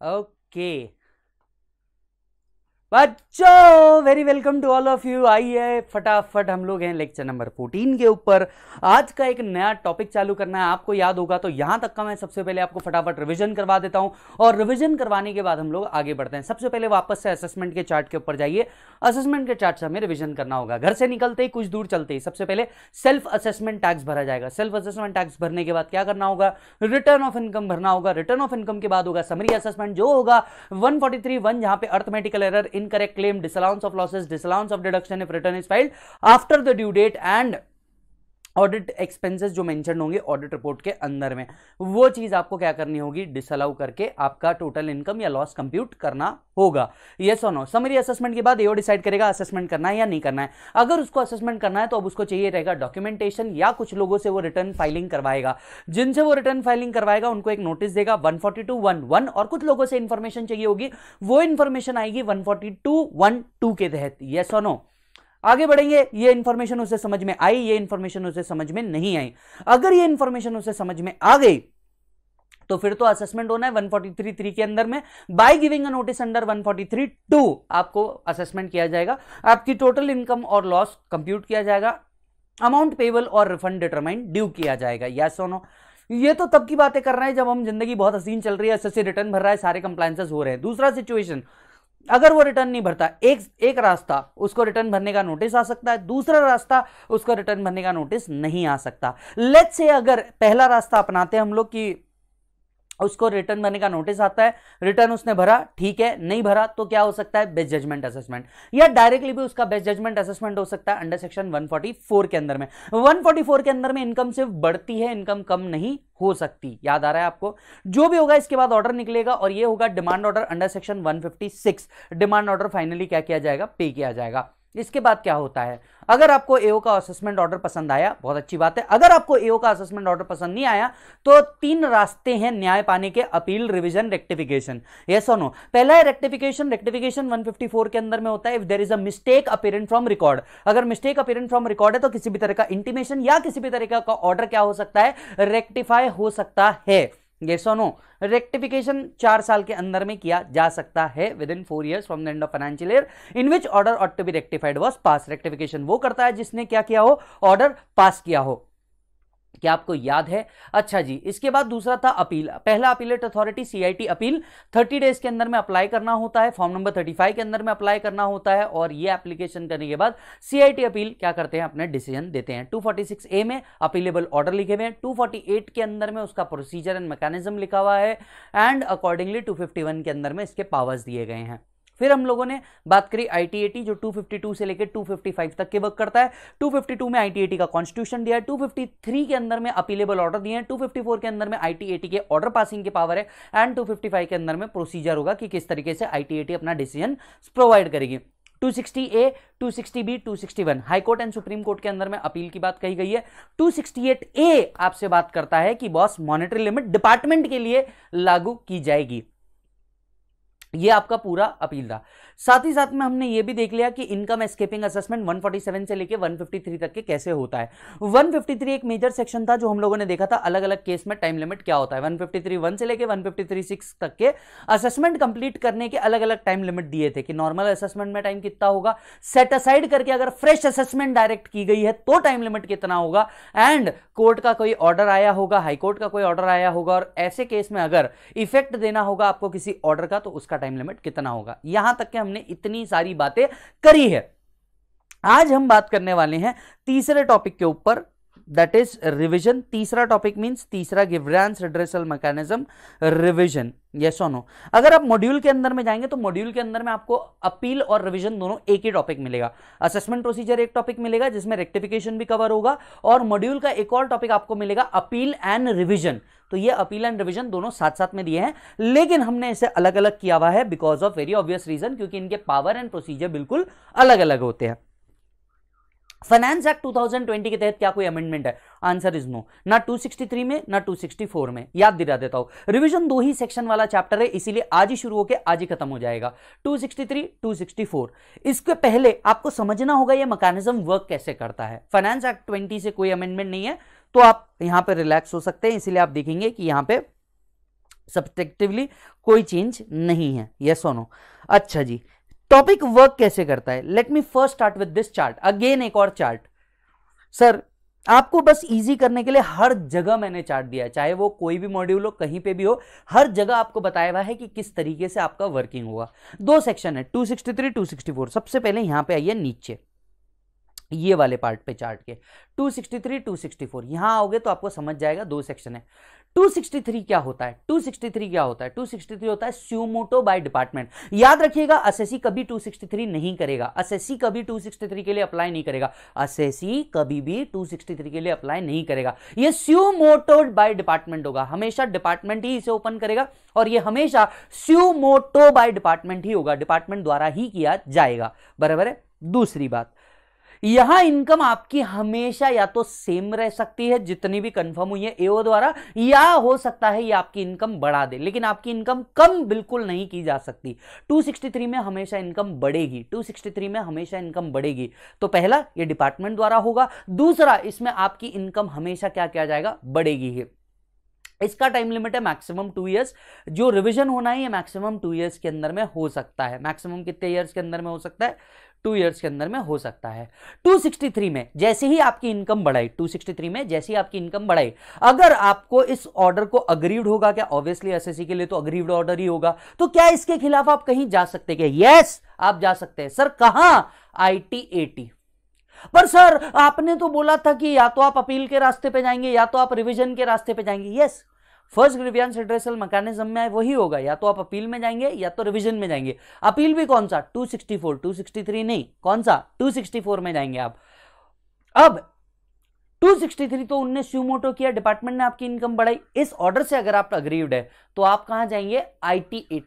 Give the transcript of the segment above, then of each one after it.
okay बच्चों very welcome to all of you आइए फटाफट हम लोग हैं लेक्चर नंबर 14 के ऊपर आज का एक नया टॉपिक चालू करना है आपको याद होगा तो यहां तक का मैं सबसे पहले आपको फटाफट रिवीजन करवा देता हूं और रिवीजन करवाने के बाद हम लोग आगे बढ़ते हैं सबसे पहले वापस से असेसमेंट के चार्ट के ऊपर जाइए असेसमेंट के चार्ट से हमें रिविजन करना होगा घर से निकलते ही कुछ दूर चलते ही सबसे पहले सेल्फ असेसमेंट टैक्स भरा जाएगा सेल्फ असेसमेंट टैक्स भरने के बाद क्या करना होगा रिटर्न ऑफ इनकम भरना होगा रिटर्न ऑफ इनकम के बाद होगा समरी असेसमेंट जो होगा वन फोर्टी वन जहां पे arithmetical error incorrect claim, disallowance of losses, disallowance of deduction if return is filed after the due date and audit expenses जो मेंशन होंगे ऑडिट रिपोर्ट के अंदर में वो चीज़ आपको क्या करनी होगी डिसअलाउ करके आपका टोटल इनकम या लॉस कंप्यूट करना होगा ये और नो समरी असेसमेंट के बाद ये डिसाइड करेगा असेसमेंट करना है या नहीं करना है अगर उसको असेसमेंट करना है तो अब उसको चाहिए रहेगा डॉक्यूमेंटेशन या कुछ लोगों से वो रिटर्न फाइलिंग करवाएगा जिनसे वो रिटर्न फाइलिंग करवाएगा उनको एक नोटिस देगा one forty two one one और कुछ लोगों से इन्फॉर्मेशन चाहिए होगी वो इन्फॉर्मेशन आएगी one forty two one two के तहत यस और नो आगे बढ़ेंगे ये इन्फॉर्मेशन उसे समझ में आई ये इन्फॉर्मेशन उसे समझ में नहीं आई अगर ये इन्फॉर्मेशन उसे समझ में आ गई तो फिर तो असेसमेंट होना है 1433 के अंदर में by giving a notice under 143 two आपको असेसमेंट किया जाएगा आपकी टोटल इनकम और लॉस कंप्यूट किया जाएगा अमाउंट पेबल और रिफंड डिटरमाइन ड्यू किया जाएगा यस सोनो ये तो तब की बातें कर रहे हैं जब हम जिंदगी बहुत हसीन चल रही है रिटर्न भर रहा है सारे कंप्लाइंस हो रहे हैं दूसरा सिचुएशन अगर वो रिटर्न नहीं भरता एक एक रास्ता उसको रिटर्न भरने का नोटिस आ सकता है दूसरा रास्ता उसको रिटर्न भरने का नोटिस नहीं आ सकता लेट्स से अगर पहला रास्ता अपनाते हैं हम लोग कि उसको रिटर्न भरने का नोटिस आता है रिटर्न उसने भरा ठीक है नहीं भरा तो क्या हो सकता है बेस्ट जजमेंट असेसमेंट या डायरेक्टली भी उसका बेस्ट जजमेंट असेसमेंट हो सकता है अंडर सेक्शन 144 के अंदर में 144 के अंदर में इनकम सिर्फ बढ़ती है इनकम कम नहीं हो सकती याद आ रहा है आपको जो भी होगा इसके बाद ऑर्डर निकलेगा और यह होगा demand order under section one demand order finally क्या किया जाएगा पे किया जाएगा इसके बाद क्या होता है अगर आपको एओ का असेसमेंट ऑर्डर पसंद आया बहुत अच्छी बात है अगर आपको एओ का असेसमेंट ऑर्डर पसंद नहीं आया तो तीन रास्ते हैं न्याय पाने के अपील रिवीजन रेक्टिफिकेशन यस और नो पहला है रेक्टिफिकेशन रेक्टिफिकेशन 154 के अंदर में होता है if there is a mistake apparent from record अगर मिस्टेक अपेरेंट फ्रॉम रिकॉर्ड है तो किसी भी तरह का इंटीमेशन या किसी भी तरह का ऑर्डर क्या हो सकता है रेक्टिफाई हो सकता है येस नो रेक्टिफिकेशन चार साल के अंदर में किया जा सकता है within four years from the end of financial year in which order ought to be rectified was pass rectification वो करता है जिसने क्या किया हो ऑर्डर पास किया हो क्या आपको याद है अच्छा जी इसके बाद दूसरा था अपील पहला appellate authority CIT appeal 30 days के अंदर में अप्लाई करना होता है फॉर्म नंबर 35 के अंदर में अप्लाई करना होता है और ये एप्लीकेशन करने के बाद सीआईटी अपील क्या करते हैं अपने डिसीजन देते हैं 246 ए में अपीलेबल ऑर्डर लिखे हुए हैं टू के अंदर में उसका प्रोसीजर एंड मैकेनिज्म लिखा हुआ है एंड अकॉर्डिंगली टू के अंदर में इसके पावर्स दिए गए हैं फिर हम लोगों ने बात करी आईटीएटी जो 252 से लेकर 255 तक के वर्क करता है 252 में आईटीएटी का कॉन्स्टिट्यूशन दिया है 253 के अंदर में अपीलेबल ऑर्डर दिए हैं 254 के अंदर में आईटीएटी के ऑर्डर पासिंग के पावर है एंड 255 के अंदर में प्रोसीजर होगा कि किस तरीके से आईटीएटी अपना डिसीजन प्रोवाइड करेगी 260 A 260 B 261 high court and supreme court के अंदर में अपील की बात कही गई है 268 ए आपसे बात करता है कि बॉस मॉनिटरी लिमिट डिपार्टमेंट के लिए लागू की जाएगी ये आपका पूरा अपील रहा साथ ही साथ में हमने ये भी देख लिया कि इनकम एस्केपिंग असेसमेंट 147 से लेके 153 तक के कैसे होता है 153 एक मेजर सेक्शन था जो हम लोगों ने देखा था अलग अलग केस में टाइम लिमिट क्या होता है 153 वन से लेके 153 तक के असेसमेंट कंप्लीट करने के अलग अलग टाइम लिमिट दिए थे कि नॉर्मल असेसमेंट में टाइम कितना होगा सेट असाइड करके अगर फ्रेश असेसमेंट डायरेक्ट की गई है तो टाइम लिमिट कितना होगा एंड कोर्ट का कोई ऑर्डर आया होगा हाईकोर्ट का कोई ऑर्डर आया होगा और ऐसे केस में अगर इफेक्ट देना होगा आपको किसी ऑर्डर का तो उसका टाइम लिमिट कितना होगा यहां तक के हम हमने इतनी सारी बातें करी है आज हम बात करने वाले हैं तीसरे टॉपिक के ऊपर दैट इज रिविजन तीसरा टॉपिक मींस तीसरा grievance redressal mechanism revision yes और नो अगर आप मॉड्यूल के अंदर में जाएंगे तो मॉड्यूल के अंदर में आपको अपील और रिवीजन दोनों एक ही टॉपिक मिलेगा असेसमेंट प्रोसीजर एक टॉपिक मिलेगा जिसमें रेक्टिफिकेशन भी कवर होगा और मॉड्यूल का एक और टॉपिक आपको मिलेगा अपील एंड रिविजन तो ये अपील एंड रिविजन दोनों साथ साथ में दिए हैं लेकिन हमने इसे अलग अलग किया हुआ है because of very obvious reason क्योंकि इनके पावर एंड प्रोसीजर बिल्कुल अलग अलग होते हैं फाइनेंस एक्ट 2020 के तहत क्या कोई अमेंडमेंट है आंसर इज नो ना 263 में ना 264 में याद दिला देता हूं रिवीजन दो ही सेक्शन वाला चैप्टर है इसीलिए आज ही शुरू होकर आज ही खत्म हो जाएगा 263 264 इसके पहले आपको समझना होगा यह मैकेनिज्म वर्क कैसे करता है फाइनेंस एक्ट 20 से कोई अमेंडमेंट नहीं है तो आप यहां पर रिलैक्स हो सकते हैं इसीलिए आप देखेंगे कि यहां पर सब्सट्रेक्टिवली कोई चेंज नहीं है यस और नो अच्छा जी टॉपिक वर्क कैसे करता है let me first start with this chart again एक और चार्ट सर आपको बस इजी करने के लिए हर जगह मैंने चार्ट दिया है चाहे वो कोई भी मॉड्यूल हो कहीं पे भी हो हर जगह आपको बताया हुआ है कि किस तरीके से आपका वर्किंग होगा दो सेक्शन है 263 264 सबसे पहले यहां पे आइए नीचे ये वाले पार्ट पे चार्ट के 263 264 यहां आओगे तो आपको समझ जाएगा दो सेक्शन है 263 क्या होता है 263 क्या होता है 263 होता है स्यूमोटो बाय डिपार्टमेंट याद रखिएगा असेसी कभी 263 नहीं करेगा असेसी कभी 263 के लिए अप्लाई नहीं करेगा असेसी कभी भी 263 के लिए अप्लाई नहीं करेगा ये स्यूमोटो बाय डिपार्टमेंट होगा हमेशा डिपार्टमेंट ही इसे ओपन करेगा और ये हमेशा स्यूमोटो बाय डिपार्टमेंट ही होगा डिपार्टमेंट द्वारा ही किया जाएगा बराबर है दूसरी बात यहां इनकम आपकी हमेशा या तो सेम रह सकती है जितनी भी कंफर्म हुई है एओ द्वारा या हो सकता है ये आपकी इनकम बढ़ा दे लेकिन आपकी इनकम कम बिल्कुल नहीं की जा सकती 263 में हमेशा इनकम बढ़ेगी 263 में हमेशा इनकम बढ़ेगी तो पहला ये डिपार्टमेंट द्वारा होगा दूसरा इसमें आपकी इनकम हमेशा क्या किया जाएगा बढ़ेगी ही इसका टाइम लिमिट है मैक्सिमम टू इयर्स जो रिवीजन होना है ये मैक्सिमम टू इयर्स के अंदर में हो सकता है मैक्सिमम कितने इयर्स के अंदर में हो सकता है टू ईयर्स के अंदर में हो सकता है 263 में जैसे ही आपकी इनकम बढ़ाई 263 में जैसे ही आपकी इनकम बढ़ाई अगर आपको इस ऑर्डर को अग्रीव्ड होगा क्या ऑब्वियसली एस के लिए तो अग्रीव्ड ऑर्डर ही होगा तो क्या इसके खिलाफ आप कहीं जा सकते क्या यस आप जा सकते हैं सर कहां आईटी एटी पर सर आपने तो बोला था कि या तो आप अपील के रास्ते पे जाएंगे या तो आप रिवीजन के रास्ते पे जाएंगे yes first grievance redressal mechanism में वही होगा या तो आप अपील में जाएंगे या तो रिविजन में जाएंगे अपील भी कौन सा 264 263 नहीं कौन सा 264 में जाएंगे आप अब 263 तो उनने मोटो किया डिपार्टमेंट ने आपकी इनकम बढ़ाई इस ऑर्डर से अगर आप अग्रीव्ड है तो आप कहां जाएंगे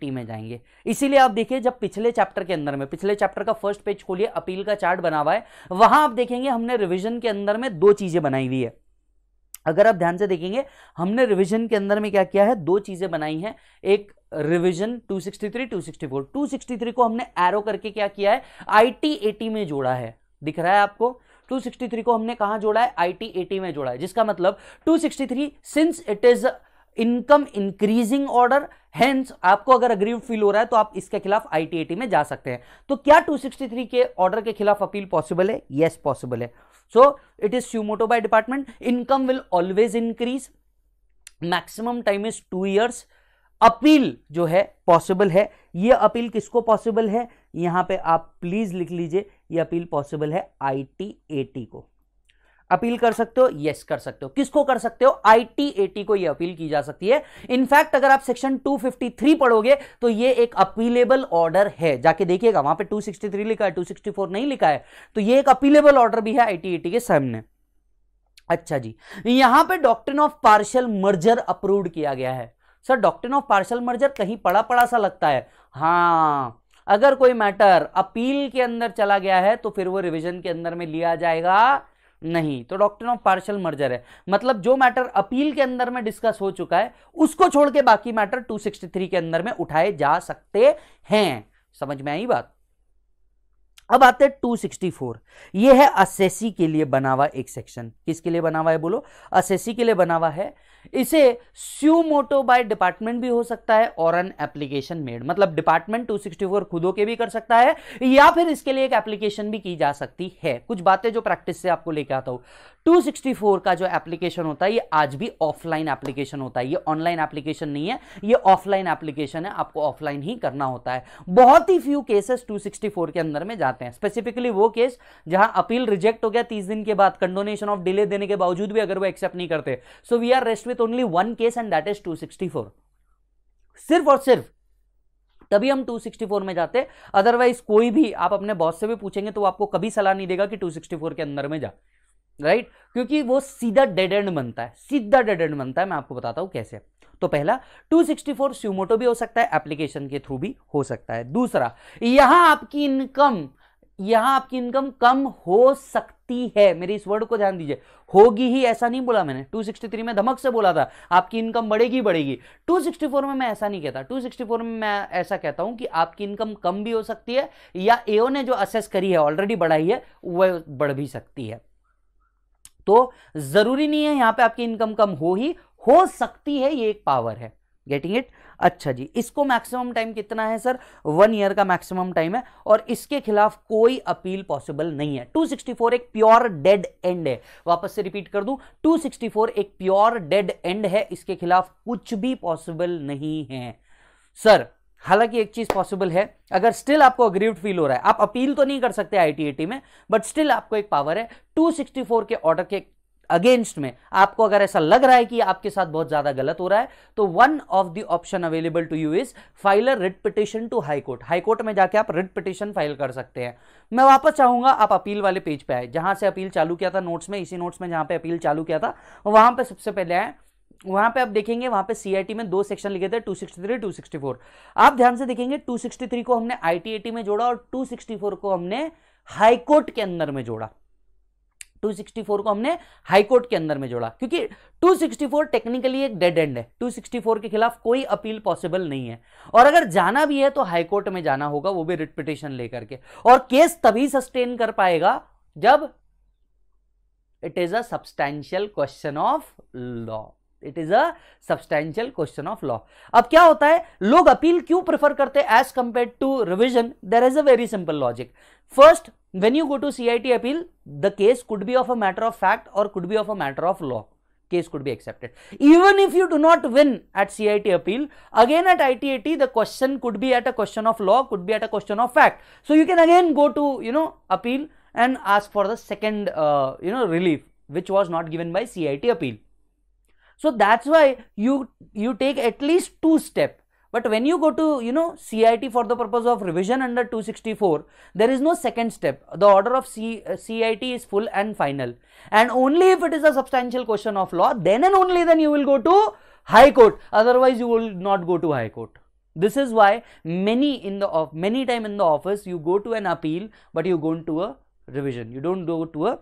टी में जाएंगे इसीलिए आप देखिए जब पिछले चैप्टर के अंदर में पिछले चैप्टर का फर्स्ट पेज खोलिए अपील का चार्ट बना हुआ है वहां आप देखेंगे हमने रिविजन के अंदर में दो चीजें बनाई हुई है अगर आप ध्यान से देखेंगे हमने रिवीजन के अंदर में क्या किया है दो चीज़ें बनाई हैं एक रिवीजन 263, 264, 263 को हमने एरो करके क्या किया है आईटी में जोड़ा है दिख रहा है आपको 263 को हमने कहा जोड़ा है आईटी में जोड़ा है जिसका मतलब 263 since it is income increasing order hence आपको अगर अग्रीव फील हो रहा है तो आप इसके खिलाफ आईटीएटी में जा सकते हैं तो क्या 263 के ऑर्डर के खिलाफ अपील पॉसिबल है यस yes, पॉसिबल है so it is suo motu by department income will always increase maximum time is two years appeal जो है पॉसिबल है ये अपील किसको पॉसिबल है यहां पे आप प्लीज लिख लीजिए ये अपील पॉसिबल है आई टी टी ए को अपील कर सकते हो यस yes, कर सकते हो किसको कर सकते हो आईटीएटी को ये अपील की जा सकती है इनफैक्ट अगर आप सेक्शन 253 पढ़ोगे तो ये एक अपीलेबल ऑर्डर है जाके देखिएगा वहां पे 263 लिखा है 264 नहीं लिखा है तो ये एक अपीलेबल ऑर्डर भी है आईटीएटी के सामने अच्छा जी यहां पे doctrine of partial merger approve किया गया है sir doctrine of partial merger कहीं पड़ा पड़ा सा लगता है हाँ अगर कोई मैटर अपील के अंदर चला गया है तो फिर वो रिविजन के अंदर में लिया जाएगा नहीं तो डॉक्ट्रिन ऑफ पार्शल मर्जर है मतलब जो मैटर अपील के अंदर में डिस्कस हो चुका है उसको छोड़ के बाकी मैटर 263 के अंदर में उठाए जा सकते हैं समझ में आई बात अब आते हैं 264 ये है असेसी के लिए बना हुआ एक सेक्शन किसके लिए बना हुआ है बोलो असेसी के लिए बना हुआ है इसे स्यू मोटो बाय डिपार्टमेंट भी हो सकता है और एन एप्लीकेशन मेड मतलब डिपार्टमेंट 264 खुदों के भी कर सकता है या फिर इसके लिए एक एप्लीकेशन भी की जा सकती है कुछ बातें जो प्रैक्टिस से आपको लेकर आता हूं 264 का जो एप्लीकेशन होता है ये आज भी ऑफलाइन एप्लीकेशन होता है ये ऑनलाइन एप्लीकेशन नहीं है ये ऑफलाइन एप्लीकेशन है आपको ऑफलाइन ही करना होता है बहुत ही फ्यू केसेस 264 के अंदर में जाते हैं स्पेसिफिकली वो केस जहां अपील रिजेक्ट हो गया तीस दिन के बाद कंडोनेशन ऑफ डिले देने के बावजूद भी अगर वो एक्सेप्ट नहीं करते so we are rest with only one case and that is to सिर्फ और सिर्फ तभी हम 264 में जाते अदरवाइज कोई भी आप अपने बॉस से भी पूछेंगे तो आपको कभी सलाह नहीं देगा कि 264 के अंदर में जा राइट right? क्योंकि वो सीधा डेड एंड बनता है सीधा डेड एंड बनता है मैं आपको बताता हूं कैसे तो पहला 264 स्यूमोटो भी हो सकता है एप्लीकेशन के थ्रू भी हो सकता है दूसरा यहां आपकी इनकम यहां आपकी इनकम कम हो सकती है मेरे इस वर्ड को ध्यान दीजिए होगी ही ऐसा नहीं बोला मैंने 263 में धमक से बोला था आपकी इनकम बढ़ेगी बढ़ेगी 264 में मैं ऐसा नहीं कहता 264 में मैं ऐसा कहता हूं कि आपकी इनकम कम भी हो सकती है या एओ ने जो असेस करी है ऑलरेडी बढ़ाई है वह बढ़ भी सकती है तो जरूरी नहीं है यहां पे आपकी इनकम कम हो ही हो सकती है ये एक पावर है गेटिंग इट अच्छा जी इसको मैक्सिमम टाइम कितना है सर वन ईयर का मैक्सिमम टाइम है और इसके खिलाफ कोई अपील पॉसिबल नहीं है 264 एक प्योर डेड एंड है वापस से रिपीट कर दूं 264 एक प्योर डेड एंड है इसके खिलाफ कुछ भी पॉसिबल नहीं है सर हालांकि एक चीज पॉसिबल है अगर स्टिल आपको अग्रीव्ड फील हो रहा है आप अपील तो नहीं कर सकते आईटीएटी में बट स्टिल आपको एक पावर है 264 के ऑर्डर के अगेंस्ट में आपको अगर ऐसा लग रहा है कि आपके साथ बहुत ज्यादा गलत हो रहा है तो one of the option available to you is file a writ petition to high court high court में जाके आप रिट पिटिशन फाइल कर सकते हैं मैं वापस चाहूंगा आप अपील वाले पेज पे आए जहां से अपील चालू किया था नोट्स में इसी नोट्स में जहां पे अपील चालू किया था वहां पर सबसे पहले आए वहां पे आप देखेंगे वहां पे सीआईटी में दो सेक्शन लिखे थे 263 264 आप ध्यान से देखेंगे 263 को हमने आईटीएटी में जोड़ा और 264 को हमने हाईकोर्ट के अंदर में जोड़ा 264 को हमने हाईकोर्ट के अंदर में जोड़ा क्योंकि 264 टेक्निकली एक डेड एंड है 264 के खिलाफ कोई अपील पॉसिबल नहीं है और अगर जाना भी है तो हाईकोर्ट में जाना होगा वो भी रिट लेकर के और केस तभी सस्टेन कर पाएगा जब it is a substantial question of law It is a substantial question of law. Law अब क्या होता है लोग अपील क्यों प्रेफर करते हैं as compare to revision there is when you go to CIT appeal, the case could be of a matter of fact or could be of a matter of law. Case could be accepted. Even if you do not win at CIT appeal, again at ITAT, the question could be at a question of law, could be at a question of fact. So you can again go to, you know, appeal and ask for the second, uh, you know, relief, which was not given by CIT appeal. So that's why you, you take at least two step. But when you go to, you know, CIT for the purpose of revision under 264, there is no second step. The order of C, uh, CIT is full and final. And only if it is a substantial question of law, then and only then you will go to High Court. Otherwise, you will not go to High Court. This is why many in the of many time in the office you go to an appeal, but you go into a revision. You don't go to a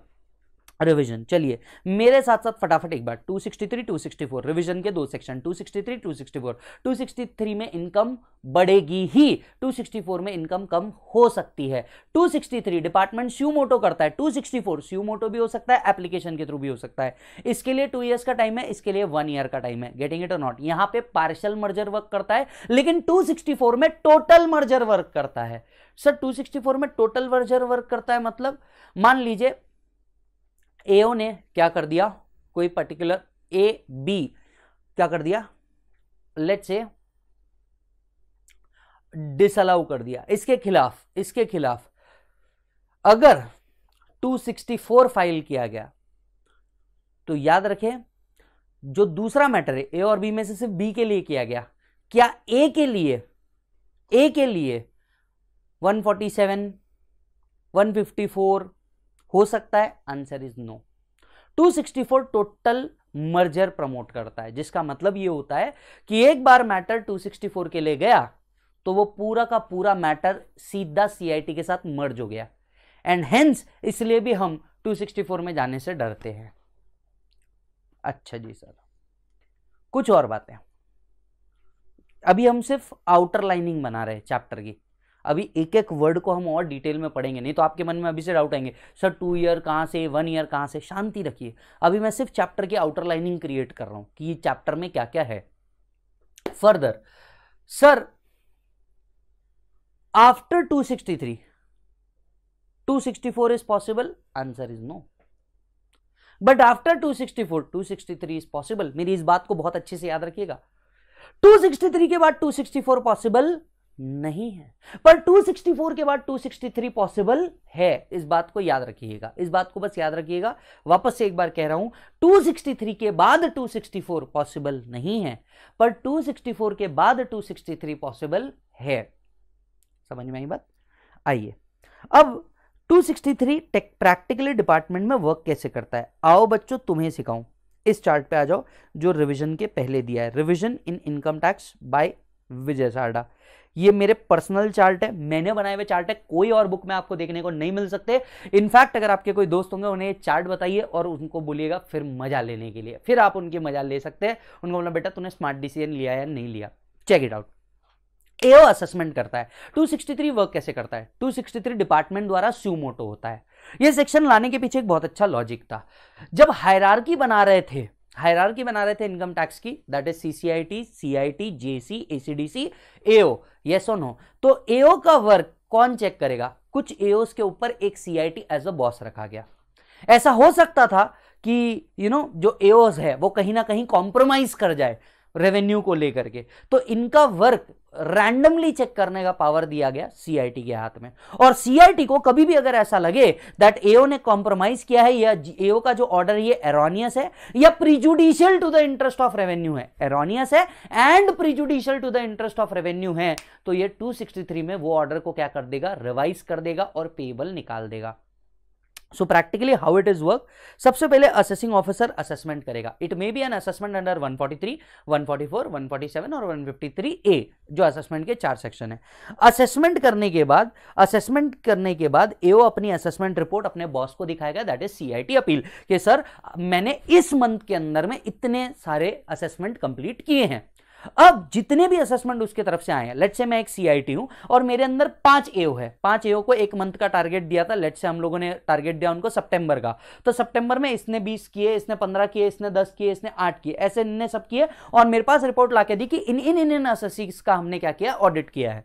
revision चलिए मेरे साथ साथ फटाफट एक बार 263 264 revision के दो section 263 264 263 में income बढ़ेगी ही 264 में इनकम कम हो सकती है 263 डिपार्टमेंट मोटो करता है 264 मोटो भी हो सकता है एप्लीकेशन के थ्रू भी हो सकता है इसके लिए टू ईयर्स का टाइम है इसके लिए वन ईयर का टाइम है गेटिंग इट और नॉट यहाँ पे पार्शल मर्जर वर्क करता है लेकिन 264 में टोटल मर्जर वर्क करता है सर 264 में टोटल मर्जर वर्क करता है मतलब मान लीजिए एओ ने क्या कर दिया कोई पर्टिकुलर ए बी क्या कर दिया लेट से डिसअलाउ कर दिया इसके खिलाफ इसके खिलाफ अगर 264 फाइल किया गया तो याद रखें जो दूसरा मैटर है ए और बी में से सिर्फ बी के लिए किया गया क्या ए के लिए ए के लिए 147, 154, हो सकता है answer is no 264 total merger promote करता है जिसका मतलब ये होता है कि एक बार मैटर 264 के लिए गया तो वो पूरा का पूरा मैटर सीधा सीआईटी के साथ मर्ज हो गया एंड हेंस इसलिए भी हम 264 में जाने से डरते हैं अच्छा जी सर कुछ और बातें अभी हम सिर्फ आउटर लाइनिंग बना रहे हैं चैप्टर की अभी एक एक वर्ड को हम और डिटेल में पढ़ेंगे नहीं तो आपके मन में अभी से डाउट आएंगे सर टू ईयर कहाँ से वन ईयर कहाँ से शांति रखिए अभी मैं सिर्फ चैप्टर की आउटर लाइनिंग क्रिएट कर रहा हूँ कि चैप्टर में क्या क्या है further sir after 263 264 is possible answer is no but after 264 263 is possible मेरी इस बात को बहुत अच्छे से याद रखिएगा 263 के बाद 264 पॉसिबल नहीं है पर 264 के बाद 263 पॉसिबल है इस बात को याद रखिएगा इस बात को बस याद रखिएगा वापस से एक बार कह रहा हूं 263 के बाद 264 पॉसिबल नहीं है पर 264 के बाद 263 पॉसिबल है समझ में आई बात आइए अब 263 टेक प्रैक्टिकली डिपार्टमेंट में वर्क कैसे करता है आओ बच्चों तुम्हें सिखाऊं इस चार्ट पे आ जाओ जो रिवीजन के पहले दिया है revision in income tax by Vijay Sarda ये मेरे पर्सनल चार्ट है मैंने बनाए हुए चार्ट है कोई और बुक में आपको देखने को नहीं मिल सकते इनफैक्ट अगर आपके कोई दोस्त होंगे उन्हें ये चार्ट बताइए और उनको बोलिएगा फिर मजा लेने के लिए फिर आप उनकी मजा ले सकते हैं उनको बोलना बेटा तूने स्मार्ट डिसीजन लिया या नहीं लिया check it out AO assessment करता है 263 वर्क कैसे करता है 263 डिपार्टमेंट द्वारा सुमोटो होता है ये सेक्शन लाने के पीछे एक बहुत अच्छा लॉजिक था जब हायरार्की बना रहे थे हायरार्की बना रहे थे इनकम टैक्स की that is CCIT CIT JC ACDC AO yes और नो तो एओ का वर्क कौन चेक करेगा कुछ एओस के ऊपर एक सीआईटी एज अ बॉस रखा गया ऐसा हो सकता था कि यू you नो know, जो एओस है वो कहीं ना कहीं कॉम्प्रोमाइज कर जाए रेवेन्यू को लेकर के तो इनका वर्क रैंडमली चेक करने का पावर दिया गया सीआईटी के हाथ में और सीआईटी को कभी भी अगर ऐसा लगे दैट एओ ने कॉम्प्रोमाइज किया है या एओ का जो ऑर्डर ये एरोनियस है या prejudicial to the interest of revenue है एरोनियस है and prejudicial to the interest of revenue है तो ये 263 में वो ऑर्डर को क्या कर देगा रिवाइज कर देगा और पेबल निकाल देगा so practically how it is work सबसे पहले असेसिंग ऑफिसर असेसमेंट करेगा it may be an assessment under 143, 144, 147 और 153 ए जो असेसमेंट के चार सेक्शन है असेसमेंट करने के बाद असेसमेंट करने के बाद एओ अपनी असेसमेंट रिपोर्ट अपने बॉस को दिखाएगा दैट इज सीआईटी अपील कि सर मैंने इस मंथ के अंदर में इतने सारे असेसमेंट कंप्लीट किए हैं अब जितने भी असेसमेंट उसके तरफ से आए हैं लेट से मैं एक सीआईटी हूं और मेरे अंदर पांच एओ है पांच एओ को एक मंथ का टारगेट दिया था लेट से हम लोगों ने टारगेट दिया उनको सितंबर का तो सितंबर में इसने बीस किए इसने पंद्रह किए इसने दस किए इसने आठ किए ऐसे इनने सब किए और मेरे पास रिपोर्ट ला दी कि इन इन इन इन का हमने क्या किया ऑडिट किया है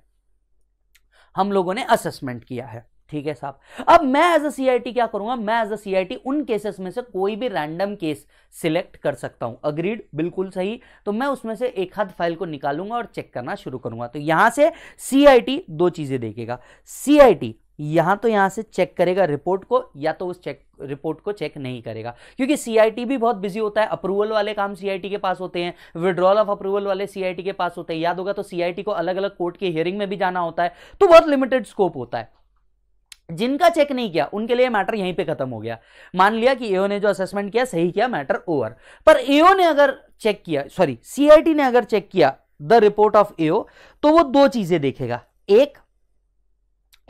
हम लोगों ने असेसमेंट किया है ठीक है साहब अब मैं एज अ सीआईटी क्या करूंगा मैं एज अ सीआईटी उन केसेस में से कोई भी रैंडम केस सिलेक्ट कर सकता हूं अग्रीड बिल्कुल सही तो मैं उसमें से एक हाथ फाइल को निकालूंगा और चेक करना शुरू करूंगा तो यहां से सीआईटी दो चीजें देखेगा सीआईटी यहां तो यहां से चेक करेगा रिपोर्ट को या तो उस चेक रिपोर्ट को चेक नहीं करेगा क्योंकि सीआईटी भी बहुत बिजी होता है अप्रूवल वाले काम सीआईटी के पास होते हैं विड्रॉल ऑफ अप्रूवल वाले सीआईटी के पास होते हैं याद होगा तो सीआईटी को अलग अलग कोर्ट के हियरिंग में भी जाना होता है तो बहुत लिमिटेड स्कोप होता है जिनका चेक नहीं किया उनके लिए मैटर यहीं पे खत्म हो गया मान लिया कि एओ ने जो असेसमेंट किया सही किया मैटर ओवर पर एओ ने अगर चेक किया सॉरी सीआईटी ने अगर चेक किया द रिपोर्ट ऑफ एओ तो वो दो चीजें देखेगा एक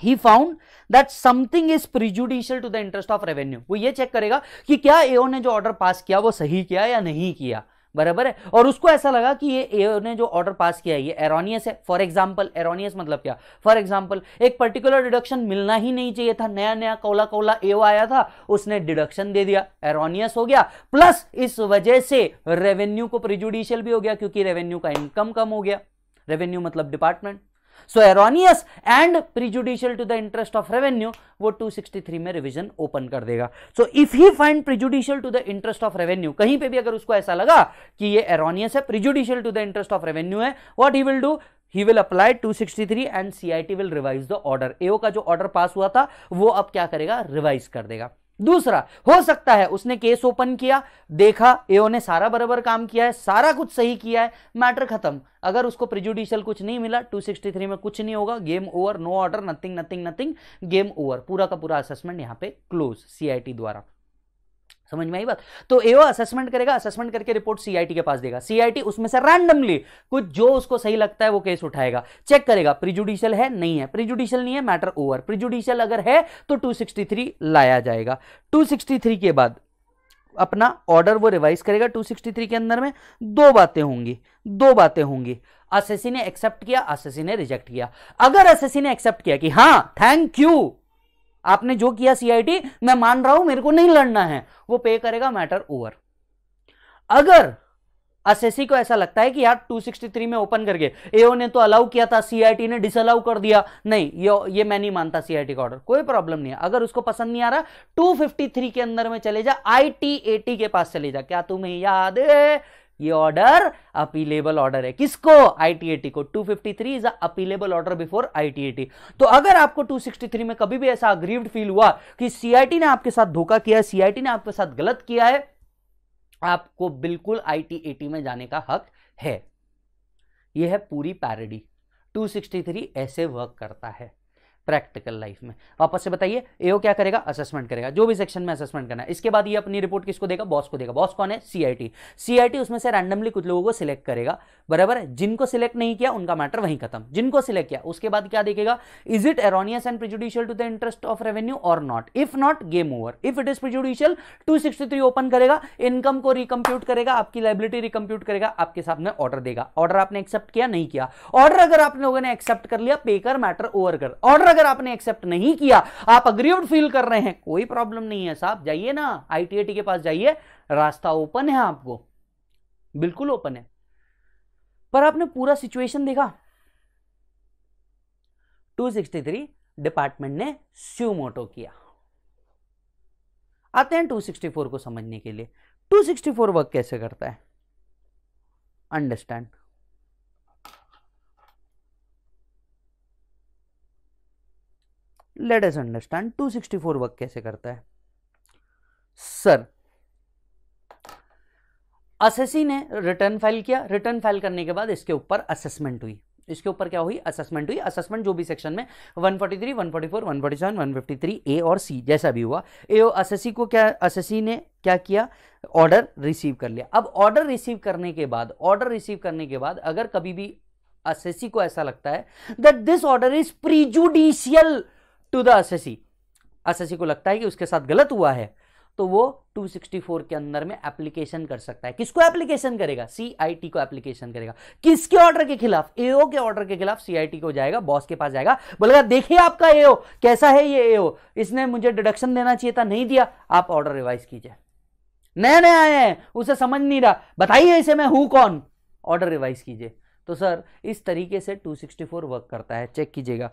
he found that something is prejudicial to the interest of revenue वो ये चेक करेगा कि क्या एओ ने जो ऑर्डर पास किया वो सही किया या नहीं किया बराबर है और उसको ऐसा लगा कि ये ने जो ऑर्डर पास किया है ये एरोनियस है फॉर एग्जाम्पल एरोनियस मतलब क्या फॉर एग्जाम्पल एक पर्टिकुलर डिडक्शन मिलना ही नहीं चाहिए था नया नया कौला कौला एओ आया था उसने डिडक्शन दे दिया एरोनियस हो गया प्लस इस वजह से रेवेन्यू को प्रिजुडिशियल भी हो गया क्योंकि रेवेन्यू का इनकम कम हो गया रेवेन्यू मतलब department so erroneous and prejudicial to the interest of revenue वो 263 में रिवीजन ओपन कर देगा so if he find prejudicial to the interest of revenue कहीं पे भी अगर उसको ऐसा लगा कि ये एरोनियस है prejudicial to the interest of revenue है what he will do he will apply 263 and CIT will revise the order AO का जो ऑर्डर पास हुआ था वो अब क्या करेगा रिवाइज कर देगा दूसरा हो सकता है उसने केस ओपन किया देखा एओ ने सारा बराबर काम किया है सारा कुछ सही किया है मैटर खत्म अगर उसको प्रिजुडिशियल कुछ नहीं मिला 263 में कुछ नहीं होगा game over no order nothing nothing nothing game over पूरा का पूरा असेसमेंट यहां पे क्लोज सीआईटी द्वारा समझ में आई बात तो एओ असेसमेंट करेगा असेसमेंट करके रिपोर्ट सीआईटी के पास देगा सीआईटी उसमें से रैंडमली कुछ जो उसको सही लगता है वो केस उठाएगा चेक करेगा प्रिजुडिशियल है नहीं है प्रिजुडिशियल नहीं है मैटर ओवर प्रिजुडिशियल अगर है तो 263 लाया जाएगा 263 के बाद अपना ऑर्डर वो रिवाइज करेगा टू के अंदर में दो बातें होंगी दो बातें होंगी असेसी ने एक्सेप्ट किया असेसी ने रिजेक्ट किया अगर असेसी ने एक्सेप्ट किया कि हाँ थैंक यू आपने जो किया सीआईटी मैं मान रहा हूं मेरे को नहीं लड़ना है वो पे करेगा मैटर ओवर अगर को ऐसा लगता है कि यार 263 में ओपन करके एओ ने तो अलाउ किया था सीआईटी ने डिसअलाउ कर दिया नहीं ये ये मैं नहीं मानता सीआईटी का ऑर्डर कोई प्रॉब्लम नहीं है अगर उसको पसंद नहीं आ रहा 253 के अंदर में चले जा आईटीएटी के पास चले जा क्या तुम्हें याद है ये ऑर्डर अपीलेबल ऑर्डर है किसको आईटीएटी को 253 is appealable order before ITAT तो अगर आपको 263 में कभी भी ऐसा अग्रीव्ड फील हुआ कि सीआईटी ने आपके साथ धोखा किया है सीआईटी ने आपके साथ गलत किया है आपको बिल्कुल आईटीएटी में जाने का हक है यह है पूरी पैरडी 263 ऐसे वर्क करता है प्रैक्टिकल लाइफ में वापस से बताइए एओ क्या करेगा असेसमेंट करेगा जो भी सेक्शन में असेसमेंट करना है इसके बाद ये अपनी रिपोर्ट किसको देगा बॉस को देगा बॉस कौन है सीआईटी सीआईटी उसमें से रैंडमली कुछ लोगों को सिलेक्ट करेगा बराबर जिनको सिलेक्ट नहीं किया उनका मैटर वहीं खत्म जिनको सिलेक्ट किया उसके बाद क्या देखेगा is it erroneous and prejudicial to the interest of revenue or not if not game over if it is prejudicial to open करेगा इनकम को रिकम्प्यूट करेगा आपकी लाइबिलिटी रिकम्प्यूट करेगा आपके सामने ऑर्डर देगा ऑर्डर आपने एक्सेप्ट किया नहीं किया ऑर्डर अगर आप लोगों ने एक्सेप्ट कर लिया पे कर मैटर ओवर कर ऑर्डर अगर आपने एक्सेप्ट नहीं किया आप अग्रीव्ड फील कर रहे हैं कोई प्रॉब्लम नहीं है साहब जाइए ना आईटीआईटी के पास जाइए रास्ता ओपन है आपको बिल्कुल ओपन है पर आपने पूरा सिचुएशन देखा 263 डिपार्टमेंट ने स्यू मोटो किया आते हैं 264 को समझने के लिए 264 वर्क कैसे करता है understand let us understand 264 work कैसे करता है सर असेसी ने रिटर्न फाइल किया रिटर्न फाइल करने के बाद इसके ऊपर असेसमेंट हुई इसके ऊपर क्या हुई असेसमेंट हुई असेसमेंट जो भी सेक्शन में 143, 144, 147, 153 ए और सी जैसा भी हुआ ए असेसी को क्या असेसी ने क्या किया ऑर्डर रिसीव कर लिया अब ऑर्डर रिसीव करने के बाद ऑर्डर रिसीव करने के बाद अगर कभी भी असेसी को ऐसा लगता है that this order is prejudicial to the assessee assessee को लगता है कि उसके साथ गलत हुआ है तो वो 264 के अंदर में एप्लीकेशन कर सकता है किसको एप्लीकेशन करेगा सीआईटी को एप्लीकेशन करेगा किसके ऑर्डर के खिलाफ एओ के ऑर्डर के खिलाफ सीआईटी को जाएगा बॉस के पास जाएगा बोलेगा देखिए आपका एओ कैसा है ये एओ इसने मुझे डिडक्शन देना चाहिए था नहीं दिया आप ऑर्डर रिवाइज कीजिए नए नए आए हैं उसे समझ नहीं रहा बताइए इसे मैं हूं कौन ऑर्डर रिवाइज कीजिए तो सर इस तरीके से 264 वर्क करता है चेक कीजिएगा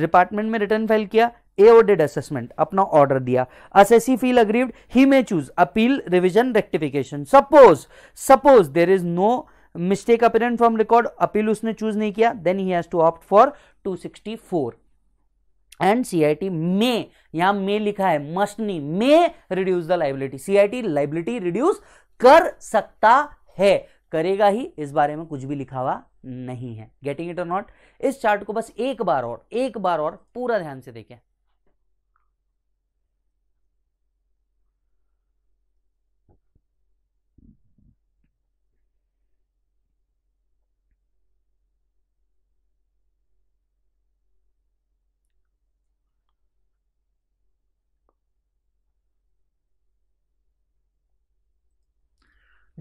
डिपार्टमेंट में रिटर्न फाइल किया ए ओडेड असेसमेंट अपना ऑर्डर दिया assessee feel aggrieved he may choose appeal revision rectification suppose suppose there is no mistake apparent from record appeal उसने चूज नहीं किया then he has to opt for 264 and CIT may यहां मे लिखा है must नी may reduce the liability CIT liability reduce कर सकता है करेगा ही इस बारे में कुछ भी लिखा हुआ नहीं है गेटिंग इट और नॉट इस चार्ट को बस एक बार और एक बार और पूरा ध्यान से देखें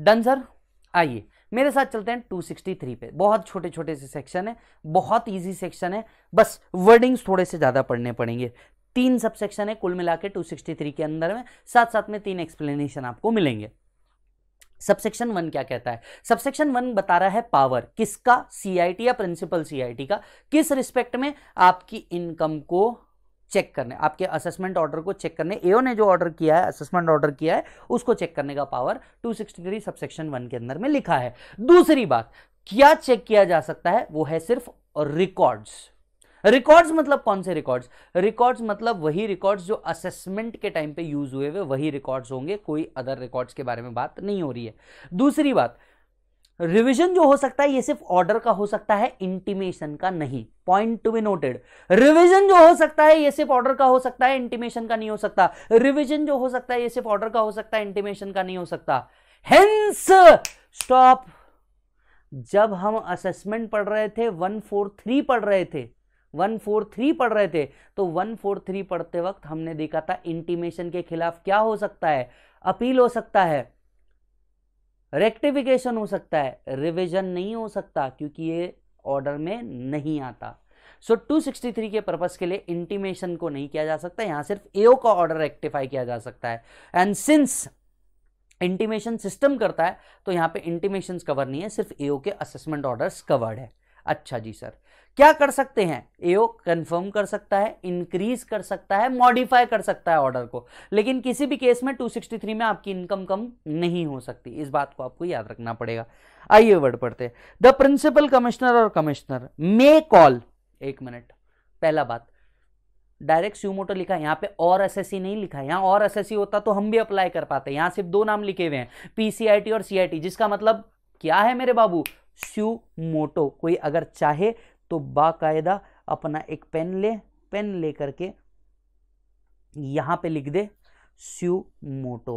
डन सर आइए मेरे साथ चलते हैं 263 पे बहुत छोटे छोटे से सेक्शन है बहुत इजी सेक्शन है बस वर्डिंग्स थोड़े से ज़्यादा पढ़ने पड़ेंगे तीन सब सेक्शन है कुल मिला के टू के अंदर में साथ साथ में तीन एक्सप्लेनेशन आपको मिलेंगे सबसेक्शन वन क्या कहता है सबसेक्शन वन बता रहा है पावर किसका सीआईटी या प्रिंसिपल सीआईटी का किस रिस्पेक्ट में आपकी इनकम को चेक करने आपके असेसमेंट ऑर्डर को चेक करने एओ ने जो ऑर्डर किया है असेसमेंट ऑर्डर किया है उसको चेक करने का पावर 263 सबसेक्शन वन के अंदर में लिखा है दूसरी बात क्या चेक किया जा सकता है वो है सिर्फ रिकॉर्ड्स रिकॉर्ड्स मतलब कौन से रिकॉर्ड्स रिकॉर्ड्स मतलब वही रिकॉर्ड्स जो असेसमेंट के टाइम पे यूज हुए हुए वही रिकॉर्ड्स होंगे कोई अदर रिकॉर्ड्स के बारे में बात नहीं हो रही है दूसरी बात रिवीजन जो हो सकता है ये सिर्फ ऑर्डर का हो सकता है इंटीमेशन का नहीं point to be noted revision जो हो सकता है ये सिर्फ ऑर्डर का हो सकता है इंटीमेशन का नहीं हो सकता रिवीजन जो हो सकता है ये सिर्फ ऑर्डर का हो सकता है इंटीमेशन का नहीं हो सकता हेंस स्टॉप जब हम असेसमेंट पढ़ रहे थे वन फोर थ्री पढ़ रहे थे वन फोर थ्री पढ़ रहे थे तो वन फोर थ्री पढ़ते वक्त हमने देखा था इंटीमेशन के खिलाफ क्या हो सकता है अपील हो सकता है रेक्टिफिकेशन हो सकता है रिविजन नहीं हो सकता क्योंकि ये ऑर्डर में नहीं आता सो so, 263 के पर्पज के लिए इंटीमेशन को नहीं किया जा सकता यहां सिर्फ एओ का ऑर्डर रेक्टिफाई किया जा सकता है एंड सिंस इंटीमेशन सिस्टम करता है तो यहां पे इंटीमेशन कवर नहीं है सिर्फ एओ के असेसमेंट ऑर्डर्स कवर्ड है अच्छा जी सर क्या कर सकते हैं एओ कंफर्म कर सकता है इंक्रीज कर सकता है मॉडिफाई कर सकता है ऑर्डर को लेकिन किसी भी केस में 263 में आपकी इनकम कम नहीं हो सकती इस बात को आपको याद रखना पड़ेगा आइए वर्ड पढ़ते द प्रिंसिपल कमिश्नर और कमिश्नर मे कॉल एक मिनट पहला बात डायरेक्ट स्यू मोटो लिखा यहां पे और एसएससी नहीं लिखा है और एसएससी होता तो हम भी अप्लाई कर पाते यहां सिर्फ दो नाम लिखे हुए हैं पीसीआईटी और सीआईटी जिसका मतलब क्या है मेरे बाबू स्यू मोटो कोई अगर चाहे तो बाकायदा अपना एक पेन ले पेन ले करके यहां पे लिख दे suo motu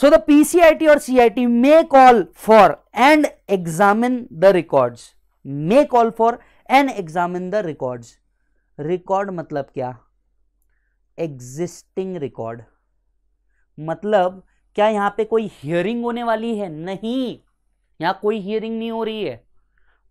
so the PCIT और CIT may call for and examine the records may call for and examine the records record मतलब क्या एग्जिस्टिंग रिकॉर्ड मतलब क्या यहां पे कोई हियरिंग होने वाली है नहीं यहां कोई हियरिंग नहीं हो रही है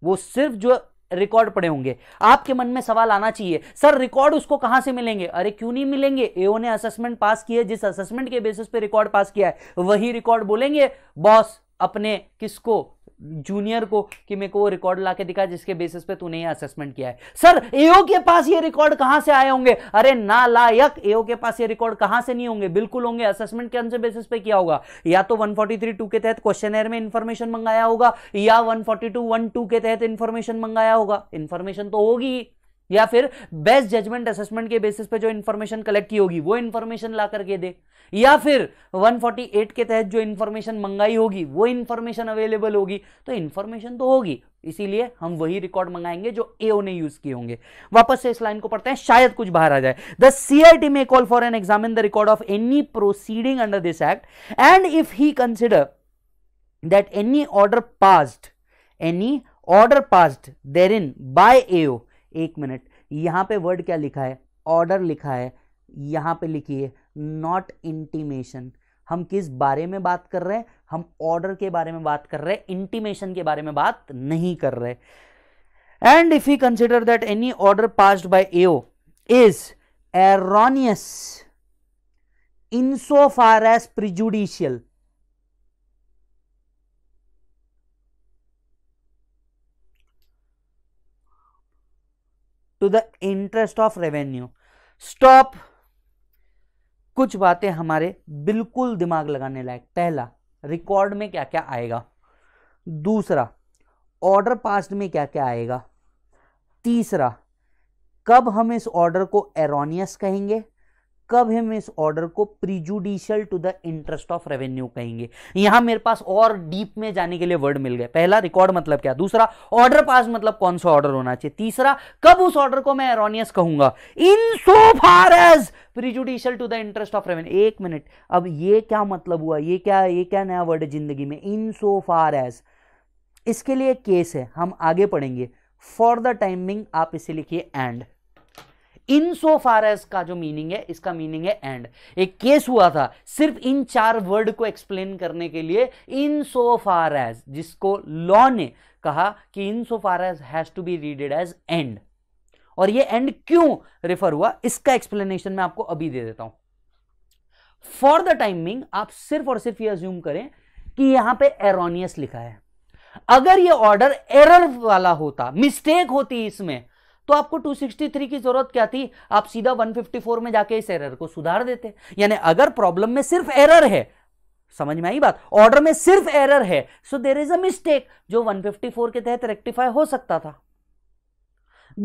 वो सिर्फ जो रिकॉर्ड पड़े होंगे आपके मन में सवाल आना चाहिए सर रिकॉर्ड उसको कहां से मिलेंगे अरे क्यों नहीं मिलेंगे एओ ने असेसमेंट पास किए जिस असेसमेंट के बेसिस पे रिकॉर्ड पास किया है वही रिकॉर्ड बोलेंगे बॉस अपने किसको जूनियर को कि मेरे को वो रिकॉर्ड ला के दिखा जिसके बेसिस पे तूने ये असेसमेंट किया है सर एओ के पास ये रिकॉर्ड कहां से आए होंगे अरे लायक एओ के पास ये रिकॉर्ड कहां से नहीं होंगे बिल्कुल होंगे असेसमेंट के से बेसिस पे किया होगा या तो 1432 के तहत क्वेश्चन में इंफॉर्मेशन मंगाया होगा या 1421 के तहत इंफॉर्मेशन मंगाया होगा इंफॉर्मेशन तो होगी या फिर बेस्ट जजमेंट असेसमेंट के बेसिस पे जो इन्फॉर्मेशन कलेक्ट की होगी वो इन्फॉर्मेशन ला करके दे या फिर 148 के तहत जो इन्फॉर्मेशन मंगाई होगी वो इन्फॉर्मेशन अवेलेबल होगी तो इन्फॉर्मेशन तो होगी इसीलिए हम वही रिकॉर्ड मंगाएंगे जो एओ ने यूज किए होंगे वापस से इस लाइन को पढ़ते हैं शायद कुछ बाहर आ जाए the CIT may call for an exam the record of any proceeding under this act and if he consider that any order passed any order passed therein by AO एक minute यहाँ पे word क्या लिखा है order लिखा है यहाँ पे लिखिए नॉट इंटीमेशन हम किस बारे में बात कर रहे हैं हम ऑर्डर के बारे में बात कर रहे हैं इंटीमेशन के बारे में बात नहीं कर रहे and if you consider that any order passed by AO is so far as prejudicial to the interest of revenue stop कुछ बातें हमारे बिल्कुल दिमाग लगाने लायक पहला रिकॉर्ड में क्या क्या आएगा दूसरा ऑर्डर पास्ट में क्या क्या आएगा तीसरा कब हम इस ऑर्डर को एरोनियस कहेंगे कब हम इस ऑर्डर को prejudicial to the interest of revenue कहेंगे यहां मेरे पास और डीप में जाने के लिए वर्ड मिल गए पहला रिकॉर्ड मतलब क्या दूसरा ऑर्डर पास मतलब कौन सा ऑर्डर होना चाहिए तीसरा कब उस ऑर्डर को मैं एरोनियस कहूंगा in so far as prejudicial to the interest of revenue एक मिनट अब ये क्या मतलब हुआ ये क्या ये क्या नया वर्ड है जिंदगी में इन सो फार एज इसके लिए केस है हम आगे पढ़ेंगे फॉर द टाइमिंग आप इसे लिखिए and in so far S का जो मीनिंग है इसका मीनिंग है एंड एक केस हुआ था सिर्फ इन चार वर्ड को एक्सप्लेन करने के लिए इन सो फार एज जिसको लॉ ने कहा कि in so far as has to be readed as and और ये एंड क्यों रेफर हुआ इसका एक्सप्लेनेशन मैं आपको अभी दे देता हूं फॉर द टाइमिंग आप सिर्फ और सिर्फ ये अज्यूम करें कि यहां पे एरोनियस लिखा है अगर ये ऑर्डर एरर वाला होता मिस्टेक होती इसमें तो आपको 263 की जरूरत क्या थी आप सीधा 154 में जाके इस एरर को सुधार देते यानी अगर प्रॉब्लम में सिर्फ एरर है समझ में आई बात ऑर्डर में सिर्फ एरर है सो देर इज अ मिस्टेक जो 154 के तहत रेक्टिफाई हो सकता था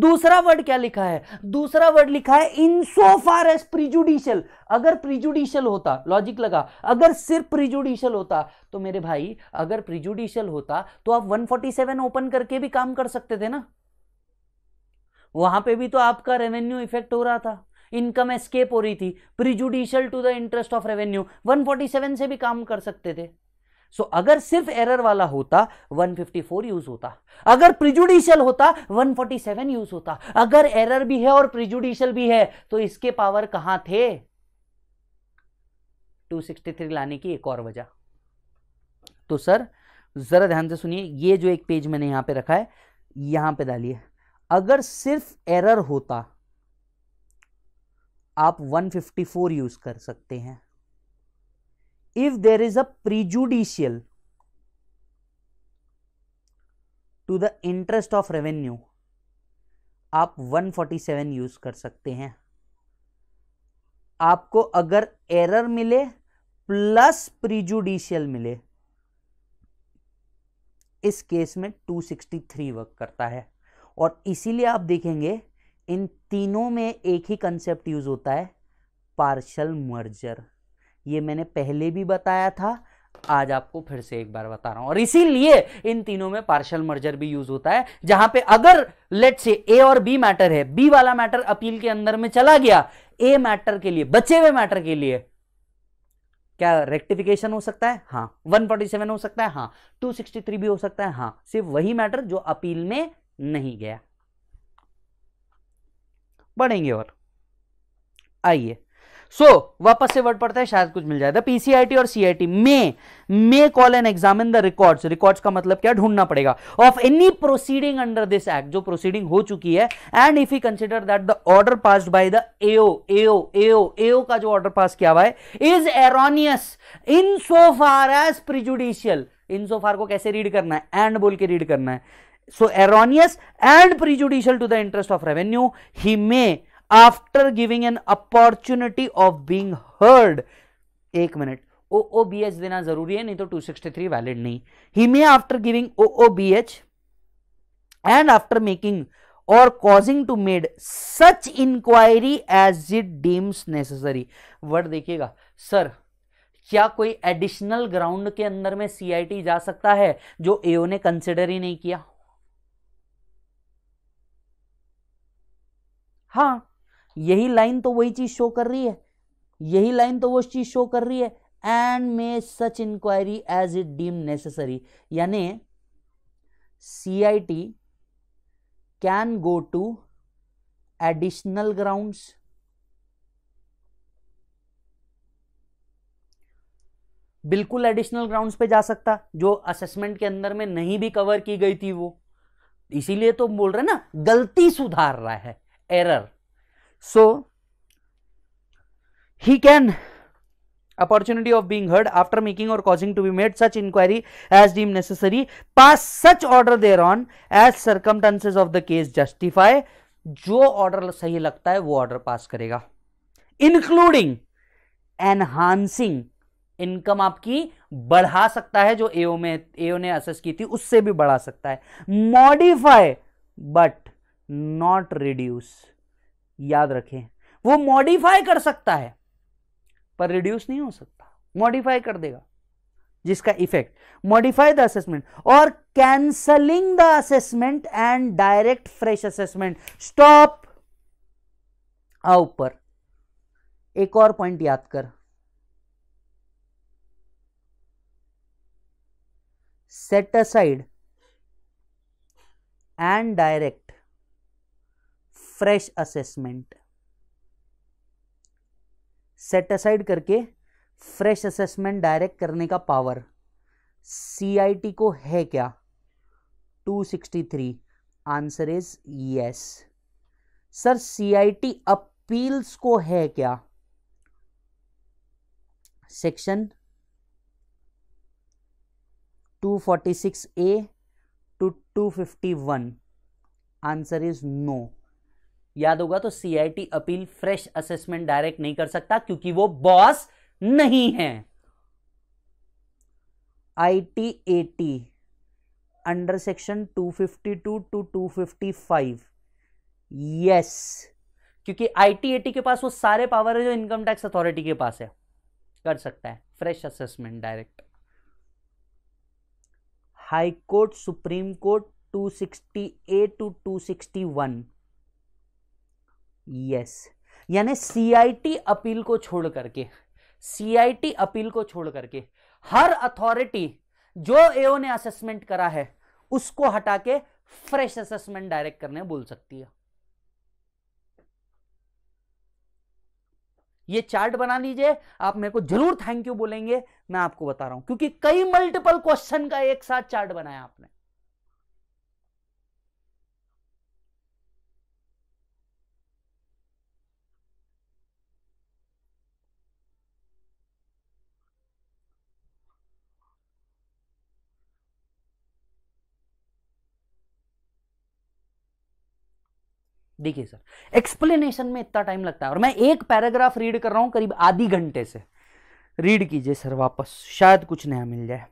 दूसरा वर्ड क्या लिखा है दूसरा वर्ड लिखा है इन सो फार एस प्रिजुडिशियल अगर प्रिजुडिशियल होता लॉजिक लगा अगर सिर्फ प्रिजुडिशियल होता तो मेरे भाई अगर प्रिजुडिशियल होता तो आप 147 ओपन करके भी काम कर सकते थे ना वहां पे भी तो आपका रेवेन्यू इफेक्ट हो रहा था इनकम एस्केप हो रही थी prejudicial to the interest of revenue 147 से भी काम कर सकते थे सो so, अगर सिर्फ एरर वाला होता 154 यूज होता अगर प्रिजुडिशियल होता 147 यूज होता अगर एरर भी है और प्रिजुडिशियल भी है तो इसके पावर कहां थे 263 लाने की एक और वजह तो सर जरा ध्यान से सुनिए ये जो एक पेज मैंने यहां पे रखा है यहां पे डालिए अगर सिर्फ एरर होता आप 154 यूज कर सकते हैं if there is a prejudicial to the interest of revenue आप 147 यूज कर सकते हैं आपको अगर एरर मिले प्लस प्रीजुडिशियल मिले इस केस में 263 वर्क करता है और इसीलिए आप देखेंगे इन तीनों में एक ही कंसेप्ट यूज़ होता है पार्शल मर्जर ये मैंने पहले भी बताया था आज आपको फिर से एक बार बता रहा हूं और इसीलिए इन तीनों में पार्शल मर्जर भी यूज होता है जहां पे अगर लेट से ए और बी मैटर है बी वाला मैटर अपील के अंदर में चला गया ए मैटर के लिए बचे हुए मैटर के लिए क्या रेक्टिफिकेशन हो सकता है हाँ 147 हो सकता है हाँ 263 भी हो सकता है हाँ सिर्फ वही मैटर जो अपील में नहीं गया बढ़ेंगे और आइए सो so, वापस से वर्ड पढ़ते हैं शायद कुछ मिल जाए पीसीआईटी और सीआईटी में may call and examine the records records का मतलब क्या ढूंढना पड़ेगा of any proceeding under this act जो प्रोसीडिंग हो चुकी है and if you consider that the order pass by the AO AO AO AO का जो ऑर्डर पास किया हुआ है is erroneous in so far as prejudicial in so far को कैसे रीड करना है एंड बोल के रीड करना है so erroneous and prejudicial to the interest of revenue he may after giving an opportunity of being heard ek minute oobh dena zaruri hai nahi to 263 valid nahi he may after giving oobh and after making or causing to made such inquiry as it deems necessary word deems sir क्या कोई additional ground के अंदर में CIT जा सकता है जो एओ ने कंसिडर ही नहीं किया हाँ यही लाइन तो वही चीज शो कर रही है यही लाइन तो वो चीज शो कर रही है and may such inquiry as it deem necessary यानी C I T can go to additional grounds बिल्कुल एडिशनल ग्राउंड्स पे जा सकता जो असेसमेंट के अंदर में नहीं भी कवर की गई थी वो इसीलिए तो बोल रहे ना गलती सुधार रहा है error so he can opportunity of being heard after making or causing to be made such inquiry as deemed necessary pass such order thereon as circumstances of the case justify जो ऑर्डर सही लगता है वो order pass करेगा including enhancing income आपकी बढ़ा सकता है जो एओ में एओ ने असेस की थी उससे भी बढ़ा सकता है मॉडिफाई बट नॉट रिड्यूस याद रखें वो मॉडिफाई कर सकता है पर रिड्यूस नहीं हो सकता मॉडिफाई कर देगा जिसका effect modify the assessment or cancelling the assessment and direct fresh assessment stop आओ ऊपर एक और पॉइंट याद कर set aside and direct fresh assessment set aside करके फ्रेश असेसमेंट डायरेक्ट करने का पावर सीआईटी को है क्या 263 answer is yes sir CIT appeals को है क्या section 246 A to 251 answer is no याद होगा तो CIT appeal fresh assessment direct नहीं कर सकता क्योंकि वो बॉस नहीं है T under section 252 to 255 yes क्योंकि टी के पास वो सारे पावर है जो इनकम टैक्स अथॉरिटी के पास है कर सकता है fresh assessment direct High Court Supreme Court 268 to 261 yes यानी सीआईटी अपील को छोड़ करके सीआईटी अपील को छोड़ करके हर अथॉरिटी जो एओ ने असेसमेंट करा है उसको हटा के फ्रेश असेसमेंट डायरेक्ट करने बोल सकती है ये चार्ट बना लीजिए आप मेरे को जरूर थैंक यू बोलेंगे मैं आपको बता रहा हूं क्योंकि कई मल्टीपल क्वेश्चन का एक साथ चार्ट बनाया आपने देखिए सर एक्सप्लेनेशन में इतना टाइम लगता है और मैं एक पैराग्राफ रीड कर रहा हूँ करीब आधी घंटे से रीड कीजिए सर वापस शायद कुछ नया मिल जाए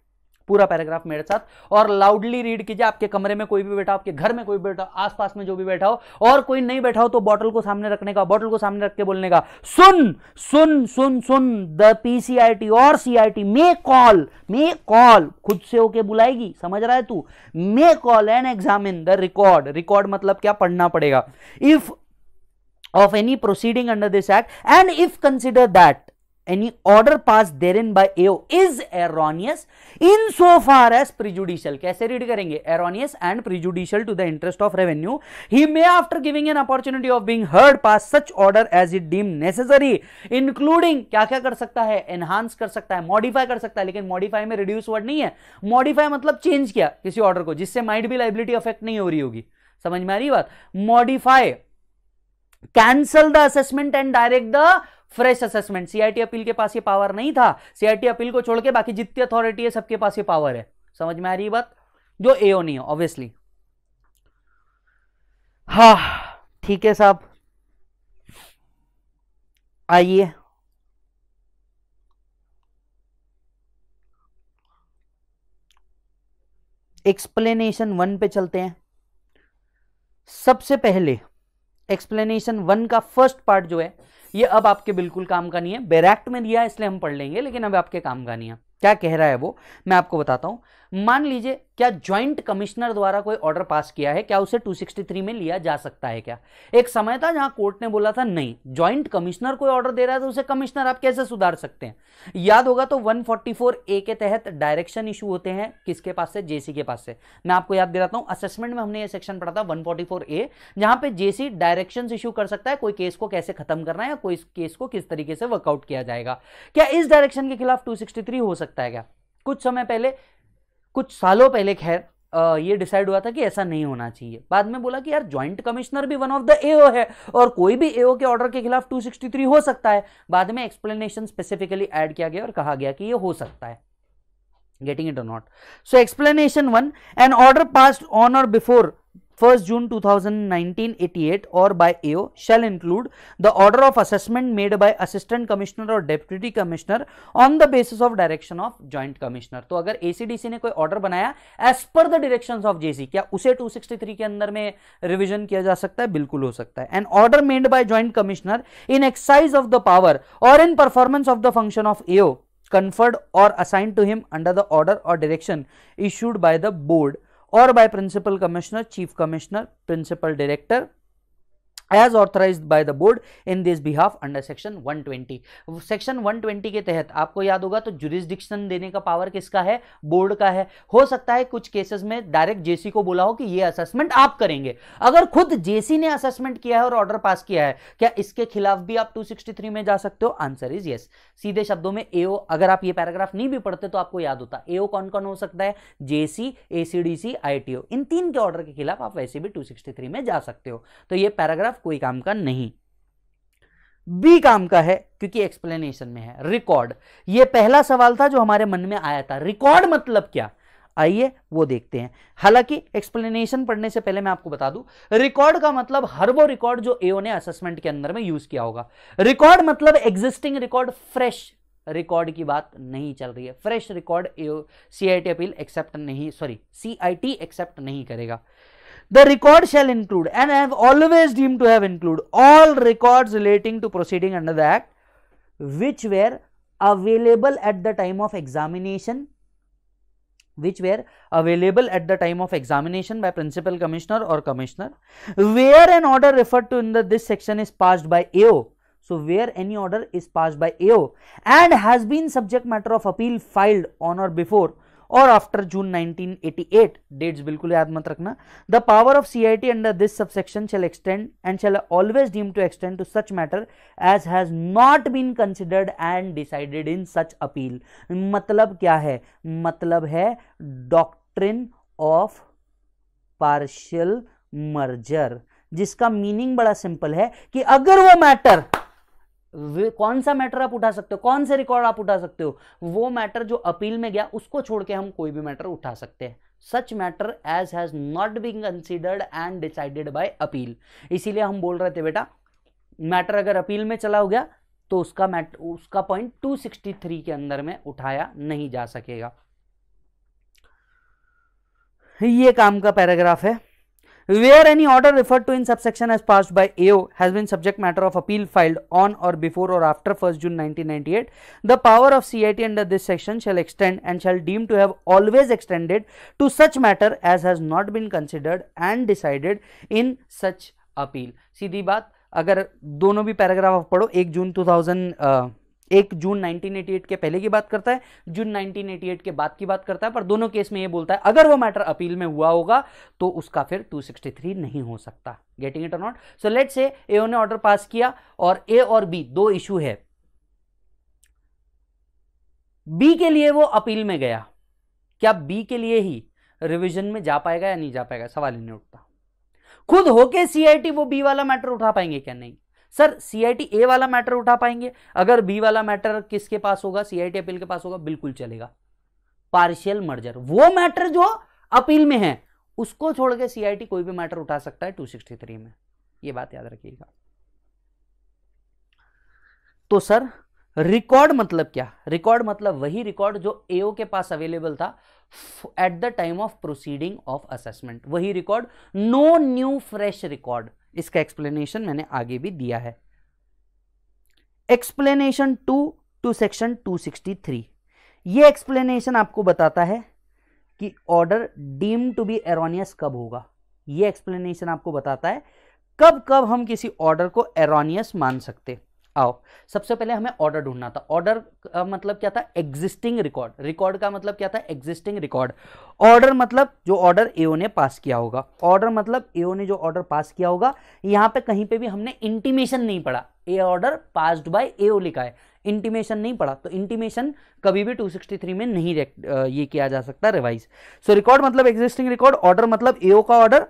पूरा पैराग्राफ मेरे साथ और लाउडली रीड कीजिए आपके कमरे में कोई भी बैठा आपके घर में कोई बैठा आसपास में जो भी बैठा हो और कोई नहीं बैठा हो तो बॉटल को सामने रखने का बॉटल को सामने रख के बोलने का सुन सुन सुन सुन द पीसीआईटी और CIT may call may call खुद से होके बुलाएगी समझ रहा है तू may call and examine the record record मतलब क्या पढ़ना पड़ेगा if of any proceeding under this act and if consider that any order passed therein by AO is erroneous in so far as prejudicial कैसे read करेंगे erroneous and prejudicial to the interest of revenue he may after giving an opportunity of being heard pass such order as it deemed necessary including क्या क्या कर सकता है enhance कर सकता है modify कर सकता है लेकिन modify में reduce word नहीं है modify मतलब change किया किसी order को जिससे might be liability affect नहीं हो रही होगी समझ में आ रही बात modify cancel the assessment and direct the fresh assessment CIT appeal के पास ये पावर नहीं था सीआईटी अपील को छोड़ के बाकी जितनी अथॉरिटी है सबके पास ये पावर है समझ में आ रही है बात जो एओ नहीं है ऑब्वियसली हा ठीक है साहब आइए एक्सप्लेनेशन वन पे चलते हैं सबसे पहले एक्सप्लेनेशन वन का फर्स्ट पार्ट जो है ये अब आपके बिल्कुल काम का नहीं है बेरैक्ट में दिया इसलिए हम पढ़ लेंगे लेकिन अब आपके काम का नहीं है क्या कह रहा है वो मैं आपको बताता हूं मान लीजिए क्या ज्वाइंट कमिश्नर द्वारा कोई ऑर्डर पास किया है क्या उसे 263 में लिया जा सकता है क्या एक समय था जहां कोर्ट ने बोला था नहीं ज्वाइंट कमिश्नर कोई ऑर्डर दे रहा है तो उसे कमिश्नर आप कैसे सुधार सकते हैं याद होगा तो 144 ए के तहत डायरेक्शन इशू होते हैं किसके पास से जेसी के पास से मैं आपको याद दिलाता हूं असेसमेंट में हमने ये सेक्शन पढ़ा था वन ए जहां पर जेसी डायरेक्शन इशू कर सकता है कोई केस को कैसे खत्म करना है या कोई केस को किस तरीके से वर्कआउट किया जाएगा क्या इस डायरेक्शन के खिलाफ टू हो सकता है क्या कुछ समय पहले कुछ सालों पहले खैर ये डिसाइड हुआ था कि ऐसा नहीं होना चाहिए बाद में बोला कि यार जॉइंट कमिश्नर भी वन ऑफ द एओ है और कोई भी एओ के ऑर्डर के खिलाफ 263 हो सकता है बाद में एक्सप्लेनेशन स्पेसिफिकली ऐड किया गया और कहा गया कि ये हो सकता है गेटिंग इट और not so explanation one an order pass on or before 1st June 2019-88 or by AO shall include the order of assessment made by assistant commissioner or deputy commissioner on the basis of direction of joint commissioner. तो अगर ACDC ने कोई order बनाया as per the directions of JC क्या उसे 263 के अंदर में revision किया जा सकता है बिल्कुल हो सकता है an order made by joint commissioner in exercise of the power or in performance of the function of AO conferred or assigned to him under the order or direction issued by the board or by principal commissioner chief commissioner principal director as authorise by the board in this behalf under section 120 section 120 के तहत आपको याद होगा तो jurisdiction देने का power किसका है बोर्ड का है हो सकता है कुछ केसेस में डायरेक्ट जेसी को बोला हो कि ये असेसमेंट आप करेंगे अगर खुद जेसी ने असेसमेंट किया है और ऑर्डर पास किया है क्या इसके खिलाफ भी आप 263 में जा सकते हो आंसर इज यस सीधे शब्दों में एओ अगर आप ये पैराग्राफ नहीं भी पढ़ते तो आपको याद होता एओ कौन कौन हो सकता है जेसी टी ओ इन तीन के ऑर्डर के खिलाफ आप वैसे भी थ्री में जा सकते हो तो ये पैराग्राफ ग्राफ कोई काम का नहीं बी काम का है क्योंकि एक्सप्लेनेशन में है रिकॉर्ड ये पहला सवाल था जो हमारे मन में आया था रिकॉर्ड मतलब क्या आइए वो देखते हैं हालांकि एक्सप्लेनेशन पढ़ने से पहले मैं आपको बता दूं रिकॉर्ड का मतलब हर वो रिकॉर्ड जो एओ ने असेसमेंट के अंदर में यूज किया होगा रिकॉर्ड मतलब एग्जिस्टिंग रिकॉर्ड फ्रेश रिकॉर्ड की बात नहीं चल रही है fresh record C appeal accept नहीं sorry CIT I T accept नहीं करेगा The record shall include and I have always deemed to have include all records relating to proceeding under the act which were available at the time of examination which were available at the time of examination by principal commissioner or commissioner where an order referred to in the this section is passed by AO so where any order is passed by AO and has been subject matter of appeal filed on or before or after June 1988 dates बिल्कुल याद मत रखना the power of CIT under this subsection shall extend and shall always deem to extend to such matter as has not been considered and decided in such appeal मतलब क्या है मतलब है doctrine of partial merger जिसका meaning बड़ा simple है कि अगर वो मैटर कौन सा मैटर आप उठा सकते हो कौन से रिकॉर्ड आप उठा सकते हो वो मैटर जो अपील में गया उसको छोड़ के हम कोई भी मैटर उठा सकते हैं such matter as has not been considered and decided by appeal इसीलिए हम बोल रहे थे बेटा मैटर अगर अपील में चला हो गया तो उसका मैटर उसका पॉइंट 263 के अंदर में उठाया नहीं जा सकेगा ये काम का पैराग्राफ है Where any order referred to in subsection as passed by AO has been subject matter of appeal filed on or before or after 1st June 1998, the power of CIT under this section shall extend and shall deem to have always extended to such matter as has not been considered and decided in such appeal. सीधी बात अगर दोनों भी paragraph पढ़ो 1 June 2000 uh, एक जून 1988 के पहले की बात करता है जून 1988 के बाद की बात करता है पर दोनों केस में ये बोलता है अगर वो मैटर अपील में हुआ होगा तो उसका फिर 263 नहीं हो सकता गेटिंग इट और not so let say a ने ऑर्डर पास किया और ए और बी दो इशू है बी के लिए वो अपील में गया क्या बी के लिए ही रिविजन में जा पाएगा या नहीं जा पाएगा सवाल ही नहीं उठता खुद होके सीआईटी वो बी वाला मैटर उठा पाएंगे क्या नहीं सर सीआईटी ए वाला मैटर उठा पाएंगे अगर बी वाला मैटर किसके पास होगा सीआईटी अपील के पास होगा बिल्कुल चलेगा पार्शियल मर्जर वो मैटर जो अपील में है उसको छोड़ के सीआईटी कोई भी मैटर उठा सकता है 263 में ये बात याद रखिएगा तो सर रिकॉर्ड मतलब क्या रिकॉर्ड मतलब वही रिकॉर्ड जो एओ के पास अवेलेबल था at the time of proceeding of assessment वही record no new fresh record इसका एक्सप्लेनेशन मैंने आगे भी दिया है एक्सप्लेनेशन टू टू सेक्शन 263 ये एक्सप्लेनेशन आपको बताता है कि order deem to be erroneous कब होगा ये एक्सप्लेनेशन आपको बताता है कब कब हम किसी ऑर्डर को एरोनियस मान सकते आओ सबसे पहले हमें ऑर्डर ढूंढना था ऑर्डर मतलब क्या था एग्जिस्टिंग रिकॉर्ड रिकॉर्ड का मतलब क्या था एग्जिस्टिंग रिकॉर्ड ऑर्डर मतलब जो ऑर्डर एओ ने पास किया होगा ऑर्डर मतलब एओ ने जो ऑर्डर पास किया होगा यहां पे कहीं पे भी हमने इंटीमेशन नहीं पढ़ा a order passed by AO लिखा है इंटीमेशन नहीं पढ़ा तो इंटीमेशन कभी भी 263 में नहीं ये किया जा सकता रिवाइज सो रिकॉर्ड मतलब एग्जिस्टिंग रिकॉर्ड ऑर्डर मतलब एओ का ऑर्डर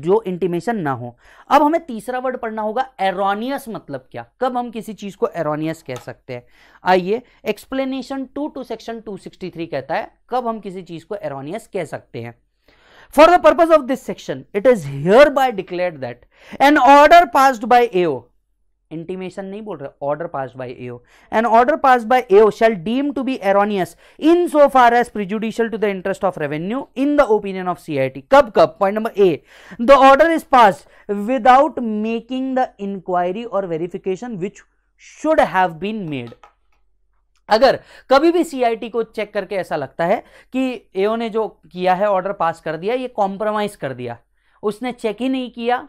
जो इंटीमेशन ना हो अब हमें तीसरा वर्ड पढ़ना होगा एरोनियस मतलब क्या कब हम किसी चीज को एरोनियस कह सकते हैं आइए एक्सप्लेनेशन टू टू सेक्शन 263 कहता है कब हम किसी चीज को एरोनियस कह सकते हैं for the purpose of this section it is hereby declare that an order passed by AO intimation नहीं बोल रहे order pass by AO an order pass by AO shall deem to be erroneous in so far as prejudicial to the interest of revenue in the opinion of CIT कब कब point number A the order is pass without making the inquiry or verification which should have been made अगर कभी भी CIT को check करके ऐसा लगता है कि एओ ने जो किया है ऑर्डर पास कर दिया ये कॉम्प्रोमाइज कर दिया उसने चेक ही नहीं किया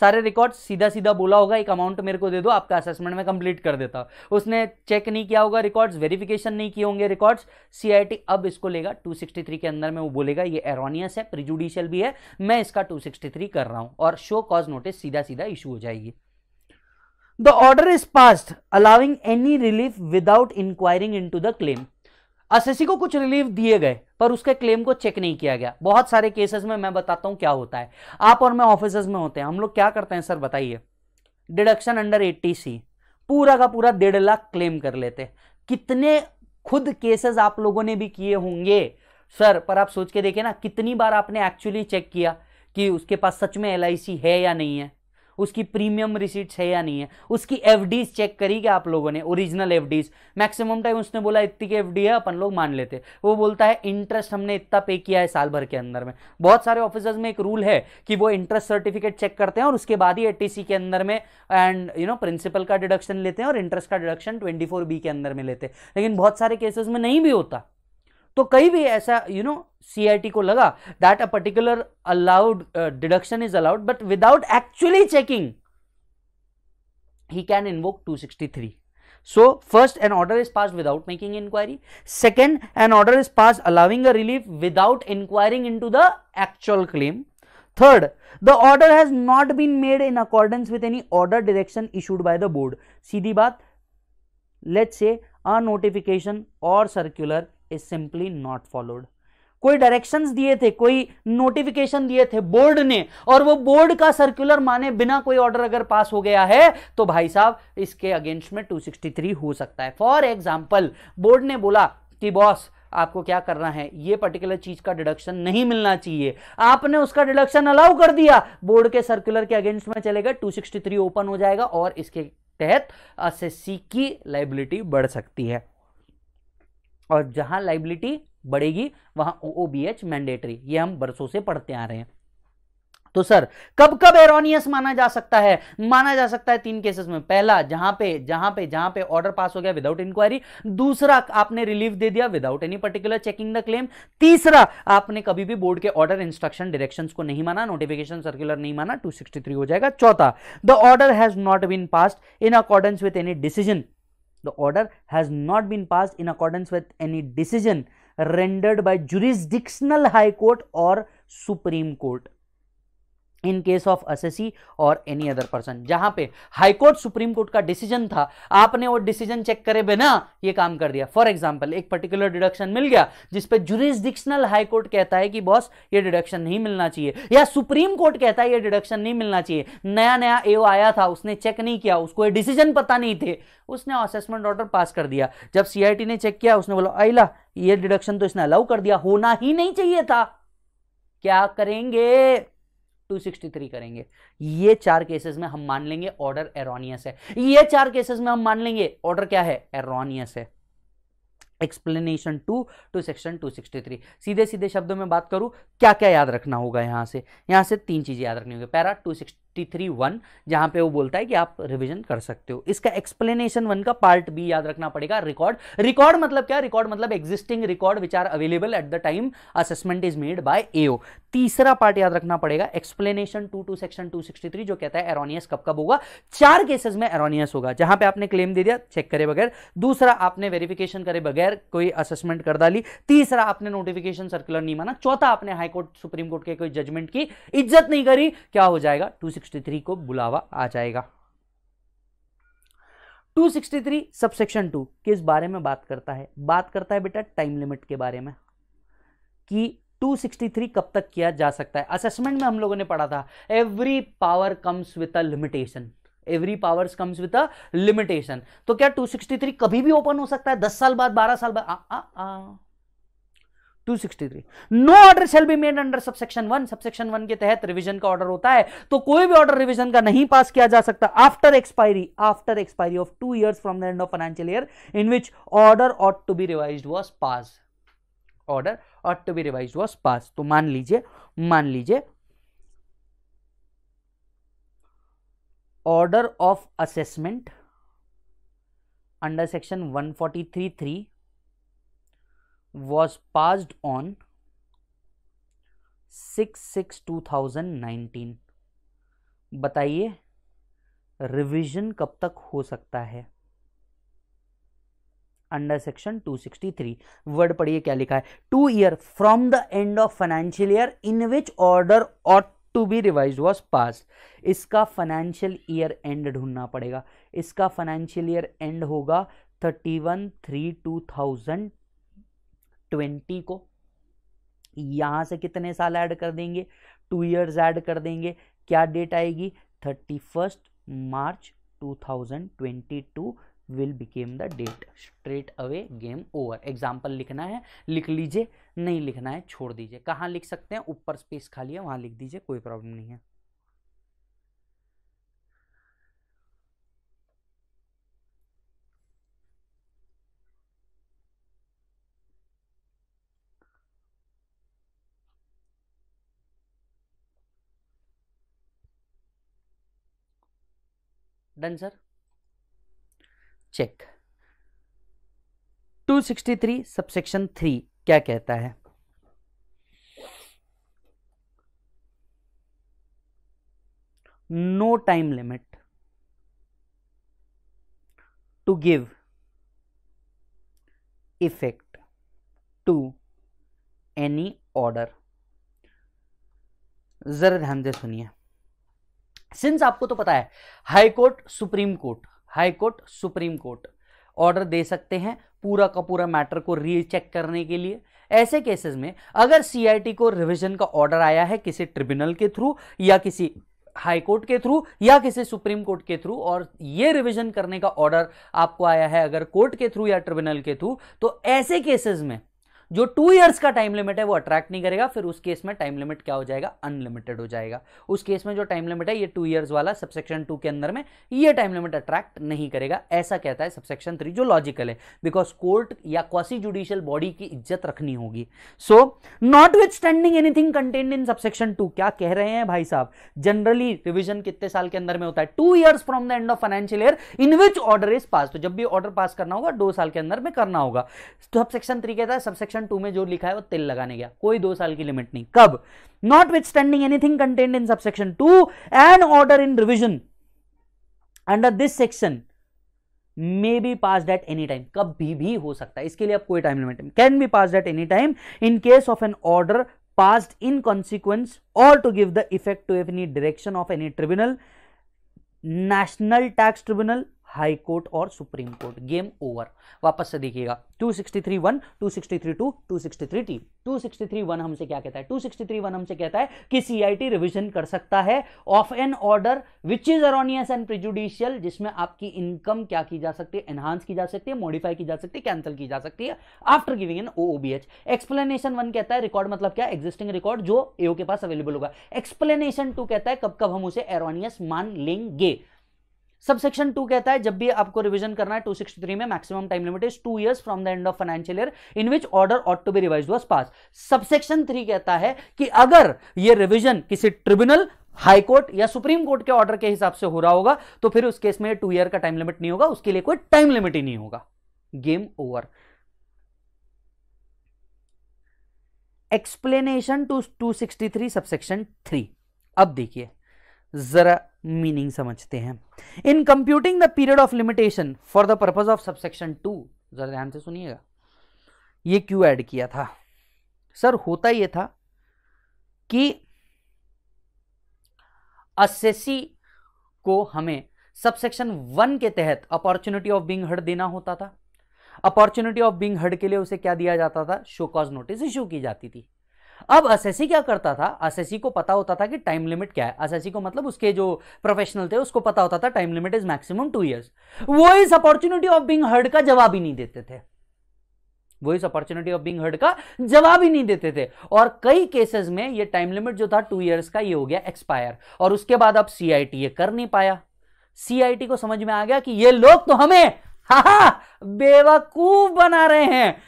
सारे रिकॉर्ड सीधा सीधा बोला होगा एक अमाउंट मेरे को दे दो आपका असेसमेंट में कंप्लीट कर देता उसने चेक नहीं किया होगा रिकॉर्ड्स वेरिफिकेशन नहीं किए होंगे रिकॉर्ड्स सीआईटी अब इसको लेगा 263 के अंदर में वो बोलेगा ये एरोनियस है प्रिजुडिशियल भी है मैं इसका 263 कर रहा हूं और शो कॉज नोटिस सीधा सीधा इशू हो जाएगी the order is passed allowing any relief without inquiring in the claim assessee को कुछ रिलीफ दिए गए पर उसके क्लेम को चेक नहीं किया गया बहुत सारे केसेस में मैं बताता हूं क्या होता है आप और मैं ऑफिस में होते हैं हम लोग क्या करते हैं सर बताइए डिडक्शन अंडर एट्टी सी पूरा का पूरा डेढ़ लाख क्लेम कर लेते कितने खुद केसेस आप लोगों ने भी किए होंगे सर पर आप सोच के देखे ना कितनी बार आपने एक्चुअली चेक किया कि उसके पास सच में एल है या नहीं है उसकी प्रीमियम रिसीट्स है या नहीं है उसकी एफ चेक करी क्या आप लोगों ने ओरिजिनल एफ मैक्सिमम टाइम उसने बोला इतनी की एफ है अपन लोग मान लेते वो बोलता है इंटरेस्ट हमने इतना पे किया है साल भर के अंदर में बहुत सारे ऑफिसर्स में एक रूल है कि वो इंटरेस्ट सर्टिफिकेट चेक करते हैं और उसके बाद ही ए के अंदर में एंड यू नो प्रिंसिपल का डिडक्शन लेते हैं और इंटरेस्ट का डिडक्शन ट्वेंटी बी के अंदर में लेते हैं लेकिन बहुत सारे केसेस में नहीं भी होता तो कहीं भी ऐसा यू नो सीआईटी को लगा that a particular allowed deduction is allowed but without actually checking ही can in invoke 263 so first an order is pass without making inquiry second an order is pass allowing a relief without inquiring into the actual claim third the order has not been made in accordance with any order direction issued by the board सीधी बात let say a notification or circular is simply not followed कोई directions दिए थे कोई notification दिए थे board ने और वो बोर्ड का सर्कुलर माने बिना कोई ऑर्डर अगर पास हो गया है तो भाई साहब इसके अगेंस्ट में 263 हो सकता है फॉर एग्जाम्पल बोर्ड ने बोला कि बॉस आपको क्या करना है ये पर्टिकुलर चीज का डिडक्शन नहीं मिलना चाहिए आपने उसका डिडक्शन अलाउ कर दिया बोर्ड के सर्कुलर के अगेंस्ट में चलेगा टू ओपन हो जाएगा और इसके तहत एस की लाइबिलिटी बढ़ सकती है और जहां लाइबिलिटी बढ़ेगी वहां ओ मैंडेटरी ये हम बरसों से पढ़ते आ रहे हैं तो सर कब कब एरोनियस माना जा सकता है माना जा सकता है तीन केसेस में पहला जहां पे जहां पे जहां पे ऑर्डर पास हो गया विदाउट इंक्वायरी दूसरा आपने रिलीफ दे दिया without any particular checking the claim तीसरा आपने कभी भी बोर्ड के ऑर्डर इंस्ट्रक्शन डायरेक्शन को नहीं माना नोटिफिकेशन सर्कुलर नहीं माना टू हो जाएगा चौथा the order has not been passed in accordance with any decision the order has not been passed in accordance with any decision rendered by jurisdictional high court or supreme court in case of assessee or any other person जहां पे High Court Supreme Court का decision था आपने वो decision check करे बिना ये काम कर दिया फॉर एग्जांपल एक पर्टिकुलर डिडक्शन मिल गया जिसपे जुरिस्डिक्शनल हाई कोर्ट कहता है कि बॉस ये डिडक्शन नहीं मिलना चाहिए या सुप्रीम कोर्ट कहता है ये डिडक्शन नहीं मिलना चाहिए नया नया एओ आया था उसने चेक नहीं किया उसको डिसीजन पता नहीं थे उसने असेसमेंट ऑर्डर पास कर दिया जब सीआईटी ने चेक किया उसने बोला अला ये डिडक्शन तो इसने अलाउ कर दिया होना ही नहीं चाहिए था क्या करेंगे 263 करेंगे ये चार केसेस में हम मान लेंगे ऑर्डर एरोनियस है ये चार केसेस में हम मान लेंगे ऑर्डर क्या है एरोनियस है एक्सप्लेनेशन टू टू सेक्शन 263 सीधे सीधे शब्दों में बात करूं क्या क्या याद रखना होगा यहां से यहां से तीन चीज़ें याद रखनी होगी पैरा 263 वन जहां पे वो बोलता है कि आप रिवीजन कर सकते हो इसका एक्सप्लेनेशन वन का पार्ट बी याद रखना पड़ेगा रिकॉर्ड रिकॉर्ड मतलब क्या रिकॉर्ड मतलब existing record which are available at the time assessment is made by AO तीसरा पार्ट याद रखना पड़ेगा explanation two to section three जो कहता है एरोनियस कब कब होगा चार केसेस में एरोनियस होगा जहां पे आपने क्लेम दे दिया चेक करे बगैर दूसरा आपने वेरिफिकेशन करे बगैर कोई असेसमेंट कर डाली तीसरा आपने नोटिफिकेशन सर्कुलर नहीं माना चौथा आपने हाईकोर्ट सुप्रीम कोर्ट के कोई जजमेंट की इज्जत नहीं करी क्या हो जाएगा टू को बुलावा आ जाएगा 263 सबसेक्शन टू किस बारे में बात करता है बात करता है बेटा टाइम लिमिट के बारे में कि 263 कब तक किया जा सकता है असेसमेंट में हम लोगों ने पढ़ा था every power comes with a limitation every power comes with a limitation तो क्या 263 कभी भी ओपन हो सकता है 10 साल बाद 12 साल बाद आ, आ, आ, 263 No order shall be made under subsection one. Subsection one के तहत रिवीजन का ऑर्डर होता है तो कोई भी ऑर्डर रिवीजन का नहीं पास किया जा सकता after expiry after expiry of two years from the end of financial year in which order ought to be revise was pass order ought to be revise was pass तो मान लीजिए मान लीजिए order of assessment under section 143 forty three three was passed on six six two बताइए revision कब तक हो सकता है अंडर सेक्शन 263 वर्ड पढ़िए क्या लिखा है two year from the end of financial year in which order ought to be revise was pass इसका फाइनेंशियल ईयर एंड ढूंढना पड़ेगा इसका फाइनेंशियल ईयर एंड होगा thirty one three two thousand twenty को यहां से कितने साल ऐड कर देंगे टू ईयर्स ऐड कर देंगे क्या डेट आएगी thirty first March two thousand twenty two will became the date straight away game over example लिखना है लिख लीजिए नहीं लिखना है छोड़ दीजिए कहाँ लिख सकते हैं ऊपर स्पेस खाली है वहाँ लिख दीजिए कोई प्रॉब्लम नहीं है done sir check 263 subsection three क्या कहता है no time limit to give effect to any order जरा ध्यान से सुनिए सिंस आपको तो पता है High Court Supreme Court High Court Supreme Court order दे सकते हैं पूरा का पूरा मैटर को रीचेक करने के लिए ऐसे केसेस में अगर सीआईटी को रिवीजन का ऑर्डर आया है किसी ट्रिब्यूनल के थ्रू या किसी हाई कोर्ट के थ्रू या किसी सुप्रीम कोर्ट के थ्रू और ये रिवीजन करने का ऑर्डर आपको आया है अगर कोर्ट के थ्रू या ट्रिब्यूनल के थ्रू तो ऐसे केसेस में जो टू ईयर्स का टाइम लिमिट है वो अट्रैक्ट नहीं करेगा फिर उस केस में टाइम लिमिट क्या हो जाएगा अनलिमिटेड हो जाएगा उस केस में जो टाइम लिमिट है ये टू ईयर्स वाला सबसेक्शन टू के अंदर में ये टाइम लिमिट अट्रैक्ट नहीं करेगा ऐसा कहता है सबसेक्शन थ्री जो लॉजिकल है बिकॉज कोर्ट या क्वासी जुडिशियल बॉडी की इज्जत रखनी होगी so notwithstanding anything content in subsection two क्या कह रहे हैं भाई साहब जनरली रिविजन कितने साल के अंदर में होता है two years from the end of financial year in which order is pass तो जब भी ऑर्डर पास करना होगा दो साल के अंदर में करना होगा तो सबसेक्शन थ्री कहता है सबसेक्शन सेक्शन टू में जो लिखा है वो तिल लगाने गया कोई दो साल की लिमिट नहीं कब notwithstanding anything content in subsection two and order in revision under this section may be passed at any time कभी भी हो सकता है इसके लिए आप कोई time limit can be passed at any time in case of an order passed in consequence or to give the effect to any direction of any tribunal National Tax Tribunal high court और Supreme Court game over वापस से देखिएगा 263 one 263 to 263 हमसे क्या कहता है 263 हमसे कहता है कि सीआईटी रिवीजन कर सकता है of an order which is erroneous and prejudicial जिसमें आपकी इनकम क्या की जा सकती है एनहांस की जा सकती है मॉडिफाई की जा सकती है कैंसिल की जा सकती है after giving an OBH explanation one कहता है रिकॉर्ड मतलब क्या एक्जिस्टिंग रिकॉर्ड जो एओ के पास अवेलेबल होगा एक्सप्लेनेशन टू कहता है कब कब हम उसे एरोनियस मान लेंगे सब सेक्शन टू कहता है जब भी आपको रिवीजन करना है टू सिक्स थ्री में maximum time limit is two years from the end of financial year in which order ought to be revise was pass subsection three कहता है कि अगर ये रिविजन किसी ट्रिब्यूनल हाई कोर्ट या सुप्रीम कोर्ट के order के हिसाब से हो रहा होगा तो फिर उस केस में टू ईयर का टाइम लिमिट नहीं होगा उसके लिए कोई टाइम लिमिट ही नहीं होगा game over explanation two two sixty three subsection three अब देखिए ज़रा मीनिंग समझते हैं in computing the period of limitation for the purpose of subsection two ज़रा ध्यान से सुनिएगा ये क्यों ऐड किया था सर होता ये था कि असेसी को हमें सबसेक्शन वन के तहत अपॉर्चुनिटी ऑफ बींग हर्ड देना होता था अपॉर्चुनिटी ऑफ बिंग हर्ड के लिए उसे क्या दिया जाता था शोकॉज नोटिस इश्यू की जाती थी अब असेसी क्या करता था असेसी को पता होता था कि टाइम लिमिट क्या है असेसी को मतलब उसके जो प्रोफेशनल थे उसको पता होता था time limit is maximum two years वो इस अपॉर्चुनिटी ऑफ बिंग हर्ड का जवाब ही नहीं देते थे वो इस अपॉर्चुनिटी ऑफ बिंग हर्ड का जवाब ही नहीं देते थे और कई केसेस में ये टाइम लिमिट जो था टू ईयर्स का ये हो गया एक्सपायर और उसके बाद अब सी ये कर नहीं पाया सी को समझ में आ गया कि ये लोग तो हमें हा बेवकूफ बना रहे हैं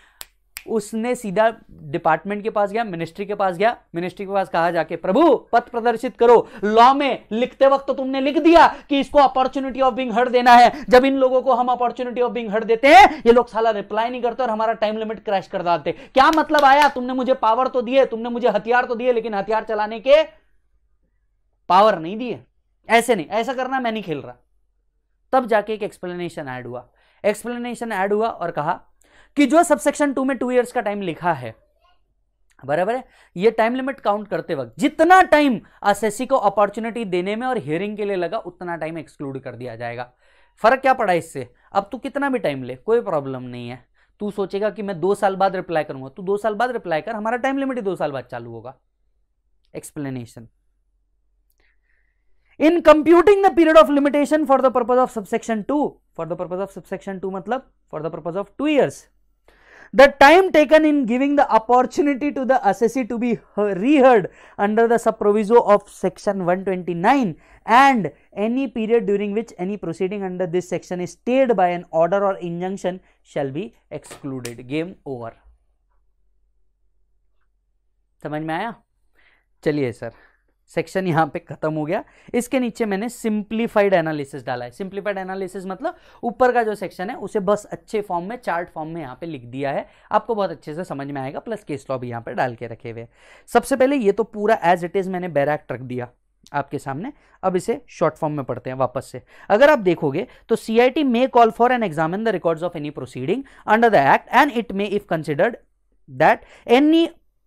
उसने सीधा डिपार्टमेंट के पास गया मिनिस्ट्री के पास गया मिनिस्ट्री के पास कहा जाके प्रभु पथ प्रदर्शित करो लॉ में लिखते वक्त तो तुमने लिख दिया कि इसको अपॉर्चुनिटी ऑफ बिंग हट देना है जब इन लोगों को हम अपॉर्चुनिटी ऑफ बिंग हट देते हैं ये लोग साला रिप्लाई नहीं करते और हमारा टाइम लिमिट क्रैश कर डालते क्या मतलब आया तुमने मुझे पावर तो दिए तुमने मुझे हथियार तो दिए लेकिन हथियार चलाने के पावर नहीं दिए ऐसे नहीं ऐसा करना मैं नहीं खेल रहा तब जाके एक एक्सप्लेनेशन ऐड हुआ एक्सप्लेनेशन ऐड हुआ और कहा कि जो सबसेक्शन टू में टू ईयर्स का टाइम लिखा है बराबर है ये टाइम लिमिट काउंट करते वक्त जितना टाइम असेसी को अपॉर्चुनिटी देने में और हियरिंग के लिए लगा उतना टाइम एक्सक्लूड कर दिया जाएगा फर्क क्या पड़ा इससे अब तू कितना भी टाइम ले कोई प्रॉब्लम नहीं है तू सोचेगा कि मैं दो साल बाद रिप्लाई करूंगा तू दो साल बाद रिप्लाई कर हमारा टाइम लिमिट ही दो साल बाद चालू होगा explanation in computing the period of limitation for the purpose of subsection two for the purpose of subsection two मतलब for the purpose of two years The time taken in giving the opportunity to the assessee to be reheard under the subproviso of section 129 and any period during which any proceeding under this section is stayed by an order or injunction shall be excluded. Game over. समझ में आया चलिए sir section यहां पे खत्म हो गया इसके नीचे मैंने सिंप्लीफाइड एनालिसिस डाला है सिंप्लीफाइड एनालिसिस मतलब ऊपर का जो सेक्शन है उसे बस अच्छे फॉर्म में चार्ट फॉर्म में यहां पे लिख दिया है आपको बहुत अच्छे से समझ में आएगा प्लस केस लॉ भी यहाँ पे डाल के रखे हुए सबसे पहले ये तो पूरा एज इट इज़ मैंने बैरैक्ट रख दिया आपके सामने अब इसे शॉर्ट फॉर्म में पढ़ते हैं वापस से अगर आप देखोगे तो C I T may call for an exam the records of any proceeding under the act and it may if considered that any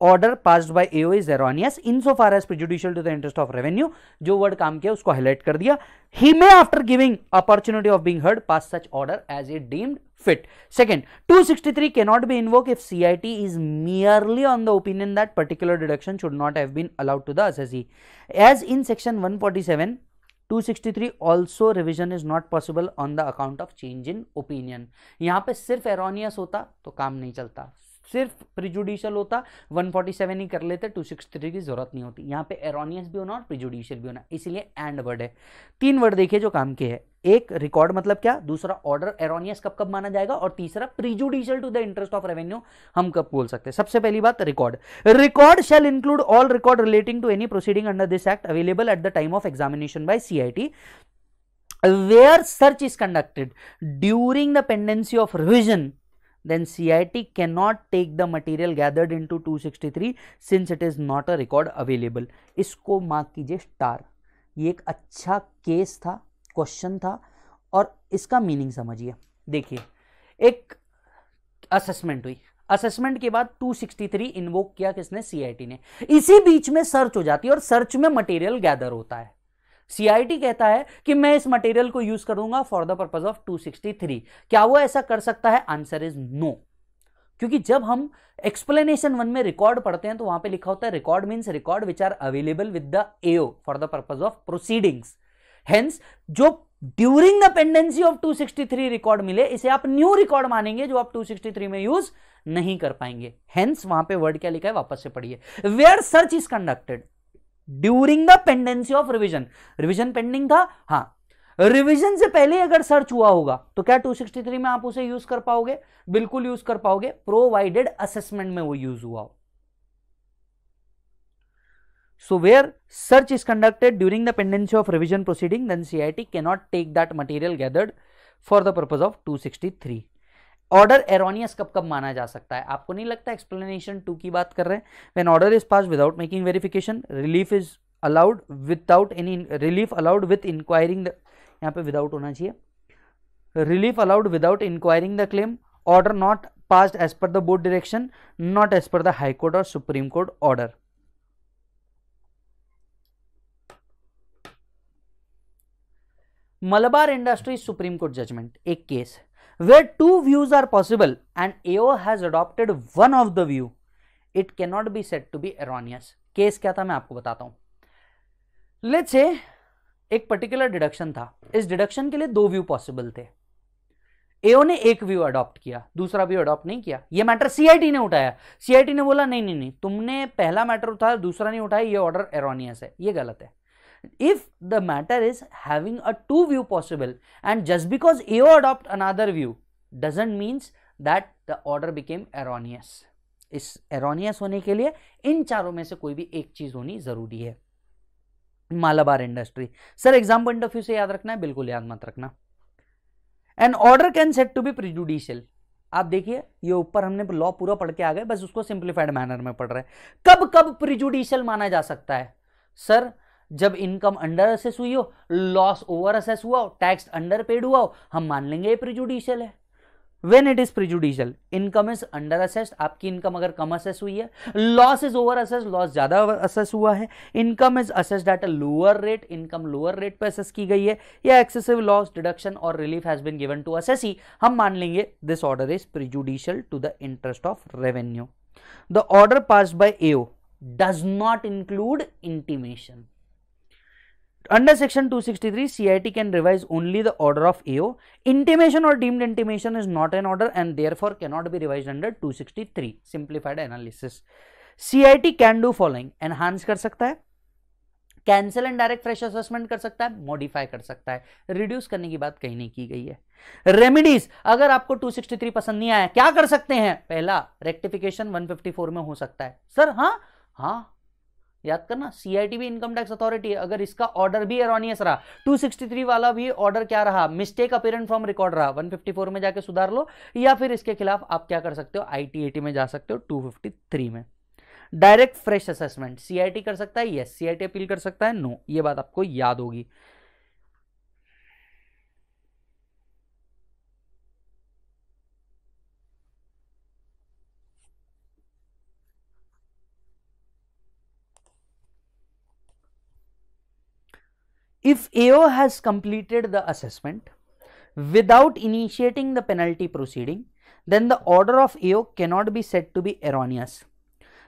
order passed by AO is erroneous in so far as prejudicial to the interest of revenue जो word काम किया उसको highlight कर दिया he may after giving opportunity of being heard pass such order as a deemed fit second two sixty three cannot be invoke if C I T is merely on the opinion that particular deduction should not have been allowed to the S S C as in section one forty seven two sixty three also revision is not possible on the account of change in opinion यहां पर सिर्फ erroneous होता तो काम नहीं चलता सिर्फ प्रिजुडिशियल होता 147 ही कर लेते 263 की जरूरत नहीं होती यहाँ पे एरोनियस भी होना और प्रिजुडिशियल भी होना इसलिए एंड वर्ड है तीन वर्ड देखिए जो काम के है एक रिकॉर्ड मतलब क्या दूसरा ऑर्डर एरोनियस कब कब माना जाएगा और तीसरा prejudicial to the interest of revenue हम कब बोल सकते हैं सबसे पहली बात record record shall include all record relating to any proceeding under this act available at the time of examination by CIT where search is conducted during the pendency of revision then CIT cannot take the material gathered into 263 since it is not a record available. इसको mark कीजिए star ये एक अच्छा case था question था और इसका meaning समझिए देखिए एक असेसमेंट हुई असेसमेंट के बाद 263 इन्वोक किया किसने सीआईटी ने इसी बीच में सर्च हो जाती है और सर्च में मटेरियल गैदर होता है सीआईटी कहता है कि मैं इस मटेरियल को यूज करूंगा फॉर द पर्पज ऑफ 263 क्या वो ऐसा कर सकता है आंसर इज नो क्योंकि जब हम एक्सप्लेनेशन वन में रिकॉर्ड पढ़ते हैं तो वहां पे लिखा होता है record means record which are available with the AO for the purpose of proceedings hence जो during the pendency of 263 record मिले इसे आप न्यू रिकॉर्ड मानेंगे जो आप 263 में यूज नहीं कर पाएंगे हेंस वहां पे वर्ड क्या लिखा है वापस से पढ़िए where search is conducted during the pendency of revision revision pending था हाँ रिविजन से पहले अगर सर्च हुआ होगा तो क्या 263 में आप उसे यूज कर पाओगे बिल्कुल यूज कर पाओगे प्रोवाइडेड असेसमेंट में वो यूज हुआ हो so where search is conducted during the pendency of revision proceeding then CIT cannot take that material gathered for the purpose of 263 order erroneous कब कब माना जा सकता है आपको नहीं लगता एक्सप्लेनेशन टू की बात कर रहे हैं when order is pass without making verification relief is allowed without any relief allowed with inquiring यहाँ पे विदाउट होना चाहिए relief allowed without inquiring the claim order not pass as per the board direction not as per the high court और Supreme Court order Malabar Industries Supreme Court judgment एक case where two views are possible and AO has adopted one of the view, it cannot be said to be erroneous. Case क्या था मैं आपको बताता हूं let's say एक particular deduction था इस डिडक्शन के लिए दो व्यू पॉसिबल थे एओ ने एक व्यू अडॉप्ट किया दूसरा व्यू अडॉप्ट नहीं किया ये मैटर सीआईटी ने उठाया सीआईटी ने बोला नहीं नहीं नहीं तुमने पहला मैटर उठाया दूसरा नहीं उठाया ये ऑर्डर एरोनियस है ये गलत है if the matter is having a two view possible and just because AO adopt another view doesn't means that the order became erroneous. is erroneous hone ke liye in charon mein se koi bhi ek cheez honi zaruri hai malabar industry sir exam point of view se yaad rakhna hai bilkul yaad mat rakhna an order can said to be prejudicial आप देखिए ये ऊपर हमने law पूरा पढ़ के आ गए बस उसको सिंप्लीफाइड मैनर में पढ़ रहे हैं कब कब प्रिजुडिशियल माना जा सकता है सर जब इनकम अंडर असेस हुई हो लॉस ओवर असेस हुआ हो टैक्स अंडर पेड हुआ हो हम मान लेंगे ये प्रिजुडिशियल है when it is prejudicial income is under assessed आपकी इनकम अगर कम असेस हुई है loss is over assess loss ज्यादा असेस हुआ है income is assessed at a lower rate income lower rate पर असेस की गई है या एक्सेसिव लॉस डिडक्शन और relief has been given to ही हम मान लेंगे this order is prejudicial to the interest of revenue the order pass by AO does not include intimation under section 263 cit can revise only the order of ao intimation or deemed intimation is not an order and therefore cannot be revised under 263 simplified analysis cit can do following enhance कर सकता है cancel and direct fresh assessment कर सकता है modify कर सकता है reduce करने की बात कहीं नहीं की गई है रेमेडीज अगर आपको 263 पसंद नहीं आया क्या कर सकते हैं पहला रेक्टिफिकेशन 154 में हो सकता है सर हाँ हाँ याद करना सीआईटी भी इनकम टैक्स अथॉरिटी है अगर इसका ऑर्डर भी एरोनियस रहा 263 वाला भी ऑर्डर क्या रहा मिस्टेक अपेरेंट फ्रॉम रिकॉर्ड रहा 154 में जाके सुधार लो या फिर इसके खिलाफ आप क्या कर सकते हो आईटीएटी में जा सकते हो 253 में डायरेक्ट फ्रेश असेसमेंट सीआईटी कर सकता है यस सीआईटी अपील कर सकता है नो ये बात आपको याद होगी If AO has completed the assessment without initiating the penalty proceeding, then the order of AO cannot be said to be erroneous.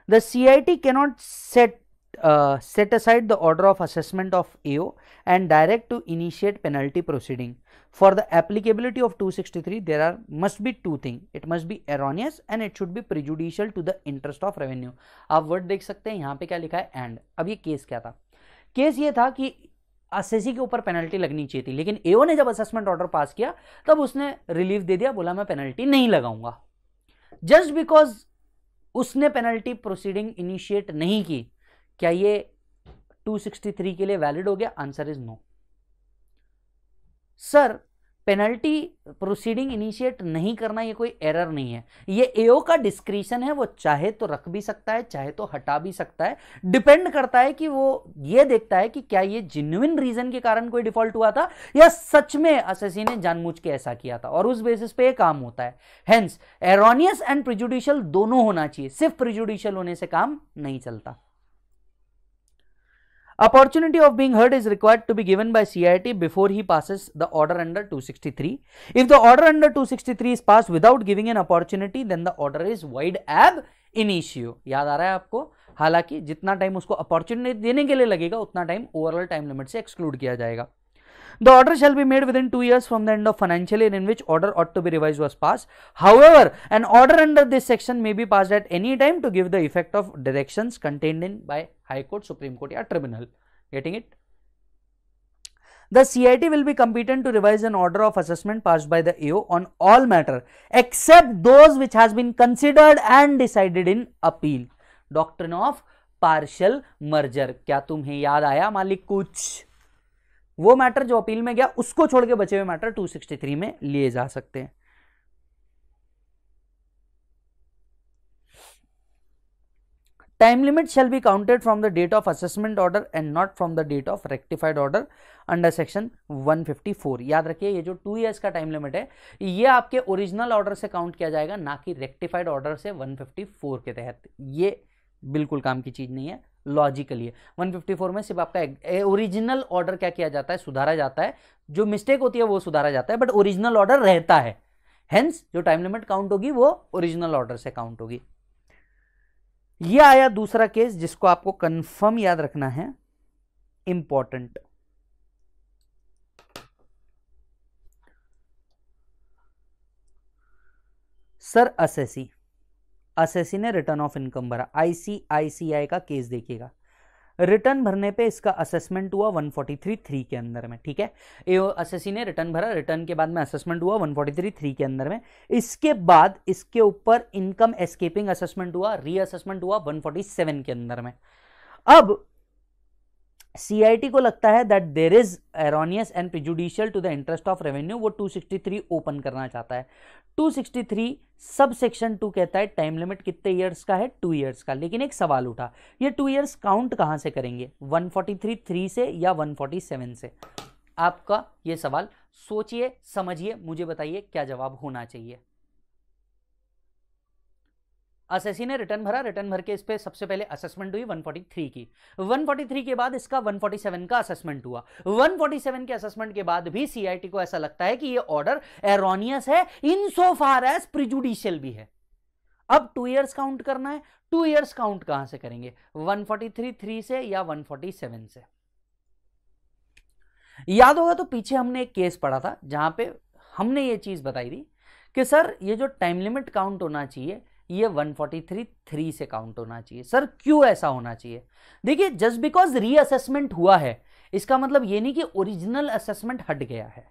The CIT cannot set, uh, set aside the order of assessment of AO and direct to initiate penalty proceeding. For the applicability of 263, there are must be two things. It must be erroneous and it should be prejudicial to the interest of revenue. आप word देख सकते हैं यहाँ पे क्या लिखा है and अब ये केस क्या था केस ये था कि एसेसी के ऊपर पेनल्टी लगनी चाहिए थी लेकिन एओ ने जब असेसमेंट ऑर्डर पास किया तब उसने रिलीफ दे दिया बोला मैं पेनल्टी नहीं लगाऊंगा जस्ट बिकॉज उसने पेनल्टी प्रोसीडिंग इनिशिएट नहीं की क्या ये 263 के लिए वैलिड हो गया answer is no sir penalty proceeding initiate नहीं करना ये कोई एरर नहीं है ये एओ का डिस्क्रिशन है वो चाहे तो रख भी सकता है चाहे तो हटा भी सकता है डिपेंड करता है कि वो ये देखता है कि क्या ये जिन्युन रीजन के कारण कोई डिफॉल्ट हुआ था या सच में असेसी ने जानबूझ के ऐसा किया था और उस बेसिस पे ये काम होता है हेंस एरोनियस एंड प्रिजुडिशियल दोनों होना चाहिए सिर्फ प्रिजुडिशियल होने से काम नहीं चलता Opportunity of being heard is required to be given by CIT before he passes the order under 263. If the order under 263 is passed without giving an opportunity, then the order is void ab initio. याद आ रहा है आपको हालांकि जितना time उसको opportunity देने के लिए लगेगा उतना टाइम ओवरऑल टाइम लिमिट से एक्सक्लूड किया जाएगा The order shall be made within two years from the end of financial year in which order ought to be revised was passed. However, an order under this section may be passed at any time to give the effect of directions contained in by High Court, Supreme Court or Tribunal. Getting it? The CIT will be competent to revise an order of assessment passed by the AO on all matter except those which has been considered and decided in appeal. Doctrine of partial merger. क्या तुम्हें याद आया मालिक कुछ वो matter जो appeal में गया उसको छोड़ के बचे हुए मैटर 263 में लिए जा सकते हैं time limit shall be counted from the date of assessment order and not from the date of rectified order under section 154 याद रखिए ये जो टू ईयर्स का टाइम लिमिट है ये आपके ओरिजिनल ऑर्डर से काउंट किया जाएगा ना कि रेक्टिफाइड ऑर्डर से 154 के तहत ये बिल्कुल काम की चीज़ नहीं है लॉजिकली है 154 में सिर्फ आपका ओरिजिनल ऑर्डर क्या किया जाता है सुधारा जाता है जो मिस्टेक होती है वो सुधारा जाता है बट ओरिजिनल ऑर्डर रहता है हेंस जो टाइम लिमिट काउंट होगी वो ओरिजिनल ऑर्डर से काउंट होगी ये आया दूसरा केस जिसको आपको कंफर्म याद रखना है इंपॉर्टेंट सर असेसी असेसी ने रिटर्न ऑफ इनकम भरा आईसीआईसीआई का केस देखिएगा रिटर्न भरने पे इसका असेसमेंट हुआ 143 थ्री के अंदर में ठीक है ए असेसी ने रिटर्न भरा रिटर्न के बाद में असेसमेंट हुआ 143 थ्री के अंदर में इसके बाद इसके ऊपर इनकम एस्केपिंग असेसमेंट हुआ री असेसमेंट हुआ 147 के अंदर में अब सी को लगता है that there is erroneous and prejudicial to the interest of revenue वो 263 ओपन करना चाहता है 263 सब सेक्शन टू कहता है टाइम लिमिट कितने ईयर्स का है टू ईयर्स का लेकिन एक सवाल उठा ये टू ईयर्स काउंट कहाँ से करेंगे 143 थ्री से या 147 से आपका ये सवाल सोचिए समझिए मुझे बताइए क्या जवाब होना चाहिए असेसी ने रिटर्न भरा रिटर्न भर के इस पर सबसे पहले असेसमेंट हुई 143 की 143 के बाद इसका 147 का असेसमेंट हुआ 147 के असेसमेंट के बाद भी सीआईटी को ऐसा लगता है कि ये ऑर्डर एरोनियस है इन सो फार एज प्रिजुडिशियल भी है अब टू इयर्स काउंट करना है टू ईयर्स काउंट कहां से करेंगे 143 थ्री से या 147 से याद होगा तो पीछे हमने एक केस पढ़ा था जहां पे हमने ये चीज बताई थी कि सर ये जो टाइम लिमिट काउंट होना चाहिए ये 143 थ्री से काउंट होना चाहिए सर क्यों ऐसा होना चाहिए देखिए जस्ट बिकॉज रीअसेसमेंट हुआ है इसका मतलब ये नहीं कि ओरिजिनल असेसमेंट हट गया है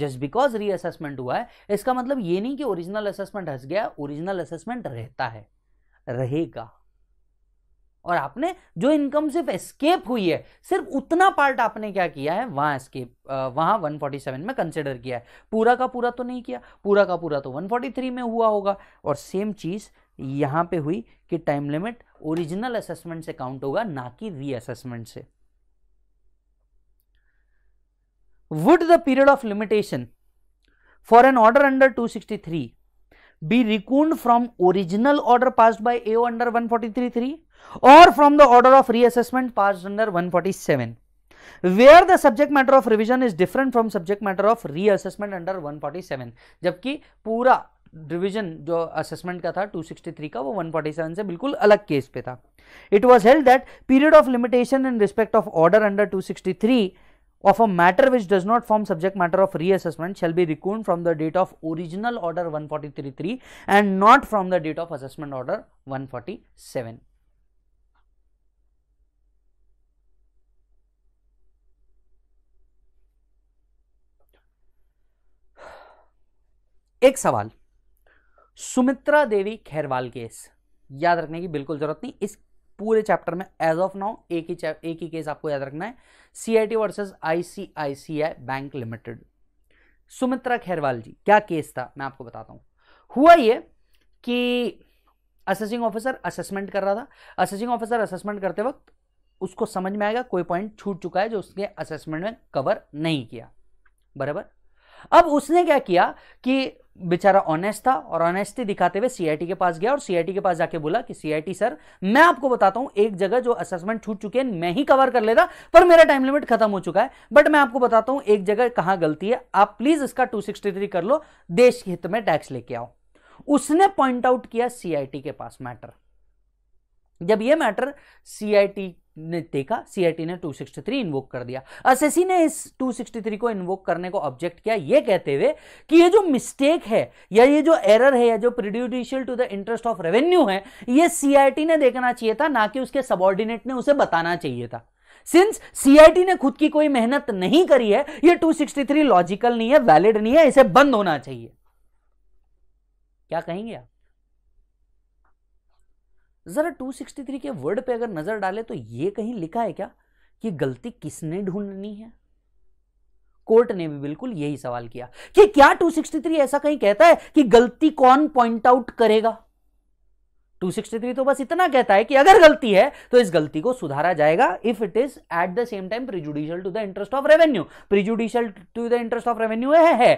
जस्ट बिकॉज रीअसेसमेंट हुआ है इसका मतलब ये नहीं कि ओरिजिनल असेसमेंट हट गया ओरिजिनल असेसमेंट रहता है रहेगा और आपने जो इनकम सिर्फ एस्केप हुई है सिर्फ उतना पार्ट आपने क्या किया है वहां एस्केप वहां 147 में कंसिडर किया है पूरा का पूरा तो नहीं किया पूरा का पूरा तो 143 में हुआ होगा और सेम चीज़ यहां पे हुई कि टाइम लिमिट ओरिजिनल असेसमेंट से काउंट होगा ना कि री असेसमेंट से would the period of limitation for an order under 263 be recouped from original order passed one forty three three or from the order of reassessment passed under 147 where the subject matter of revision is different from subject matter of reassessment under 147 जबकि पूरा revision जो assessment का था 263 का वो 147 से बिल्कुल अलग case पे था It was held that period of limitation in respect of order under 263 of a matter which does not form subject matter of reassessment shall be recounted from the date of original order 1433 and not from the date of assessment order 147 एक सवाल सुमित्रा देवी Khairwal case याद रखने की बिल्कुल ज़रूरत नहीं इस पूरे चैप्टर में एज ऑफ नाउ एक ही एक ही केस आपको याद रखना है CIT versus ICICI versus Bank Limited Sumitra Khairwal ji क्या केस था मैं आपको बताता हूं हुआ ये कि असेसिंग ऑफिसर असेसमेंट कर रहा था असेसिंग ऑफिसर असेसमेंट करते वक्त उसको समझ में आएगा कोई पॉइंट छूट चुका है जो उसके असेसमेंट में कवर नहीं किया बराबर अब उसने क्या किया कि बेचारा ऑनेस्ट था और ऑनेस्टी दिखाते हुए सीआईटी के पास गया और सीआईटी के पास जाके बोला कि सीआईटी सर मैं आपको बताता हूं एक जगह जो असेसमेंट छूट चुके हैं मैं ही कवर कर लेता पर मेरा टाइम लिमिट खत्म हो चुका है बट मैं आपको बताता हूं एक जगह कहां गलती है आप प्लीज इसका 263 कर लो देश हित में टैक्स लेके आओ उसने पॉइंट आउट किया सीआईटी के पास मैटर जब यह मैटर सीआईटी ने देखा सीआईटी ने 263 इन्वोक कर दिया असेसी ने इस 263 को इन्वोक करने को ऑब्जेक्ट किया यह कहते हुए कि यह जो मिस्टेक है या ये जो एरर है या जो prejudicial to the interest of revenue है आई सीआईटी ने देखना चाहिए था ना कि उसके सबॉर्डिनेट ने उसे बताना चाहिए था सिंस सीआईटी ने खुद की कोई मेहनत नहीं करी है सिक्सटी थ्री लॉजिकल नहीं है वैलिड नहीं है इसे बंद होना चाहिए क्या कहेंगे आप ज़रा 263 के वर्ड पे अगर नज़र डाले तो ये कहीं लिखा है क्या कि गलती किसने ढूंढनी है कोर्ट ने भी बिल्कुल यही सवाल किया कि क्या 263 ऐसा कहीं कहता है कि गलती कौन पॉइंट आउट करेगा 263 तो बस इतना कहता है कि अगर गलती है तो इस गलती को सुधारा जाएगा if it is at the same time prejudicial to the interest of revenue prejudicial to the interest of revenue है है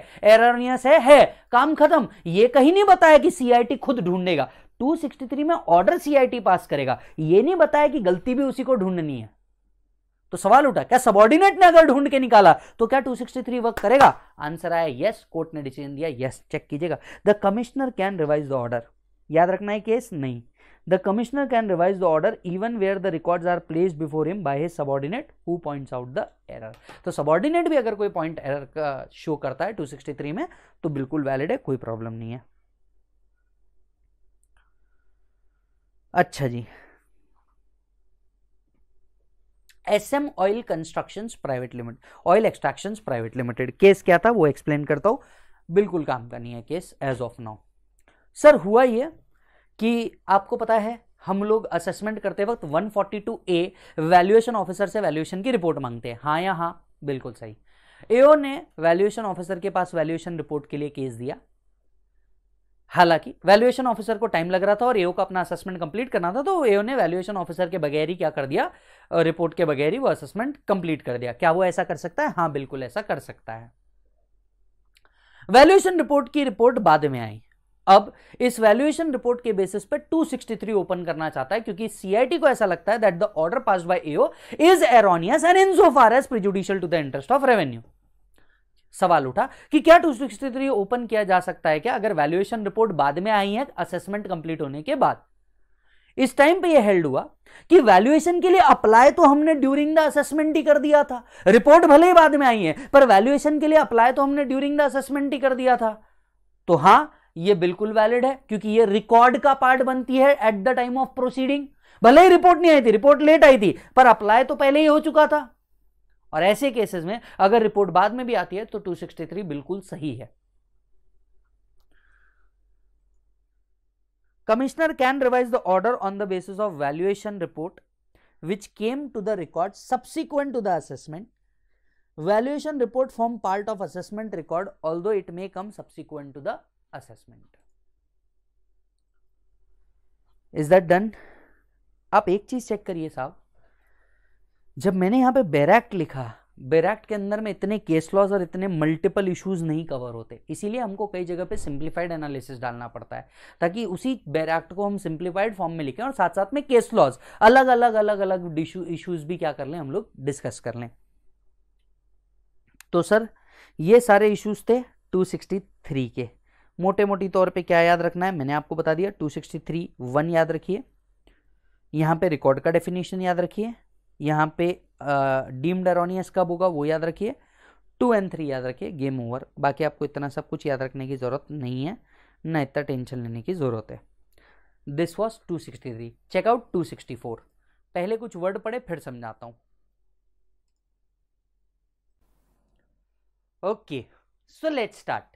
है है काम खत्म ये कहीं नहीं बताया कि सीआईटी खुद ढूंढेगा 263 में ऑर्डर सीआईटी पास करेगा ये नहीं बताया कि गलती भी उसी को ढूंढनी है तो सवाल उठा क्या सबॉर्डिनेट ने अगर ढूंढ के निकाला तो क्या 263 वर्क करेगा आंसर आया यस कोर्ट ने डिसीजन दिया यस चेक कीजिएगा the commissioner can revise the order याद रखना है केस नहीं the commissioner can revise the order even where the records are place before him by his subordinate who points out the error तो subordinate भी अगर कोई point error का show करता है 263 में तो बिल्कुल वैलिड है कोई प्रॉब्लम नहीं है अच्छा जी S M oil Construction Private Limited Oil Extraction Private Limited case क्या था वो एक्सप्लेन करता हूँ बिल्कुल काम का नहीं है case as of now sir हुआ ये कि आपको पता है हम लोग असेसमेंट करते वक्त 142 ए वैल्यूएशन ऑफिसर से वैल्यूएशन की रिपोर्ट मांगते हैं हाँ या हाँ बिल्कुल सही एओ ने वैल्यूएशन ऑफिसर के पास वैल्यूएशन रिपोर्ट के लिए केस दिया हालांकि वैल्यूएशन ऑफिसर को टाइम लग रहा था और एओ का अपना असेसमेंट कंप्लीट करना था तो एओ ने वैल्यूएशन ऑफिसर के बगैर ही क्या कर दिया रिपोर्ट के बगैर ही वो असेसमेंट कंप्लीट कर दिया क्या वो ऐसा कर सकता है हाँ बिल्कुल ऐसा कर सकता है वैल्यूएशन रिपोर्ट की रिपोर्ट बाद में आई अब इस वैल्यूएशन रिपोर्ट के बेसिस पे 263 ओपन करना चाहता है क्योंकि सीआईटी को ऐसा लगता है that the order pass by AO is erroneous and in so far as prejudicial to the interest of revenue सवाल उठा कि क्या टू सिक्सटी थ्री ओपन किया जा सकता है क्या अगर वैल्यूएशन रिपोर्ट बाद में आई है असेसमेंट कंप्लीट होने के बाद इस टाइम पे ये हेल्ड हुआ कि वैल्यूएशन के लिए अप्लाई तो हमने ड्यूरिंग द असेसमेंट ही कर दिया था रिपोर्ट भले ही बाद में आई है पर वैल्यूएशन के लिए अप्लाई तो हमने ड्यूरिंग द असेसमेंट ही कर दिया था तो हां ये बिल्कुल वैलिड है क्योंकि ये रिकॉर्ड का पार्ट बनती है at the time of proceeding भले ही रिपोर्ट नहीं आई थी रिपोर्ट लेट आई थी पर अप्लाई तो पहले ही हो चुका था और ऐसे केसेस में अगर रिपोर्ट बाद में भी आती है तो 263 बिल्कुल सही है commissioner can revise the order on the basis of valuation report which came to the record subsequent to the assessment valuation report form part of assessment record all it may come subsequent to the assessment is that done आप एक चीज check करिए साहब जब मैंने यहाँ पे bare act लिखा बेरैक्ट के अंदर में इतने केस लॉज और इतने मल्टीपल इश्यूज नहीं कवर होते इसीलिए हमको कई जगह पे सिंप्लीफाइड एनालिसिस डालना पड़ता है ताकि उसी बैरैक्ट को हम सिंप्लीफाइड फॉर्म में लिखें और साथ साथ में केस लॉज अलग अलग अलग अलग इश्यूज भी क्या कर लें हम लोग डिस्कस कर लें तो सर ये सारे इश्यूज थे 263 के मोटे मोटी तौर पे क्या याद रखना है मैंने आपको बता दिया 263 वन याद रखिए यहाँ पे रिकॉर्ड का डेफिनेशन याद रखिए यहाँ पे डीम्ड अरोनियस कब होगा वो याद रखिए टू एंड थ्री याद रखिए गेम ओवर बाकी आपको इतना सब कुछ याद रखने की ज़रूरत नहीं है ना इतना टेंशन लेने की ज़रूरत है this was two sixty three check out two sixty four पहले कुछ वर्ड पढ़े फिर समझाता हूँ ओके सो लेट स्टार्ट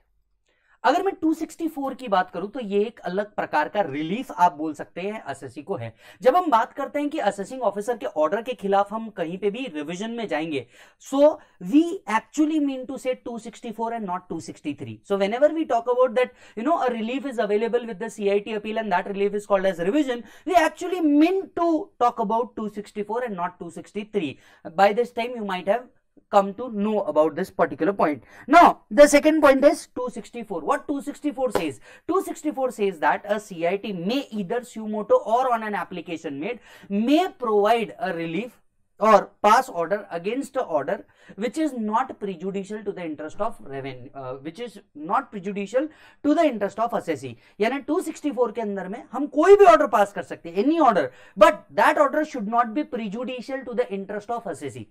अगर मैं 264 की बात करूं तो ये एक अलग प्रकार का रिलीफ आप बोल सकते हैं असेसी को है जब हम बात करते हैं कि असेसिंग ऑफिसर के ऑर्डर के खिलाफ हम कहीं पे भी रिवीजन में जाएंगे so we actually mean to say 264 and not 263 so whenever we talk about that you know a relief is available with the CIT appeal and that relief is called as revision we actually mean to talk about 264 and not 263 by this time you might have come to know about this particular point. Now, the second point is 264. What 264 says? 264 says that a CIT may either sumoto or on an application made may provide a relief or pass order against a order which is not prejudicial to the interest of revenue uh, which is not prejudicial to the interest of assessee yani 264 ke andar mein hum koi bhi order pass kar sakte any order but that order should not be prejudicial to the interest of assessee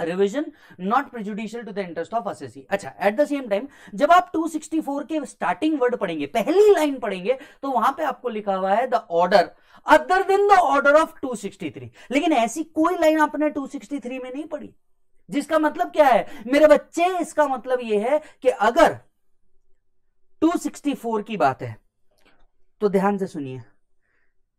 revision not prejudicial to the interest of assessee अच्छा at the same time जब आप 264 के starting word पढ़ेंगे पहली line पढ़ेंगे तो वहां पे आपको लिखा हुआ है the order other than the order of 263 लेकिन ऐसी कोई लाइन आपने 263 में नहीं पढ़ी जिसका मतलब क्या है मेरे बच्चे इसका मतलब यह है कि अगर 264 की बात है तो ध्यान से सुनिए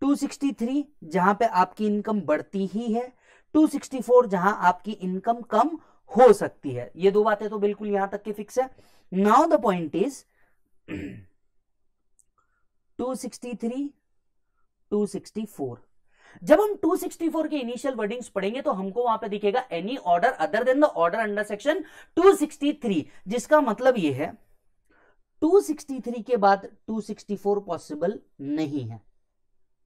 263 जहां पे आपकी इनकम बढ़ती ही है 264 जहां आपकी इनकम कम हो सकती है ये दो बातें तो बिल्कुल यहां तक की फिक्स है नाउ द पॉइंट इज 263 264 जब हम 264 के इनिशियल वर्डिंग्स पढ़ेंगे तो हमको वहां पे दिखेगा any order other than the order under section 263 जिसका मतलब ये है 263 के बाद 264 पॉसिबल नहीं है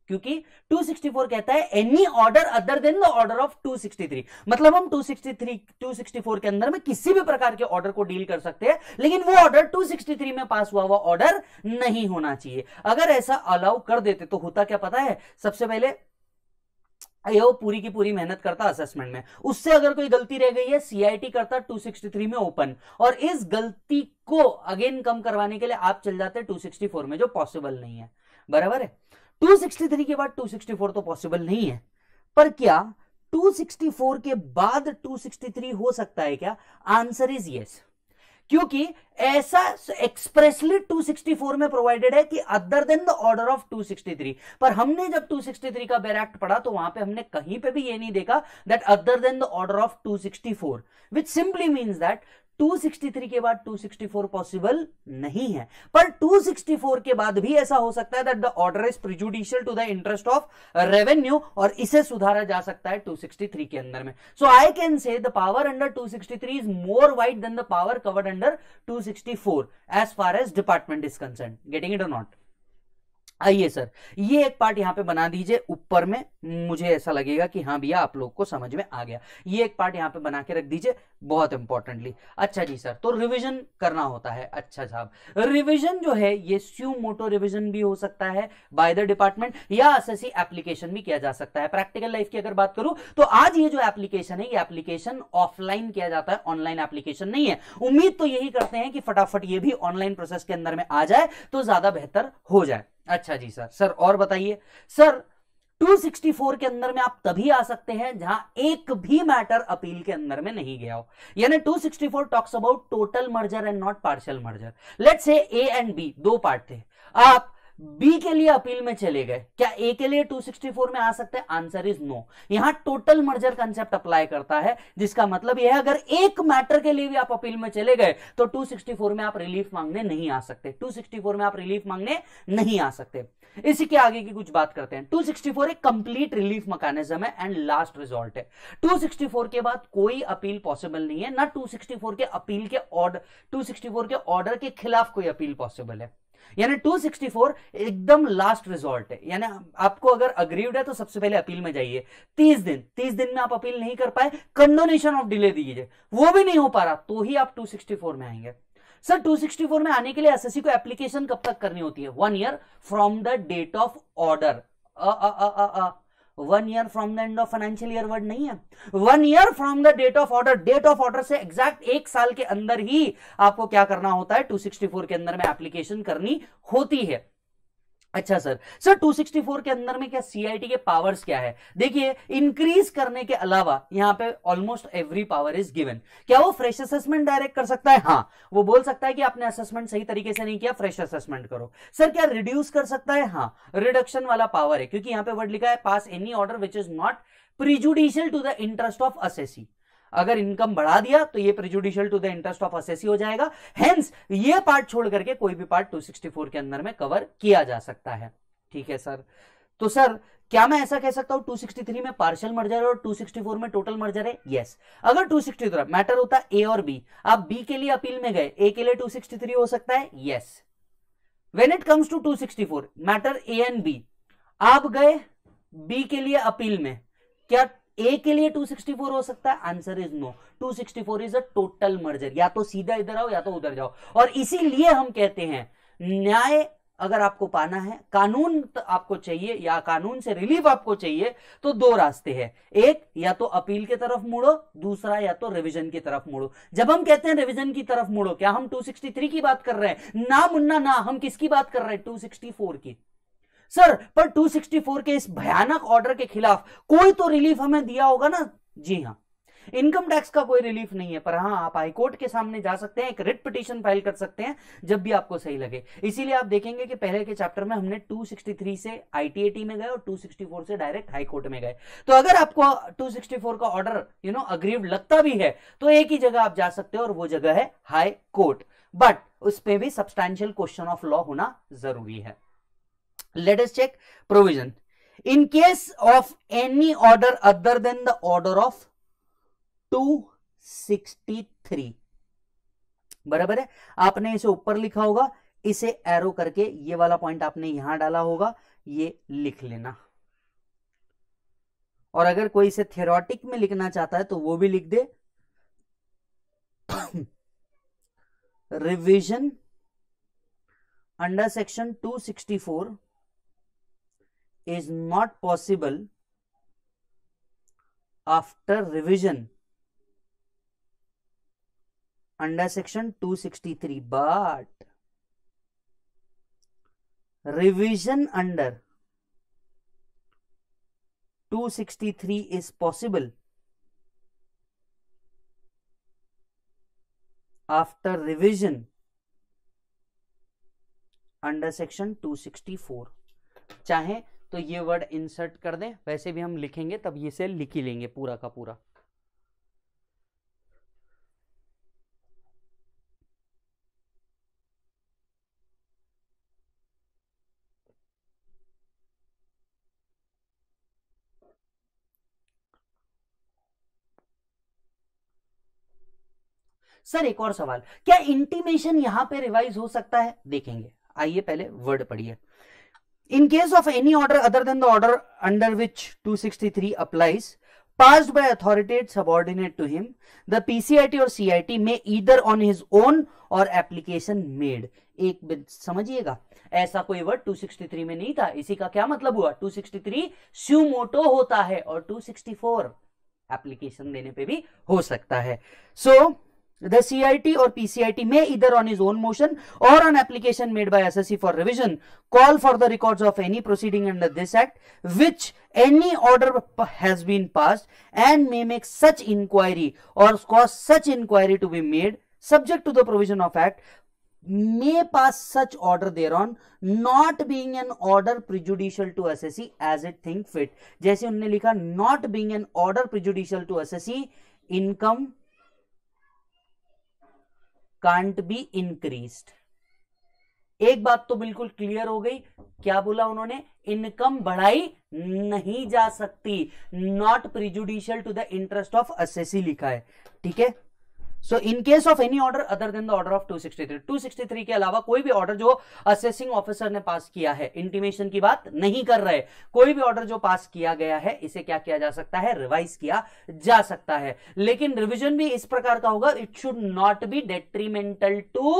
क्योंकि 264 कहता है any order other than the order of 263 मतलब हम 263 264 के अंदर में किसी भी प्रकार के ऑर्डर को डील कर सकते हैं लेकिन वो ऑर्डर 263 में पास हुआ हुआ ऑर्डर नहीं होना चाहिए अगर ऐसा अलाउ कर देते तो होता क्या पता है सबसे पहले ये वो पूरी की पूरी मेहनत करता असेसमेंट में उससे अगर कोई गलती रह गई है सीआईटी करता 263 में ओपन और इस गलती को अगेन कम करवाने के लिए आप चल जाते 264 में जो पॉसिबल नहीं है बराबर है 263 के बाद 264 तो पॉसिबल नहीं है पर क्या 264 के बाद 263 हो सकता है क्या आंसर इज यस क्योंकि ऐसा एक्सप्रेसली 264 में प्रोवाइडेड है कि other than the order of 263 पर हमने जब 263 का बेरैक्ट पढ़ा तो वहां पे हमने कहीं पे भी ये नहीं देखा that other than the order of 264 which simply means that 263 के बाद 264 पॉसिबल नहीं है पर 264 के बाद भी ऐसा हो सकता है that the order is prejudicial to the interest of revenue और इसे सुधारा जा सकता है 263 के अंदर में so I can say the power under 263 is more wide than the power covered under 264 as far as department is concern getting it और नॉट आइए सर ये एक पार्ट यहाँ पे बना दीजिए ऊपर में मुझे ऐसा लगेगा कि हाँ भैया आप लोग को समझ में आ गया ये एक पार्ट यहाँ पे बना के रख दीजिए बहुत इंपॉर्टेंटली अच्छा जी सर तो रिवीजन करना होता है अच्छा साहब रिवीजन जो है ये स्यू मोटो रिवीजन भी हो सकता है बाय द डिपार्टमेंट या एस एप्लीकेशन भी किया जा सकता है प्रैक्टिकल लाइफ की अगर बात करूं तो आज ये जो एप्लीकेशन है ये एप्लीकेशन ऑफलाइन किया जाता है ऑनलाइन एप्लीकेशन नहीं है उम्मीद तो यही करते हैं कि फटाफट ये भी ऑनलाइन प्रोसेस के अंदर में आ जाए तो ज्यादा बेहतर हो जाए अच्छा जी सर सर और बताइए सर 264 के अंदर में आप तभी आ सकते हैं जहां एक भी मैटर अपील के अंदर में नहीं गया हो यानी 264 talks about total merger and not partial merger let's say A and B दो पार्ट थे आप बी के लिए अपील में चले गए क्या ए के लिए 264 में आ सकते हैं आंसर इज नो यहां टोटल मर्जर कंसेप्ट अप्लाई करता है जिसका मतलब यह है अगर एक मैटर के लिए भी आप अपील में चले गए तो 264 में आप रिलीफ मांगने नहीं आ सकते 264 में आप रिलीफ मांगने नहीं आ सकते इसी के आगे की कुछ बात करते हैं 264 एक कंप्लीट रिलीफ मैकेनिज्म है एंड लास्ट रिजॉल्ट है 264 के बाद कोई अपील पॉसिबल नहीं है ना 264 के अपील के ऑर्डर 264 के ऑर्डर के खिलाफ कोई अपील पॉसिबल है यानी 264 एकदम लास्ट रिजॉर्ट है यानी आपको अगर अग्रीव्ड है तो सबसे पहले अपील में जाइए 30 दिन 30 दिन में आप अपील नहीं कर पाए कंडोनेशन ऑफ डिले दीजिए वो भी नहीं हो पा रहा तो ही आप 264 में आएंगे सर 264 में आने के लिए एसएससी को एप्लीकेशन कब तक करनी होती है one year from the date of order one year from the end of financial year word नहीं है one year from the date of order date of order से एग्जैक्ट एक साल के अंदर ही आपको क्या करना होता है 264 के अंदर में एप्लीकेशन करनी होती है अच्छा सर सर 264 के अंदर में क्या सीआईटी के पावर्स क्या है देखिए इंक्रीज करने के अलावा यहां पे almost every power is given क्या वो फ्रेश असेसमेंट डायरेक्ट कर सकता है हाँ वो बोल सकता है कि आपने असेसमेंट सही तरीके से नहीं किया फ्रेश असेसमेंट करो सर क्या रिड्यूस कर सकता है हाँ रिडक्शन वाला पावर है क्योंकि यहां पर वर्ड लिखा है pass any order which is not prejudicial to the interest of assessee अगर इनकम बढ़ा दिया तो ये prejudicial to the interest of assessee हो जाएगा हेंस ये पार्ट छोड़ करके कोई भी पार्ट 264 के अंदर में कवर किया जा सकता है ठीक है सर तो सर क्या मैं ऐसा कह सकता हूं 263 में पार्शियल मर्जर है और 264 में टोटल मर्जर है यस अगर 263 सिक्सटी मैटर होता ए और बी आप बी के लिए अपील में गए ए के लिए 263 हो सकता है yes when it comes to 264 matter A and B आप गए बी के लिए अपील में क्या ए के लिए 264 हो सकता है answer is no 264 is a total merger या तो सीधा इधर आओ या तो उधर जाओ और इसीलिए हम कहते हैं न्याय अगर आपको पाना है कानून तो आपको चाहिए या कानून से रिलीफ आपको चाहिए तो दो रास्ते हैं एक या तो अपील की तरफ मुड़ो दूसरा या तो रिवीजन की तरफ मुड़ो जब हम कहते हैं रिवीजन की तरफ मुड़ो क्या हम 263 की बात कर रहे हैं ना मुन्ना ना हम किसकी बात कर रहे हैं 264 की सर पर 264 के इस भयानक ऑर्डर के खिलाफ कोई तो रिलीफ हमें दिया होगा ना जी हाँ इनकम टैक्स का कोई रिलीफ नहीं है पर हाँ आप हाईकोर्ट के सामने जा सकते हैं एक रिट पिटिशन फाइल कर सकते हैं जब भी आपको सही लगे इसीलिए आप देखेंगे कि पहले के चैप्टर में हमने 263 से आईटीएटी में गए और 264 से डायरेक्ट हाईकोर्ट में गए तो अगर आपको 264 का ऑर्डर यू नो अग्रीव लगता भी है तो एक ही जगह आप जा सकते हो और वो जगह है हाईकोर्ट बट उसमें भी सब्सटैंशियल क्वेश्चन ऑफ लॉ होना जरूरी है let us check provision in case of any order other than the order of 263 बराबर है आपने इसे ऊपर लिखा होगा इसे एरो करके ये वाला पॉइंट आपने यहां डाला होगा ये लिख लेना और अगर कोई इसे थेरोटिक में लिखना चाहता है तो वो भी लिख दे revision under section 264 is not possible after revision under section 263 but revision under 263 is possible after revision under section 264 चाहे तो ये वर्ड इंसर्ट कर दें वैसे भी हम लिखेंगे तब ये से लिख ही लेंगे पूरा का पूरा सर एक और सवाल क्या इंटीमेशन यहां पे रिवाइज हो सकता है देखेंगे आइए पहले वर्ड पढ़िए in case of any order other than the order under which 263 applies passed by authoritative subordinate to him the pcit or cit may either on his own or application made एक समझिएगा ऐसा कोई word 263 में नहीं था इसी का क्या मतलब हुआ 263 स्यूमोटो होता है और 264 एप्लीकेशन देने पे भी हो सकता है सो so, The CIT or PCIT may either on his own motion or on application made by SSE for revision call for the records of any proceeding under this act which any order has been passed and may make such inquiry or cause such inquiry to be made subject to the provision of act may pass such order thereon not being an order prejudicial to SSE as it think fit. जैसे उन्होंने लिखा not being an order prejudicial to SSE income can't be increased एक बात तो बिल्कुल clear हो गई क्या बोला उन्होंने इनकम बढ़ाई नहीं जा सकती not prejudicial to the interest of assessee लिखा है ठीक है so in case of any order other than the order of 263 263 के अलावा कोई भी ऑर्डर जो असेसिंग ऑफिसर ने पास किया है इंटीमेशन की बात नहीं कर रहे कोई भी ऑर्डर जो पास किया गया है इसे क्या किया जा सकता है रिवाइज किया जा सकता है लेकिन रिविजन भी इस प्रकार का होगा it should not be detrimental to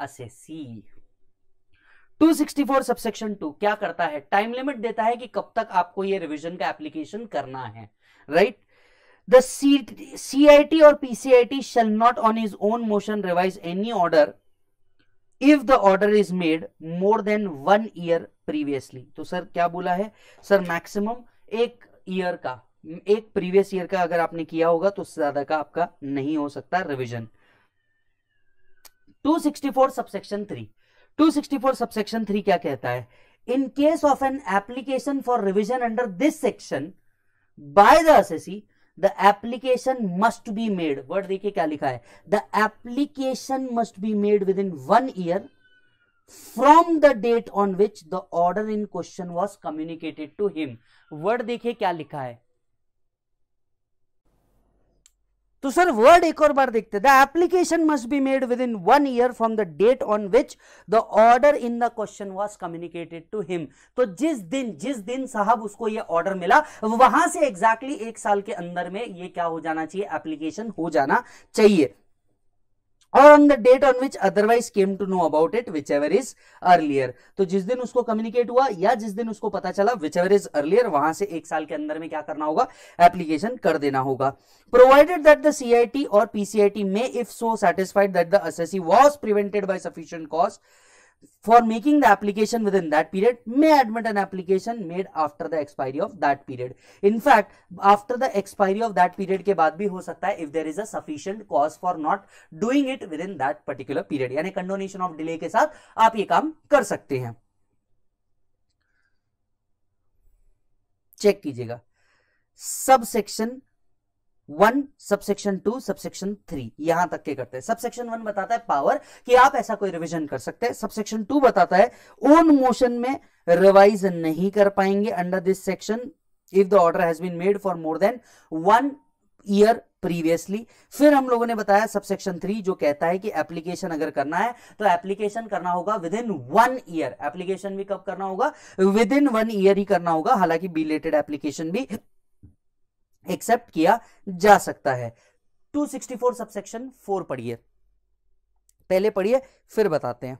assessee 264 subsection 2 क्या करता है टाइम लिमिट देता है कि कब तक आपको ये रिवीजन का एप्लीकेशन करना है right right? the CIT or PCIT shall not on his own motion revise any order if the order is made more than one year previously. तो सर क्या बोला है सर maximum एक year का एक previous year का अगर आपने किया होगा तो उससे ज्यादा का आपका नहीं हो सकता रिविजन 264 सबसेक्शन 3 264 सबसेक्शन 3 क्या कहता है in case of an application for revision under this section by the assessee the application must be made word देखिए क्या लिखा है the application must be made within one year from the date on which the order in question was communicated to him word देखिए क्या लिखा है तो sir word एक और बार देखते the application must be made within one year from the date on which the order in the question was communicated to him तो जिस दिन जिस दिन साहब उसको ये ऑर्डर मिला वहां से एग्जैक्टली exactly एक साल के अंदर में ये क्या हो जाना चाहिए एप्लीकेशन हो जाना चाहिए और on the date on which otherwise came to know about it whichever is earlier तो जिस दिन उसको कम्युनिकेट हुआ या जिस दिन उसको पता चला विच एवर इज अर्लियर वहां से एक साल के अंदर में क्या करना होगा एप्लीकेशन कर देना होगा provided that the CIT or PCIT में if so satisfied that the assessee was prevented by sufficient cost for making the application within that period may admit an application made after the expiry of that period in fact after the expiry of that period ke baad bhi ho sakta hai if there is a sufficient cause for not doing it within that particular period yani condonation of delay ke sath aap ye kaam kar sakte hain check kijiyega कीजिएगा subsection one subsection two subsection three यहां तक के करते हैं subsection one बताता है power कि आप ऐसा कोई रिविजन कर सकते हैं सबसेक्शन टू बताता है ओन मोशन में रिवाइज नहीं कर पाएंगे under this section if the order has been made for more than one year previously फिर हम लोगों ने बताया सबसेक्शन थ्री जो कहता है कि एप्लीकेशन अगर करना है तो एप्लीकेशन करना होगा within one year application भी कब करना होगा विद इन वन ईयर ही करना होगा हालांकि बिलेटेड एप्लीकेशन भी एक्सेप्ट किया जा सकता है 264 सबसेक्शन 4 पढ़िए पहले पढ़िए फिर बताते हैं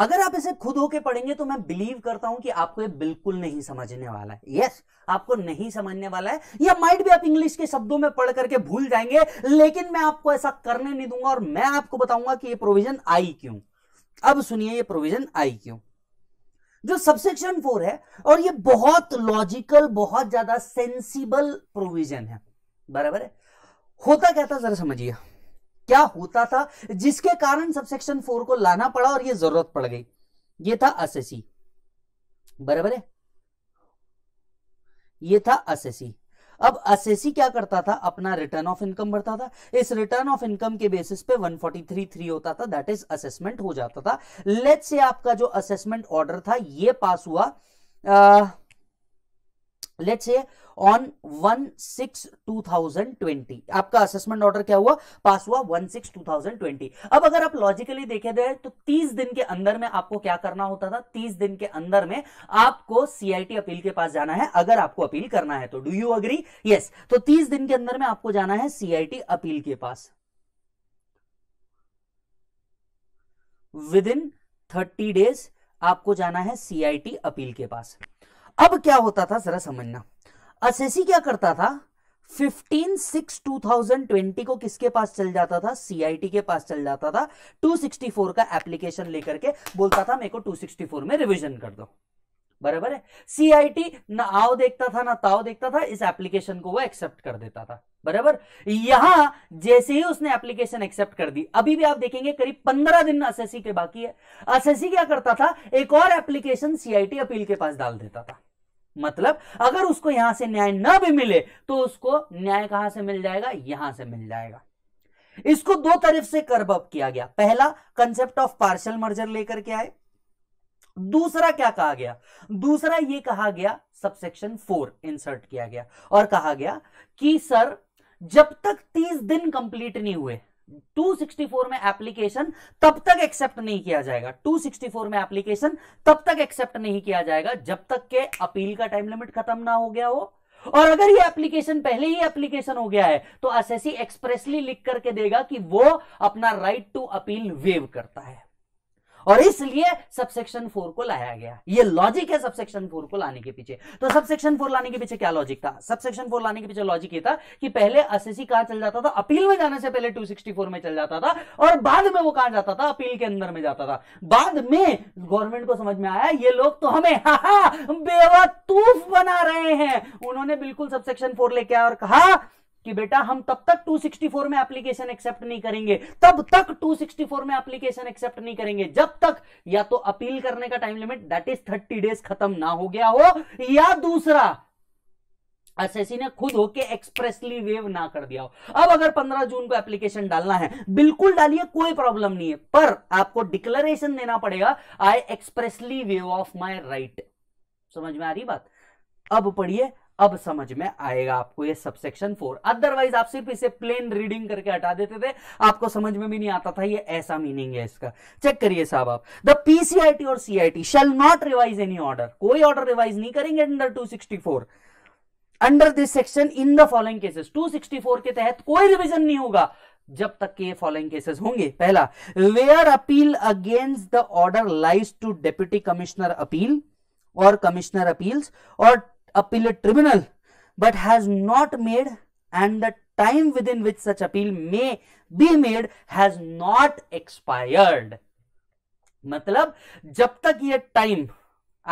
अगर आप इसे खुद होके पढ़ेंगे तो मैं बिलीव करता हूं कि आपको ये बिल्कुल नहीं समझने वाला है यस yes, आपको नहीं समझने वाला है या माइट भी आप इंग्लिश के शब्दों में पढ़ करके भूल जाएंगे लेकिन मैं आपको ऐसा करने नहीं दूंगा और मैं आपको बताऊंगा कि ये प्रोविजन आई क्यों अब सुनिए ये प्रोविजन आई क्यों जो सबसेक्शन फोर है और ये बहुत लॉजिकल बहुत ज्यादा सेंसिबल प्रोविजन है बराबर है होता क्या था जरा समझिए क्या होता था जिसके कारण सबसेक्शन फोर को लाना पड़ा और ये जरूरत पड़ गई ये था असेसी बराबर है ये था असेसी अब असेसी क्या करता था अपना रिटर्न ऑफ इनकम भरता था इस रिटर्न ऑफ इनकम के बेसिस पे 143.3 होता था दैट इज असेसमेंट हो जाता था लेट से आपका जो असेसमेंट ऑर्डर था ये पास हुआ let's say on one six two thousand twenty आपका असेसमेंट ऑर्डर क्या हुआ पास हुआ one six two thousand twenty अब अगर आप लॉजिकली देखे जाए तो तीस दिन के अंदर में आपको क्या करना होता था तीस दिन के अंदर में आपको सीआईटी अपील के पास जाना है अगर आपको अपील करना है तो डू यू अग्री यस तो तीस दिन के अंदर में आपको जाना है सीआईटी अपील के पास विद इन थर्टी डेज आपको जाना है सीआईटी अपील के पास अब क्या होता था जरा समझना असेसी क्या करता था 15 सिक्स 2020 को किसके पास चल जाता था सीआईटी के पास चल जाता था 264 का एप्लीकेशन लेकर के बोलता था मेरे को 264 में रिवीजन कर दो बराबर है सीआईटी ना आओ देखता था ना ताओ देखता था इस एप्लीकेशन को वो एक्सेप्ट कर देता था बराबर यहां जैसे ही उसने एप्लीकेशन एक्सेप्ट कर दी अभी भी आप देखेंगे करीब पंद्रह दिन एस के बाकी है एस क्या करता था एक और एप्लीकेशन सीआईटी अपील के पास डाल देता था मतलब अगर उसको यहां से न्याय न भी मिले तो उसको न्याय कहां से मिल जाएगा यहां से मिल जाएगा इसको दो तरफ से कर्ब अप किया गया पहला कंसेप्ट ऑफ पार्शल मर्जर लेकर के आए दूसरा क्या कहा गया दूसरा यह कहा गया सबसेक्शन फोर इंसर्ट किया गया और कहा गया कि सर जब तक तीस दिन कंप्लीट नहीं हुए 264 में एप्लीकेशन तब तक एक्सेप्ट नहीं किया जाएगा 264 में एप्लीकेशन तब तक एक्सेप्ट नहीं किया जाएगा जब तक के अपील का टाइम लिमिट खत्म ना हो गया हो और अगर ये एप्लीकेशन पहले ही एप्लीकेशन हो गया है तो एसएससी एक्सप्रेसली लिख करके देगा कि वो अपना राइट टू अपील वेव करता है और इसलिए सबसेक्शन फोर को लाया गया ये लॉजिक है सबसेक्शन फोर को लाने के पीछे तो सबसेक्शन फोर लाने के पीछे क्या लॉजिक था सबसेक्शन फोर लाने के पीछे लॉजिक ये था कि पहले एसएससी कहा चल जाता था अपील में जाने से पहले 264 में चल जाता था और बाद में वो कहा जाता था अपील के अंदर में जाता था बाद में गवर्नमेंट को समझ में आया ये लोग तो हमें बेवकूफ बना रहे हैं उन्होंने बिल्कुल सबसेक्शन फोर लेके आया और कहा कि बेटा हम तब तक 264 में एप्लीकेशन एक्सेप्ट नहीं करेंगे तब तक 264 में एप्लीकेशन एक्सेप्ट नहीं करेंगे जब तक या तो अपील करने का time limit that is 30 days खत्म ना हो गया हो या दूसरा एसएससी ने खुद होके एक्सप्रेसली वेव ना कर दिया हो अब अगर 15 जून को एप्लीकेशन डालना है बिल्कुल डालिए कोई प्रॉब्लम नहीं है पर आपको डिक्लेरेशन देना पड़ेगा I expressly waive off my right समझ में आ रही बात अब पढ़िए अब समझ में आएगा आपको ये सबसेक्शन फोर अदरवाइज आप सिर्फ इसे प्लेन रीडिंग करके हटा देते थे आपको समझ में भी नहीं आता था ये ऐसा मीनिंग है इसका चेक करिए साहब आप द पीसीआईटी और CIT shall not revise any order कोई ऑर्डर रिवाइज नहीं करेंगे under two sixty four under this section in the following cases 264 के तहत कोई रिविजन नहीं होगा जब तक के फॉलोइंग केसेस होंगे पहला where appeal against the order lies to deputy commissioner appeal or commissioner appeals or appellate tribunal but has not made and the time within which such appeal may be made has not expired मतलब जब तक ये time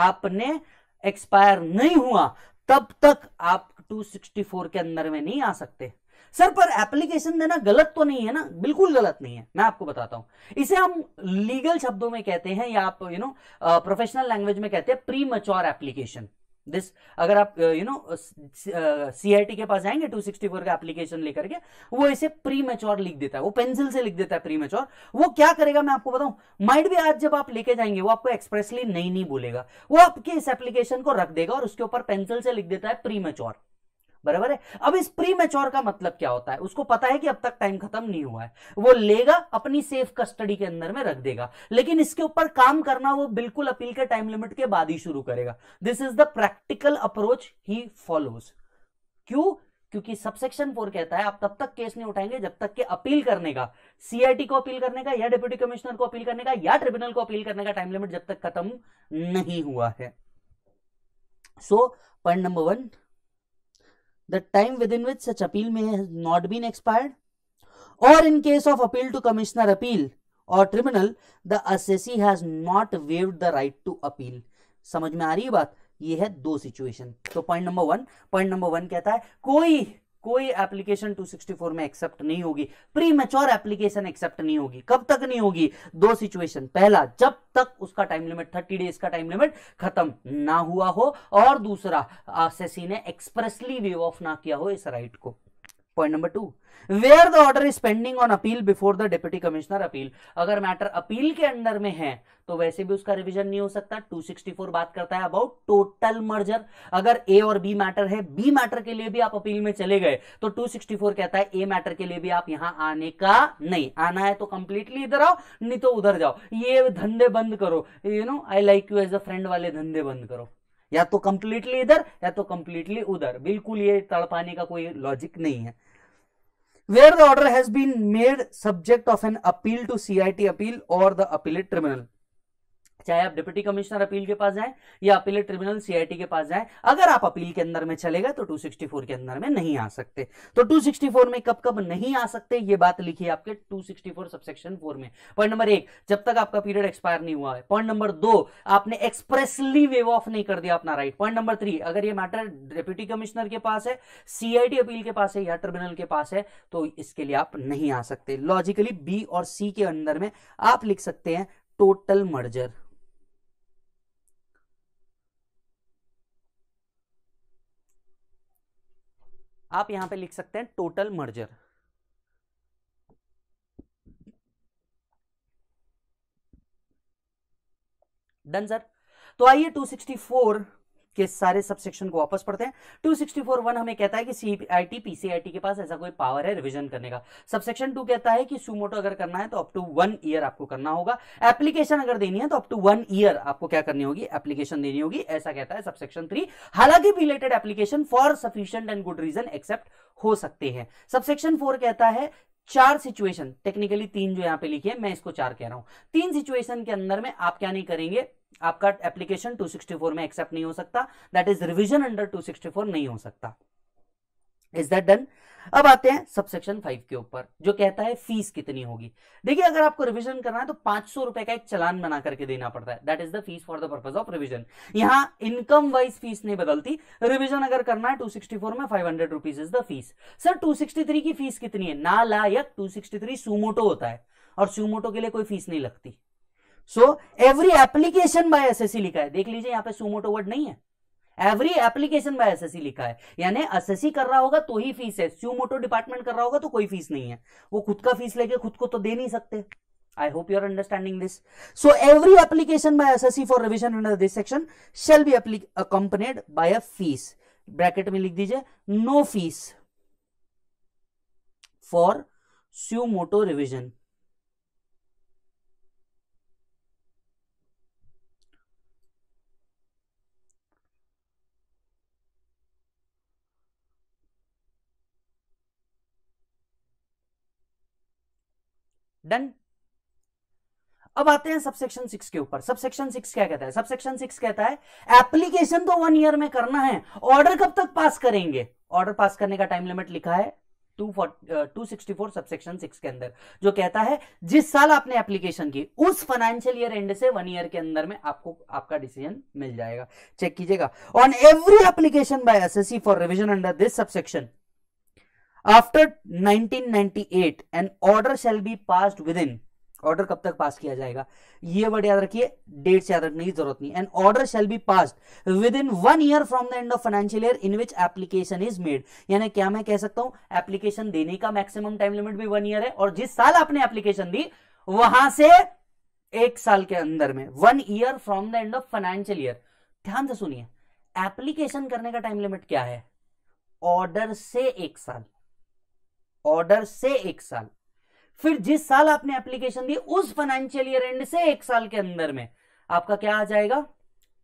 आपने expire नहीं हुआ तब तक आप 264 के अंदर में नहीं आ सकते सर पर एप्लीकेशन देना गलत तो नहीं है ना बिल्कुल गलत नहीं है मैं आपको बताता हूं इसे हम लीगल शब्दों में कहते हैं या आप यू नो प्रोफेशनल लैंग्वेज में कहते हैं प्री मच्योर एप्लीकेशन दिस अगर आप यू नो सीआईटी के पास जाएंगे 264 का एप्लीकेशन लेकर के वो इसे प्री मेच्योर लिख देता है वो पेंसिल से लिख देता है प्री मेच्योर वो क्या करेगा मैं आपको बताऊं माइंड भी आज जब आप लेके जाएंगे वो आपको एक्सप्रेसली नहीं नहीं बोलेगा वो आपके इस एप्लीकेशन को रख देगा और उसके ऊपर पेंसिल से लिख देता है प्री मेच्योर बराबर है अब इस प्री मेच्योर का मतलब क्या होता है उसको पता है कि अब तक टाइम खत्म नहीं हुआ है वो लेगा अपनी सेफ कस्टडी के अंदर में रख देगा लेकिन इसके ऊपर काम करना वो बिल्कुल अपील के टाइम लिमिट के बाद ही शुरू करेगा this is the practical approach ही फॉलोज क्यों क्योंकि सबसेक्शन फोर कहता है आप तब तक केस नहीं उठाएंगे जब तक के अपील करने का सीआईटी को अपील करने का या डिप्यूटी कमिश्नर को अपील करने का या ट्रिब्यूनल को अपील करने का टाइम लिमिट जब तक खत्म नहीं हुआ है so point number one the time within which such appeal में has not been expired or in case of appeal to commissioner appeal or tribunal the assessee has not waived the right to appeal समझ में आ रही है बात ये है दो situation तो point number one point number one कहता है कोई कोई एप्लीकेशन 264 में एक्सेप्ट नहीं होगी प्री मेच्योर एप्लीकेशन एक्सेप्ट नहीं होगी कब तक नहीं होगी दो सिचुएशन पहला जब तक उसका टाइम लिमिट 30 डेज का टाइम लिमिट खत्म ना हुआ हो और दूसरा ने एक्सप्रेसली वेव ऑफ ना किया हो इस राइट को point number two where the order is pending on appeal before the deputy commissioner appeal अगर मैटर अपील के अंडर में है तो वैसे भी उसका रिविजन नहीं हो सकता 264 बात करता है अबाउट टोटल मर्जर अगर ए और बी मैटर है बी मैटर के लिए भी आप अपील में चले गए तो 264 कहता है ए मैटर के लिए भी आप यहां आने का नहीं आना है तो कंप्लीटली इधर आओ नहीं तो उधर जाओ ये धंधे बंद करो you know I like you as a friend वाले धंधे बंद करो या तो कंप्लीटली इधर या तो कंप्लीटली उधर बिल्कुल ये तड़पाने का कोई लॉजिक नहीं है where the order has been made subject of an appeal to CIT appeal or the appellate tribunal. चाहे आप डिप्टी कमिश्नर अपील के पास जाएं या अपीलेट ट्रिब्यूनल सीआईटी के पास जाएं अगर आप अपील के अंदर में चलेगा तो 264 के अंदर में नहीं आ सकते तो 264 में कब कब नहीं आ सकते ये बात लिखी है आपके 264 सबसेक्शन फोर में पॉइंट नंबर एक जब तक आपका पीरियड एक्सपायर नहीं हुआ है पॉइंट नंबर दो आपने एक्सप्रेसली वेव ऑफ नहीं कर दिया अपना राइट पॉइंट नंबर थ्री अगर ये मैटर डिप्यूटी कमिश्नर के पास है सीआईटी अपील के पास है या ट्रिब्यूनल के पास है तो इसके लिए आप नहीं आ सकते लॉजिकली बी और सी के अंदर में आप लिख सकते हैं टोटल मर्जर आप यहां पे लिख सकते हैं टोटल मर्जर डन सर तो आइए 264 के सारे सबसेक्शन को वापस पढ़ते हैं टू सिक्सटी फोर वन हमें कहता है कि सीआईटी पीसीआईटी के पास ऐसा कोई पावर है रिविजन करने का सबसेक्शन टू कहता है कि सुमोटो अगर करना है तो अपटू वन ईयर आपको करना होगा एप्लीकेशन अगर देनी है तो अपटू वन ईयर आपको क्या करनी होगी एप्लीकेशन देनी होगी ऐसा कहता है सबसेक्शन थ्री हालांकि related application for sufficient and good reason accept हो सकते हैं सबसेक्शन फोर कहता है चार सिचुएशन टेक्निकली तीन जो यहां पे लिखी है मैं इसको चार कह रहा हूं तीन सिचुएशन के अंदर में आप क्या नहीं करेंगे आपका एप्लीकेशन 264 में एक्सेप्ट नहीं हो सकता दैट इज रिविजन अंडर 264 नहीं हो सकता इज दैट डन अब आते हैं सबसेक्शन फाइव के ऊपर जो कहता है फीस कितनी होगी देखिए अगर आपको रिवीजन करना है तो पांच सौ रुपए का एक चलान बना करके देना पड़ता है that is the fees for the purpose of revision यहां इनकम वाइज फीस नहीं बदलती रिवीजन अगर करना है 264 में 500 hundred rupees is the fees sir 263 की फीस कितनी है ना लायक 263 सुमोटो होता है और सुमोटो के लिए कोई फीस नहीं लगती so every application by assessee लिखा है देख लीजिए यहां पे सुमोटो वर्ड नहीं है एवरी एप्लीकेशन बाय एसएससी लिखा है यानी एसएससी कर रहा होगा तो ही फीस है स्यूमोटो डिपार्टमेंट कर रहा होगा तो कोई फीस नहीं है वो खुद का फीस लेके खुद को तो दे नहीं सकते I hope you are understanding this. So every application by SSC for revision under this section shall be accompanied by a fees. Bracket में लिख दीजिए no fees for suo motu revision done अब आते हैं सबसेक्शन सिक्स के ऊपर subsection six क्या कहता है सबसेक्शन सिक्स कहता है एप्लीकेशन तो वन ईयर में करना है ऑर्डर कब तक पास करेंगे ऑर्डर पास करने का टाइम लिमिट लिखा है टू सबसेक्शन सिक्स के अंदर जो कहता है जिस साल आपने एप्लीकेशन की उस फाइनेंशियल ईयर एंड से वन ईयर के अंदर में आपको आपका डिसीजन मिल जाएगा चेक कीजिएगा on every application by assessee for revision under this subsection after 1998 an order shall be passed within order कब तक पास किया जाएगा ये वर्ड याद रखिए डेट से याद रखने की जरूरत नहीं and order shall be passed within one year from the end of financial year in which application is made यानी क्या मैं कह सकता हूं एप्लीकेशन देने का मैक्सिमम टाइम लिमिट भी वन ईयर है और जिस साल आपने एप्लीकेशन दी वहां से एक साल के अंदर में one year from the end of financial year ध्यान से सुनिए एप्लीकेशन करने का टाइम लिमिट क्या है ऑर्डर से एक साल ऑर्डर से एक साल फिर जिस साल आपने एप्लीकेशन दी उस फाइनेंशियल ईयर एंड से एक साल के अंदर में आपका क्या आ जाएगा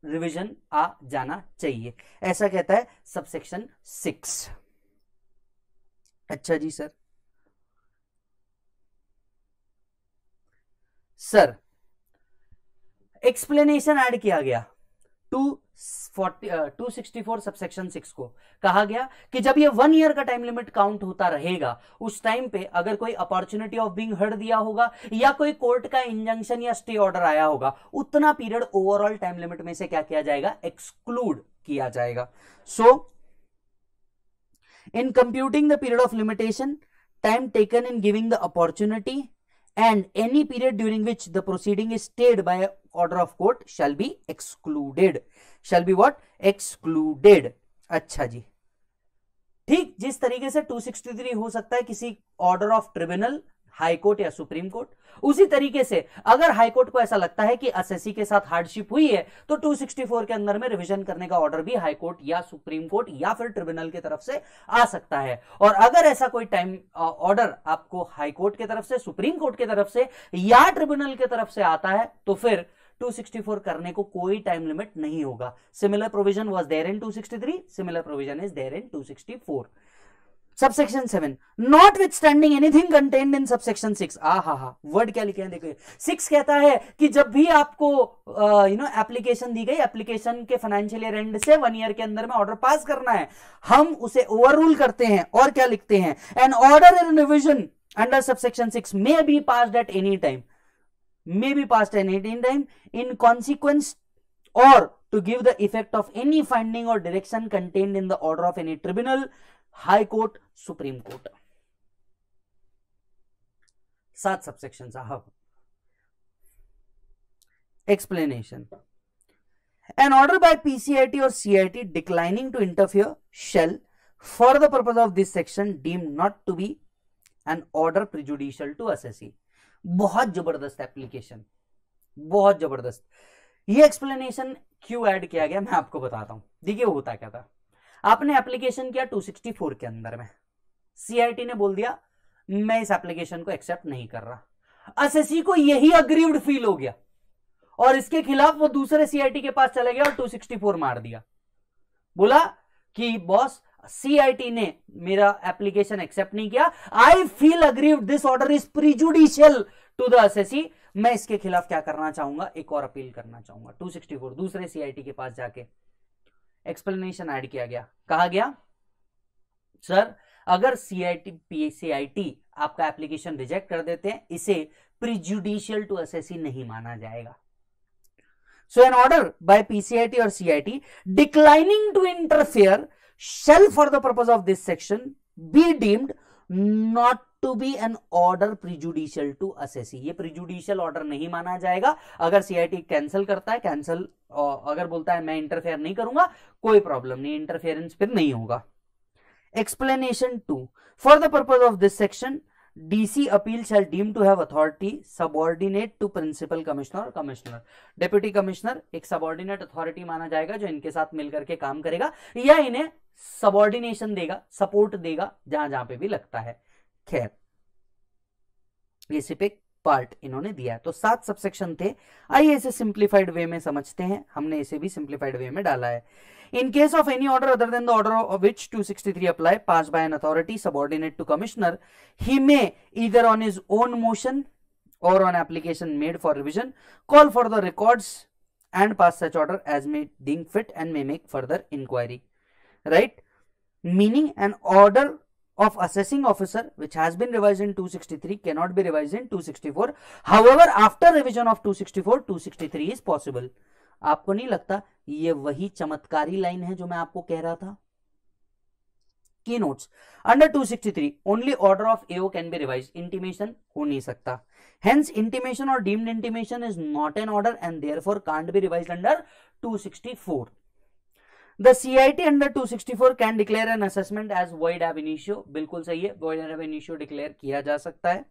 रिविजन आ जाना चाहिए ऐसा कहता है सबसेक्शन सिक्स अच्छा जी सर सर एक्सप्लेनेशन ऐड किया गया two forty two sixty four subsection six को कहा गया कि जब ये वन ईयर का टाइम लिमिट काउंट होता रहेगा उस टाइम पे अगर कोई अपॉर्चुनिटी ऑफ बीइंग हर्ड दिया होगा या कोई कोर्ट का इंजंक्शन या स्टे ऑर्डर आया होगा उतना पीरियड ओवरऑल टाइम लिमिट में से क्या किया जाएगा एक्सक्लूड किया जाएगा so in computing the period of limitation time taken in giving the opportunity and any period during which the proceeding is stayed by order of court shall be excluded shall be what excluded अच्छा जी ठीक जिस तरीके से 263 हो सकता है किसी order of tribunal high court या सुप्रीम कोर्ट उसी तरीके से अगर हाई कोर्ट को ऐसा लगता है कि एसएससी के साथ हार्डशिप हुई है तो 264 के अंदर में रिवीजन करने का ऑर्डर भी हाई कोर्ट या सुप्रीम कोर्ट या फिर ट्रिब्यूनल की तरफ से आ सकता है और अगर ऐसा कोई टाइम ऑर्डर आपको हाई कोर्ट की तरफ से सुप्रीम कोर्ट की तरफ से या ट्रिब्यूनल की तरफ से आता है तो फिर 264 करने को कोई टाइम लिमिट नहीं होगा similar provision was there in 263 similar provision is there in 264 subsection seven notwithstanding anything content in subsection six आ हा हा वर्ड क्या लिखे हैं देखो सिक्स कहता है कि जब भी आपको यू नो एप्लीकेशन दी गई एप्लीकेशन के फाइनेंशियल ईयर एंड से वन ईयर के अंदर में ऑर्डर पास करना है हम उसे ओवर रूल करते हैं और क्या लिखते हैं an order in revision under subsection six may be pass at any time may be passed at any time in consequence or to give the effect of any finding or direction contained in the order of any tribunal, High Court, Supreme Court. सात subsection explanation an order by PCIT or CIT declining to interfere shall for the purpose of this section deemed not to be an order prejudicial to assessee बहुत जबरदस्त application बहुत जबरदस्त ये explanation क्यों add किया गया मैं आपको बताता हूं देखिए होता क्या था आपने एप्लीकेशन किया 264 के अंदर में सीआईटी ने बोल दिया मैं इस एप्लीकेशन को एक्सेप्ट नहीं कर रहा एस को यही अग्रीव्ड फील हो गया और इसके खिलाफ वो दूसरे सीआईटी के पास चले गया और 264 मार दिया बोला कि बॉस सीआईटी ने मेरा एप्लीकेशन एक्सेप्ट नहीं किया I feel aggrieve this order is prejudicial to the assessee मैं इसके खिलाफ क्या करना चाहूंगा एक और अपील करना चाहूंगा 264 दूसरे सीआईटी के पास जाके एक्सप्लेनेशन ऐड किया गया कहा गया सर अगर सीआईटी पीसीआईटी आपका एप्लीकेशन रिजेक्ट कर देते हैं इसे प्रिजुडिशियल टू एस नहीं माना जाएगा so an order by PCIT और CIT declining to interfere shall for the purpose of this section be deemed not to be an order prejudicial to assessee ये प्रिजुडिशियल ऑर्डर नहीं माना जाएगा अगर सीआईटी कैंसिल करता है कैंसिल अगर बोलता है मैं इंटरफेयर नहीं करूंगा कोई प्रॉब्लम नहीं इंटरफेरेंस फिर नहीं होगा explanation two for the purpose of this section DC appeal shall deem to have authority subordinate to principal commissioner और कमिश्नर डिप्यूटी कमिश्नर एक सबॉर्डिनेट अथॉरिटी माना जाएगा जो इनके साथ मिलकर के काम करेगा या इन्हें सबॉर्डिनेशन देगा सपोर्ट देगा जहां जहां पे भी लगता है खैर ये सिर्फ एक पार्ट इन्होंने दिया तो सात सबसेक्शन थे आइए इसे सिंप्लीफाइड वे में समझते हैं हमने इसे भी सिंप्लीफाइड वे में डाला है in case of any order other than the order of which 263 apply pass by an authority subordinate to commissioner he may either on his own motion और on application made for revision call for the record and pass such order as may think fit and may make further inquiry right meaning an order of assessing officer which has been revised in 263 cannot be revised in 264 however after revision of 264 263 is possible आपको नहीं लगता ये वही चमत्कारी line है जो मैं आपको कह रहा था की notes under 263 only order of AO can be revise intimation हो नहीं सकता हेंस इंटीमेशन और deemed intimation is not an order and therefore can't be revise under 264 the C I T under two sixty four can declare an assessment as void ab initio बिल्कुल सही है word ab initio declare किया जा सकता है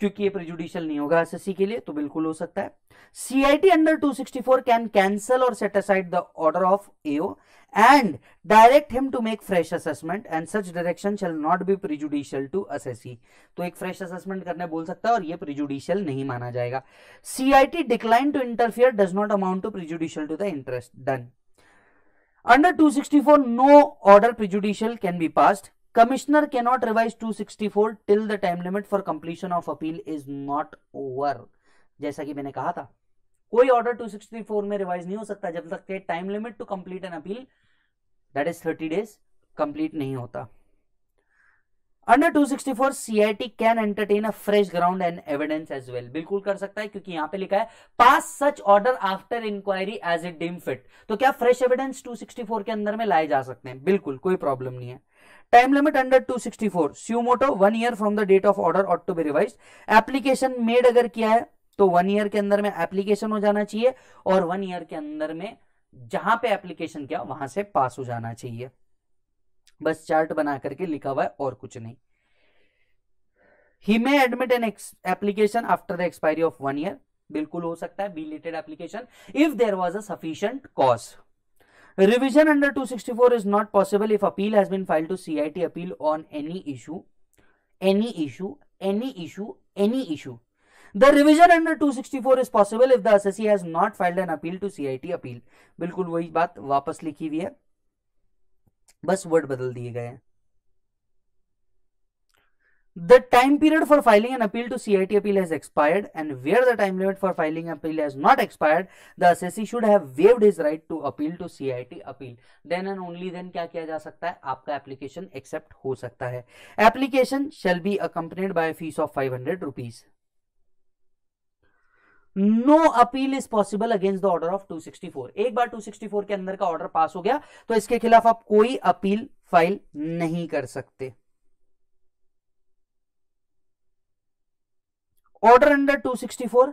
क्योंकि ये प्रिजुडिशियल नहीं होगा एसएससी के लिए तो बिल्कुल हो सकता है CIT under two 264 can cancel और set aside the order of AO and direct him to make fresh assessment and such direction shall not be prejudicial to assessee तो एक फ्रेश असेसमेंट करने बोल सकता है और ये प्रिजुडिशियल नहीं माना जाएगा CIT decline to interfere does not amount to prejudicial to the interest done Under 264, no order prejudicial can be passed. Commissioner cannot revise 264 till the time limit for completion of appeal is not over. जैसा कि मैंने कहा था कोई order 264 में revise नहीं हो सकता जब तक time limit to complete an appeal that is 30 days complete नहीं होता under 264 T can entertain a fresh ground and evidence as well बिल्कुल कर सकता है क्योंकि यहां पे लिखा है pass such order after inquiry as it deem fit तो क्या फ्रेश एविडेंस 264 के अंदर में लाए जा सकते हैं बिल्कुल कोई प्रॉब्लम नहीं है time limit under 264 suo motu one year from the date of order ought to be revise application made अगर किया है तो वन ईयर के अंदर में एप्लीकेशन हो जाना चाहिए और वन ईयर के अंदर में जहां पे एप्लीकेशन किया वहां से पास हो जाना चाहिए बस चार्ट बना करके लिखा हुआ है और कुछ नहीं he may admit an application after the expiry of one year बिल्कुल हो सकता है belated application if there was a sufficient cause revision under 264 is not possible if appeal has been file to C I T appeal on any issue any issue any issue any issue the revision under 264 sixty four is possible if the S S C has not filed an appeal to C I T appeal बिल्कुल वही बात वापस लिखी हुई है बस word बदल दिए गए the time period for filing an appeal to C CIT appeal has expired and where the time limit for filing appeal has not expired the assessee should have waived his right to appeal to CIT appeal then and only then क्या किया जा सकता है आपका application accept हो सकता है application shall be accompanied by fees of five hundred rupees no appeal is possible against the order of 264 एक बार 264 के अंदर का ऑर्डर पास हो गया तो इसके खिलाफ आप कोई अपील फाइल नहीं कर सकते order under 264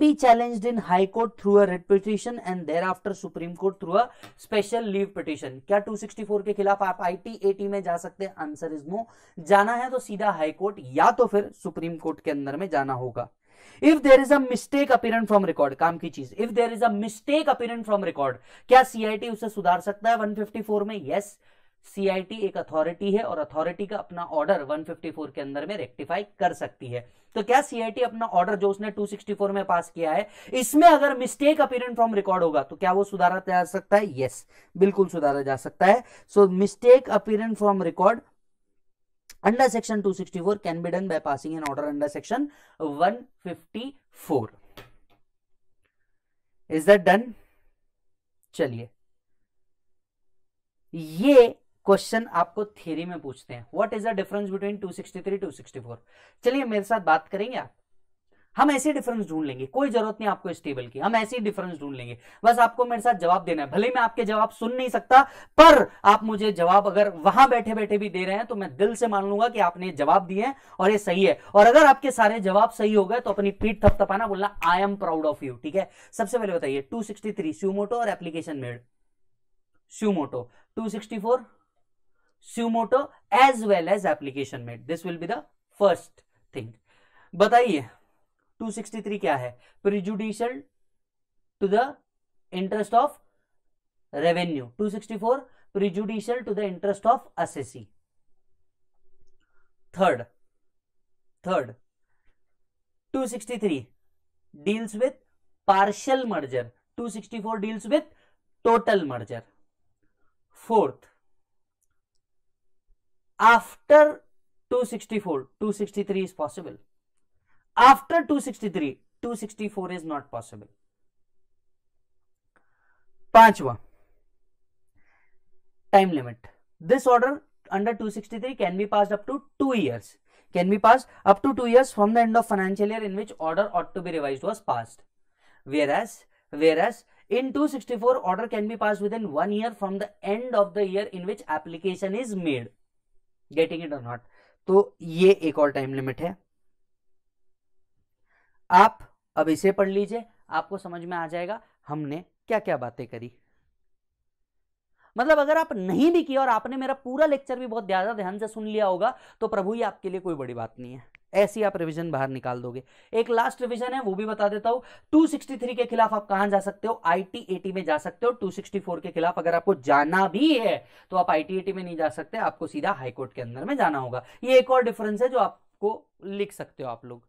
be challenge in high court through through a writ petition and thereafter supreme court through a special leave petition क्या 264 के खिलाफ आप एटी में जा सकते हैं आंसर इज नो जाना है तो सीधा हाई कोर्ट या तो फिर सुप्रीम कोर्ट के अंदर में जाना होगा if there is a mistake apparent from record काम की चीज if there is a mistake apparent from record क्या सीआईटी उसे सुधार सकता है 154 में यस yes. CIT एक अथॉरिटी है और अथॉरिटी का अपना ऑर्डर 154 के अंदर में रेक्टिफाई कर सकती है तो क्या CIT अपना ऑर्डर जो उसने 264 में पास किया है इसमें अगर मिस्टेक अपीरेंट फ्रॉम रिकॉर्ड होगा तो क्या वो सुधारा जा सकता है यस yes, बिल्कुल सुधारा जा सकता है so mistake apparent from record under section 264 can be done by passing an order under section 154 is that done चलिए ये क्वेश्चन आपको थ्योरी में पूछते हैं what is the difference between 263 264 चलिए मेरे साथ बात करेंगे आप हम ऐसे डिफरेंस ढूंढ लेंगे कोई जरूरत नहीं आपको इस टेबल की हम ऐसे डिफरेंस ढूंढ लेंगे बस आपको मेरे साथ जवाब देना है भले मैं आपके जवाब सुन नहीं सकता पर आप मुझे जवाब अगर वहां बैठे बैठे भी दे रहे हैं तो मैं दिल से मान लूंगा कि आपने जवाब दिए हैं और ये सही है और अगर आपके सारे जवाब सही हो गए तो अपनी पीठ थपथपाना बोलना I am proud of you ठीक है सबसे पहले बताइए टू सिक्सटी थ्री स्यूमोटो और application made suo motu two sixty four suo motu as well as application made this will be the first thing बताइए टू सिक्सटी थ्री क्या है prejudicial to the interest of revenue two sixty four prejudicial to the interest of assessee third third two sixty three deals with partial merger two sixty four deals with total merger fourth after two two sixty four sixty three is possible after 263 264 is not possible panchwa time limit this order under 263 can be passed up to 2 years can be passed up to 2 years from the end of financial year in which order ought to be revised was passed whereas whereas in 264 order can be passed within 1 year from the end of the year in which application is made getting it or not तो ये एक और time limit है आप अब इसे पढ़ लीजिए आपको समझ में आ जाएगा हमने क्या क्या बातें करी मतलब अगर आप नहीं भी किया और आपने मेरा पूरा लेक्चर भी बहुत ज़्यादा ध्यान से सुन लिया होगा तो प्रभु ये आपके लिए कोई बड़ी बात नहीं है ऐसी आप रिवीजन बाहर निकाल दोगे एक लास्ट रिवीजन है वो भी बता देता हूं 263 के खिलाफ आप कहां जा सकते हो 80 में जा सकते हो 264 के खिलाफ अगर आपको जाना भी है तो आप 80 में नहीं जा सकते आपको सीधा हाईकोर्ट के अंदर में जाना होगा ये एक और डिफरेंस है जो आपको लिख सकते हो आप लोग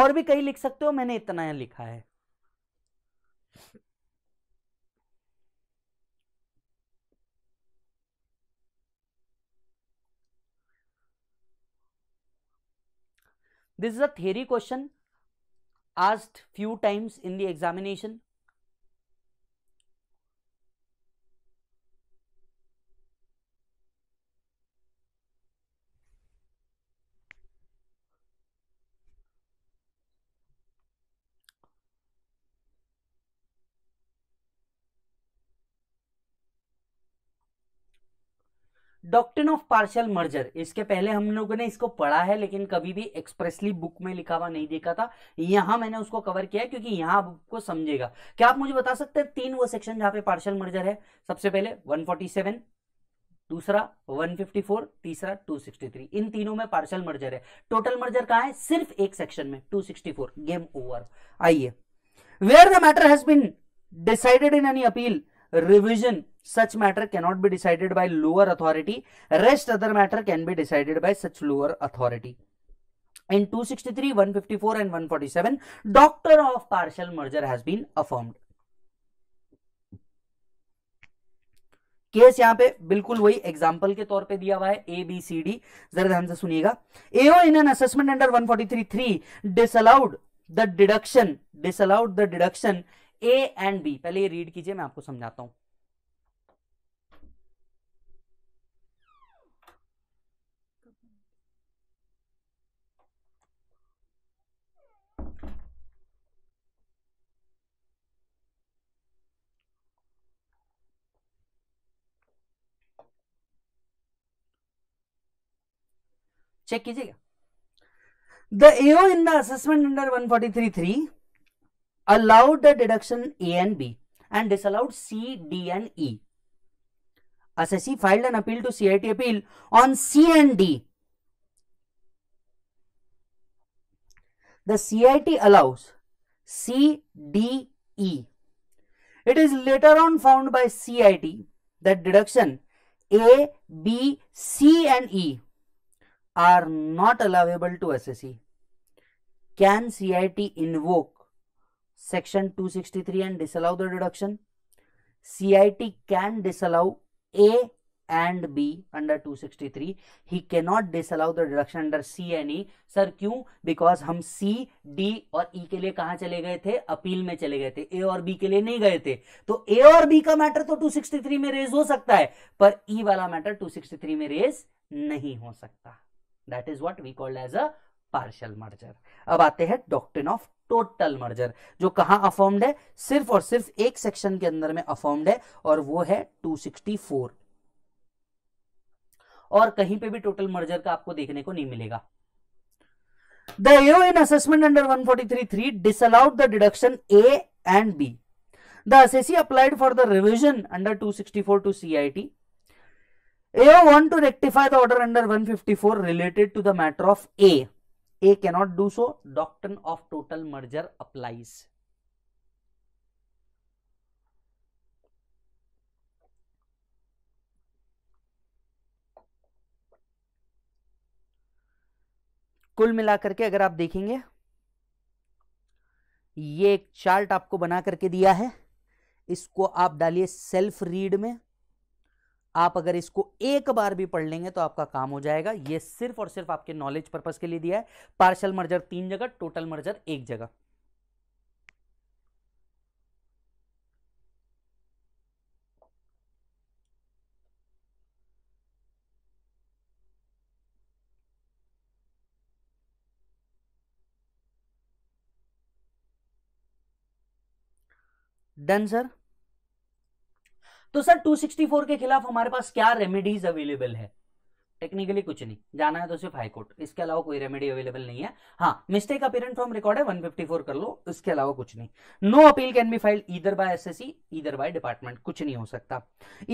और भी कहीं लिख सकते हो मैंने इतना यहां लिखा है this is a theory question asked few times in the examination doctrine of partial merger इसके पहले हम लोगों ने इसको पढ़ा है लेकिन कभी भी एक्सप्रेसली बुक में लिखा हुआ नहीं देखा था यहां मैंने उसको कवर किया क्योंकि यहां आपको समझेगा क्या आप मुझे बता सकते हैं तीन वो सेक्शन जहां पे पार्शियल मर्जर है सबसे पहले 147 दूसरा 154 तीसरा 263 इन तीनों में पार्शियल मर्जर है टोटल मर्जर कहा है सिर्फ एक सेक्शन में 264 गेम ओवर आइए where the matter has been decided in any appeal revision such matter cannot be decided by lower authority rest other matter can be decided by such lower authority in 263 154 and 147 doctor of partial merger has been affirmed case यहाँ पे बिल्कुल वही example के तौर पे दिया हुआ है ए बी सी डी जरा ध्यान से सुनिएगा AO in an assessment under 143 three disallowed the deduction disallowed the deduction A and B पहले ये रीड कीजिए मैं आपको समझाता हूं चेक कीजिएगा the AO in the assessment under three allowed the deduction A and B and disallowed C, D and E. Assessee filed an appeal to CIT appeal on C and D. The CIT allows C, D, E. It is later on found by CIT that deduction A, B, C and E are not allowable to SSE. Can CIT invoke section 263 and disallow the deduction cit can disallow a and b under 263 he cannot disallow the deduction under c and e sir क्यों because हम c d और e के लिए कहा चले गए थे appeal में चले गए थे a और b के लिए नहीं गए थे तो a और b का मैटर तो 263 में रेज हो सकता है पर e वाला मैटर 263 में रेज नहीं हो सकता that is what we called as a partial merger अब आते हैं डॉक्ट्रिन ऑफ टोटल मर्जर जो कहा अफॉर्म्ड है सिर्फ और सिर्फ एक सेक्शन के अंदर में अफॉर्म्ड है और वो है 264 और कहीं पे भी टोटल मर्जर का आपको देखने को नहीं मिलेगा the AO in assessment under this disallowed the deduction A and B the assessee applied to C I T 264 to CIT. AO1 to rectify the order under 154 related to the matter of A A cannot do so doctrine of total merger applies कुल मिलाकर के अगर आप देखेंगे ये एक chart आपको बना करके दिया है इसको आप डालिए सेल्फ रीड में आप अगर इसको एक बार भी पढ़ लेंगे तो आपका काम हो जाएगा ये सिर्फ और सिर्फ आपके नॉलेज पर्पज के लिए दिया है पार्शल मर्जर तीन जगह टोटल मर्जर एक जगह डन सर तो सर 264 के खिलाफ हमारे पास क्या रेमेडीज अवेलेबल है टेक्निकली कुछ नहीं जाना है तो सिर्फ हाईकोर्ट इसके अलावा कोई रेमेडी अवेलेबल नहीं है हाँ मिस्टेक अपीरेंट फॉर्म रिकॉर्ड है वन कर लो इसके अलावा कुछ नहीं no appeal can be filed either by S either by department कुछ नहीं हो सकता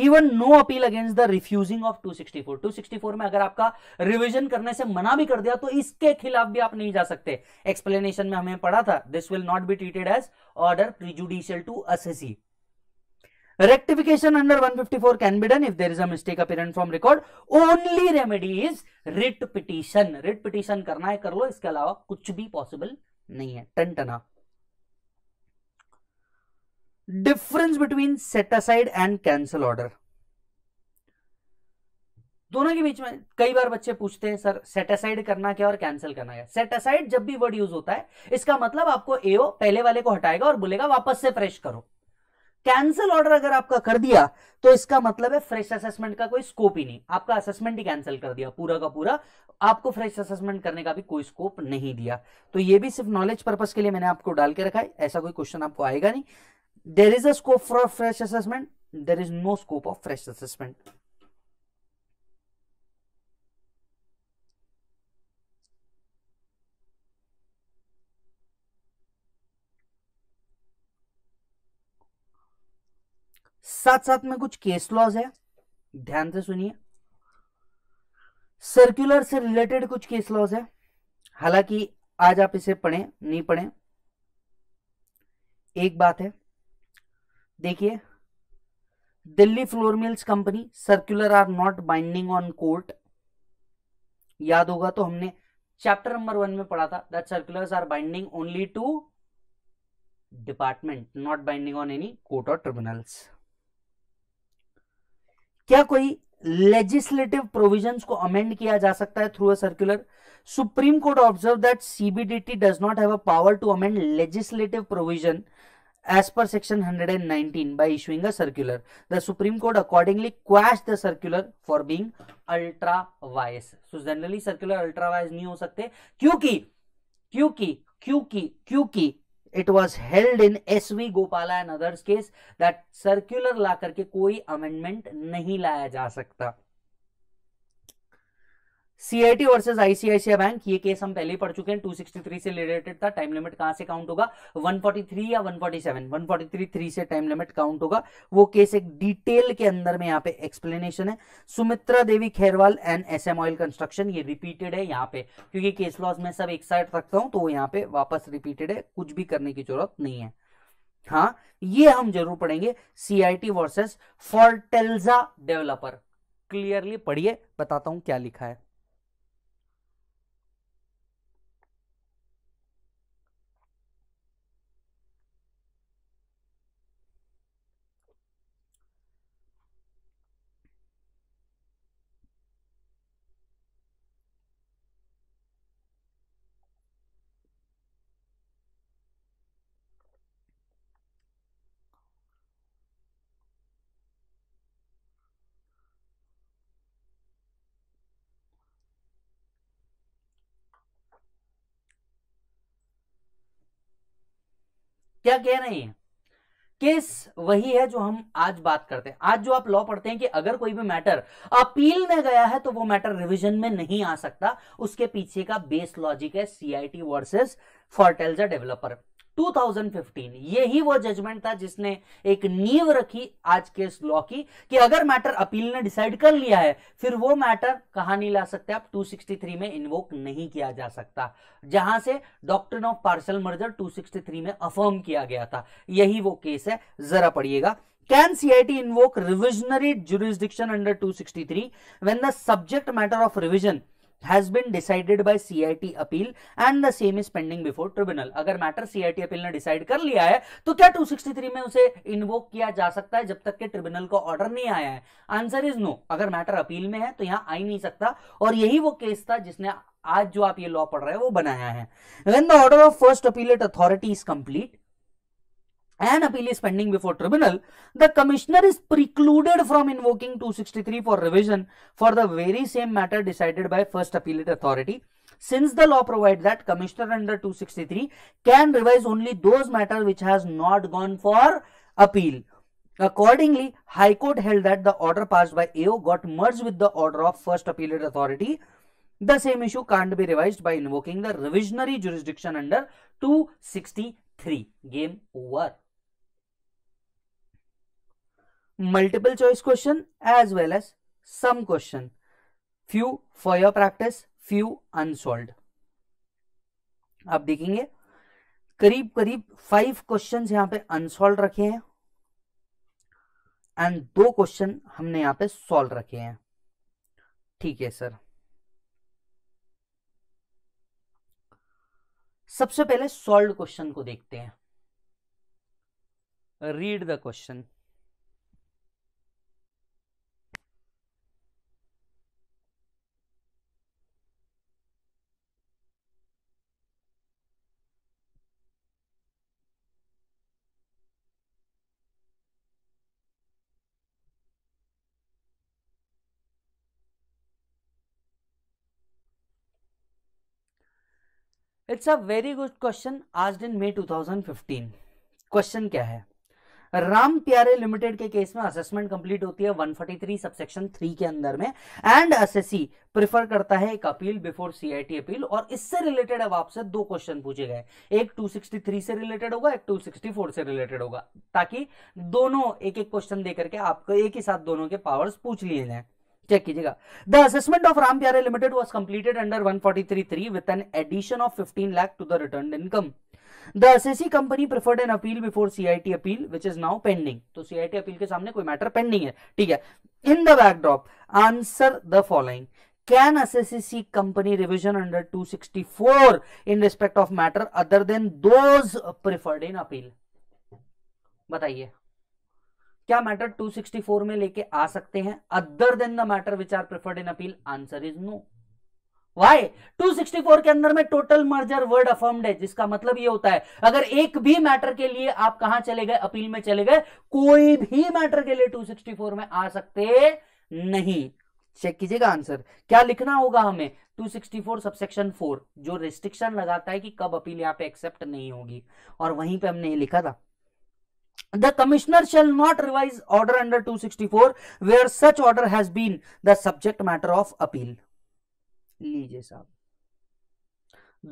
even no appeal against the refusing of 264 264 में अगर आपका रिविजन करने से मना भी कर दिया तो इसके खिलाफ भी आप नहीं जा सकते एक्सप्लेनेशन में हमें पढ़ा था this will not be treated as order prejudicial to S rectification under 154 can be done if there is a mistake apparent from record only remedy is writ petition writ petition करना है कर लो इसके अलावा कुछ भी possible नहीं है टनटना difference between set aside and cancel order दोनों के बीच में कई बार बच्चे पूछते हैं सर सेट असाइड करना क्या और कैंसिल करना क्या सेट असाइड जब भी वर्ड यूज होता है इसका मतलब आपको एओ पहले वाले को हटाएगा और बोलेगा वापस से फ्रेश करो कैंसिल ऑर्डर अगर आपका कर दिया तो इसका मतलब है फ्रेश असेसमेंट का कोई स्कोप ही नहीं आपका असेसमेंट ही कैंसिल कर दिया पूरा का पूरा आपको फ्रेश असेसमेंट करने का भी कोई स्कोप नहीं दिया तो ये भी सिर्फ नॉलेज पर्पज के लिए मैंने आपको डाल के रखा है ऐसा कोई क्वेश्चन आपको आएगा नहीं there is a scope for fresh assessment there is no scope of fresh assessment साथ साथ में कुछ केस लॉज है ध्यान से सुनिए सर्कुलर से रिलेटेड कुछ केस लॉज है हालांकि आज आप इसे पढ़ें नहीं पढ़ें एक बात है देखिए Delhi flour mills company circular are not binding on court याद होगा तो हमने चैप्टर नंबर वन में पढ़ा था that circulars are binding only to department not binding on any court और ट्रिब्यूनल्स क्या कोई लेजिस्लेटिव प्रोविजन को अमेंड किया जा सकता है through a circular supreme court observe that CBDT does not have power to amend legislative provision as per section hundred and nineteen by issuing circular the supreme court accordingly quash the circular for being ultra vires so generally circular ultra vires नहीं हो सकते क्योंकि क्योंकि क्योंकि क्योंकि it was held in S V Gopala and others case that circular ला करके कोई अमेंडमेंट नहीं लाया जा सकता सीआईटी वर्सेज आईसीआईसीआई बैंक ये केस हम पहले ही पढ़ चुके हैं 263 से रिलेटेड था टाइम लिमिट कहां से काउंट होगा 143 या 147 फोर्टी थ्री से टाइम लिमिट काउंट होगा वो केस एक डिटेल के अंदर में यहाँ पे एक्सप्लेनेशन है Sumitra Devi Kherwal and S M oil construction ये रिपीटेड है यहाँ पे क्योंकि केस लॉज में सब एक साइड रखता हूं तो यहाँ पे वापस रिपीटेड है कुछ भी करने की जरूरत नहीं है हाँ ये हम जरूर पढ़ेंगे CIT for Fortaleza developer clearly पढ़िए बताता हूं क्या लिखा है क्या कह रहे हैं केस वही है जो हम आज बात करते हैं आज जो आप लॉ पढ़ते हैं कि अगर कोई भी मैटर अपील में गया है तो वो मैटर रिवीजन में नहीं आ सकता उसके पीछे का बेस लॉजिक है सीआईटी वर्सेस फर्टेल्जा डेवलपर 2015 यही वो जजमेंट था जिसने एक नींव रखी आज के इस लॉ की कि अगर मैटर अपील ने डिसाइड कर लिया है फिर वो मैटर कहा नहीं ला सकते आप 263 में इन्वोक नहीं किया जा सकता जहां से डॉक्टर ऑफ पार्सल मर्जर 263 में अफर्म किया गया था यही वो केस है जरा पढ़िएगा Can CIT invoke revisionary jurisdiction under 263 when the subject matter of revision has been decided by CIT appeal and the same is pending before tribunal अगर matter C I T appeal ने decide कर लिया है तो क्या to sixty three में उसे invoke किया जा सकता है जब तक के ट्रिब्यूनल का ऑर्डर नहीं आया है आंसर इज नो अगर मैटर अपील में है तो यहां आ ही नहीं सकता और यही वो केस था जिसने आज जो आप ये लॉ पढ़ रहे हैं वो बनाया है when the order of first appellate authority is complete an appeal is pending before tribunal, the commissioner is precluded from invoking 263 for revision for the very same matter decided by first appellate authority since the law provides that commissioner under 263 can revise only those matters which has not gone for appeal. Accordingly, High Court held that the order passed by AO got merged with the order of first appellate authority. The same issue can't be revised by invoking the revisionary jurisdiction under 263. Game over. Multiple choice question as well as some question few for your practice few unsolved आप देखेंगे करीब करीब five question यहां पे unsolved रखे हैं and दो question हमने यहां पे सॉल्व रखे हैं ठीक है सर सबसे पहले सॉल्व क्वेश्चन को देखते हैं read the question it's a very good question आज इन मे 2015 क्वेश्चन क्या है राम प्यारे लिमिटेड के केस में असेसमेंट कंप्लीट होती है 143 सबसेक्शन 3 के अंदर में एंड एसएससी प्रिफर करता है एक अपील बिफोर सीआईटी अपील और इससे रिलेटेड अब आपसे दो क्वेश्चन पूछे गए एक 263 से रिलेटेड होगा एक 264 से रिलेटेड होगा ताकि दोनों एक एक क्वेश्चन देकर के आपको एक ही साथ दोनों के पावर्स पूछ लिए जाए चेक कीजिएगा the assessment of Ram Pyare limited was completed under 143.3 with an addition of fifteen lakh to the return income the company preferred an appeal before CIT appeal which is now pending तो सीआईटी अपील के सामने कोई matter pending है ठीक है in the backdrop answer the following can assesses e company revision under 264 in respect of matter other than those preferred in appeal बताइए क्या matter 264 में लेके आ सकते हैं other than the matter which are preferred in appeal answer is no why 264 के अंदर में टोटल मर्जर वर्ड अफर्म्ड है जिसका मतलब ये होता है अगर एक भी मैटर के लिए आप कहां चले गए अपील में चले गए कोई भी मैटर के लिए 264 में आ सकते नहीं चेक कीजिएगा आंसर क्या लिखना होगा हमें 264 सबसेक्शन 4 जो रिस्ट्रिक्शन लगाता है कि कब अपील यहां पे एक्सेप्ट नहीं होगी और वहीं पे हमने ये लिखा था the commissioner shall not revise order under 264 where such order has been the subject matter of appeal लीजिए साहब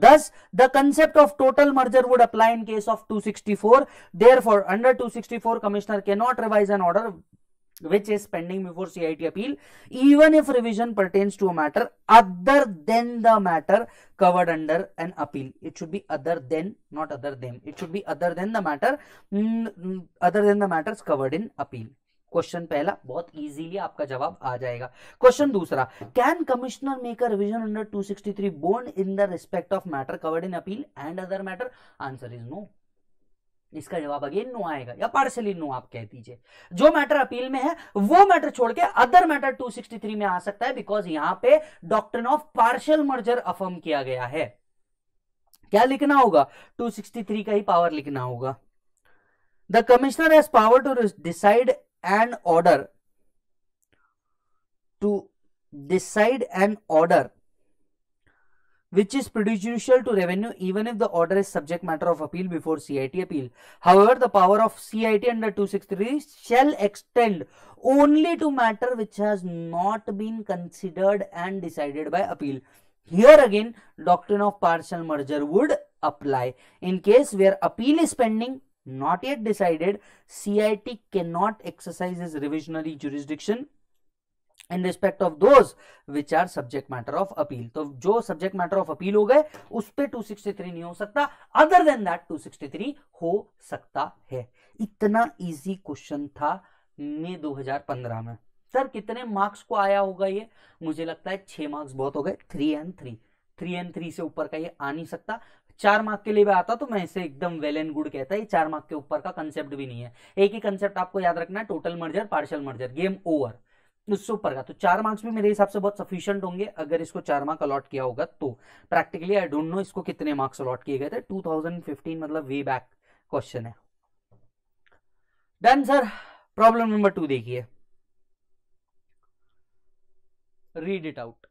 Thus, the concept of total merger would apply in case of 264. Therefore, under 264, Commissioner cannot revise an order which is pending before CIT appeal even if revision pertains to a matter other than the matter covered under an appeal it should be other than not other than it should be other than the matter mm, other than the matters covered in appeal question पहला बहुत easily आपका जवाब आ जाएगा question दूसरा can commissioner make a revision under 263 born in the respect of matter covered in appeal and other matter answer is no इसका जवाब again no आएगा या पार्शली नो आप कह दीजिए जो मैटर अपील में है वो मैटर छोड़ के अदर मैटर 263 में आ सकता है बिकॉज यहां पे doctrine of partial merger affirm किया गया है क्या लिखना होगा 263 का ही पावर लिखना होगा the commissioner has power to decide and order to decide and order which is prejudicial to revenue even if the order is subject matter of appeal before CIT appeal. However, the power of CIT under 263 shall extend only to matter which has not been considered and decided by appeal. Here again, doctrine of partial merger would apply. In case where appeal is pending, not yet decided, CIT cannot exercise its revisionary jurisdiction in respect of those which are subject matter of appeal तो जो subject matter of appeal हो गए उस पर 263 नहीं हो सकता other than that 263 हो सकता है इतना इजी क्वेश्चन था मई 2015 में सर कितने मार्क्स को आया होगा ये मुझे लगता है छह मार्क्स बहुत हो गए three and three three and three से ऊपर का ये आ नहीं सकता चार मार्क के लिए भी आता तो मैं इसे एकदम वेल एंड गुड कहता है चार मार्क के ऊपर का कंसेप्ट भी नहीं है एक ही कंसेप्ट आपको याद रखना है total merger partial merger game over ऊपर का तो चार मार्क्स भी मेरे हिसाब से बहुत सफिशियंट होंगे अगर इसको चार मार्क अलॉट किया होगा तो प्रैक्टिकली आई डोंट नो इसको कितने मार्क्स अलॉट किए गए थे 2015 मतलब वे बैक क्वेश्चन है done sir problem number two देखिए रीड इट आउट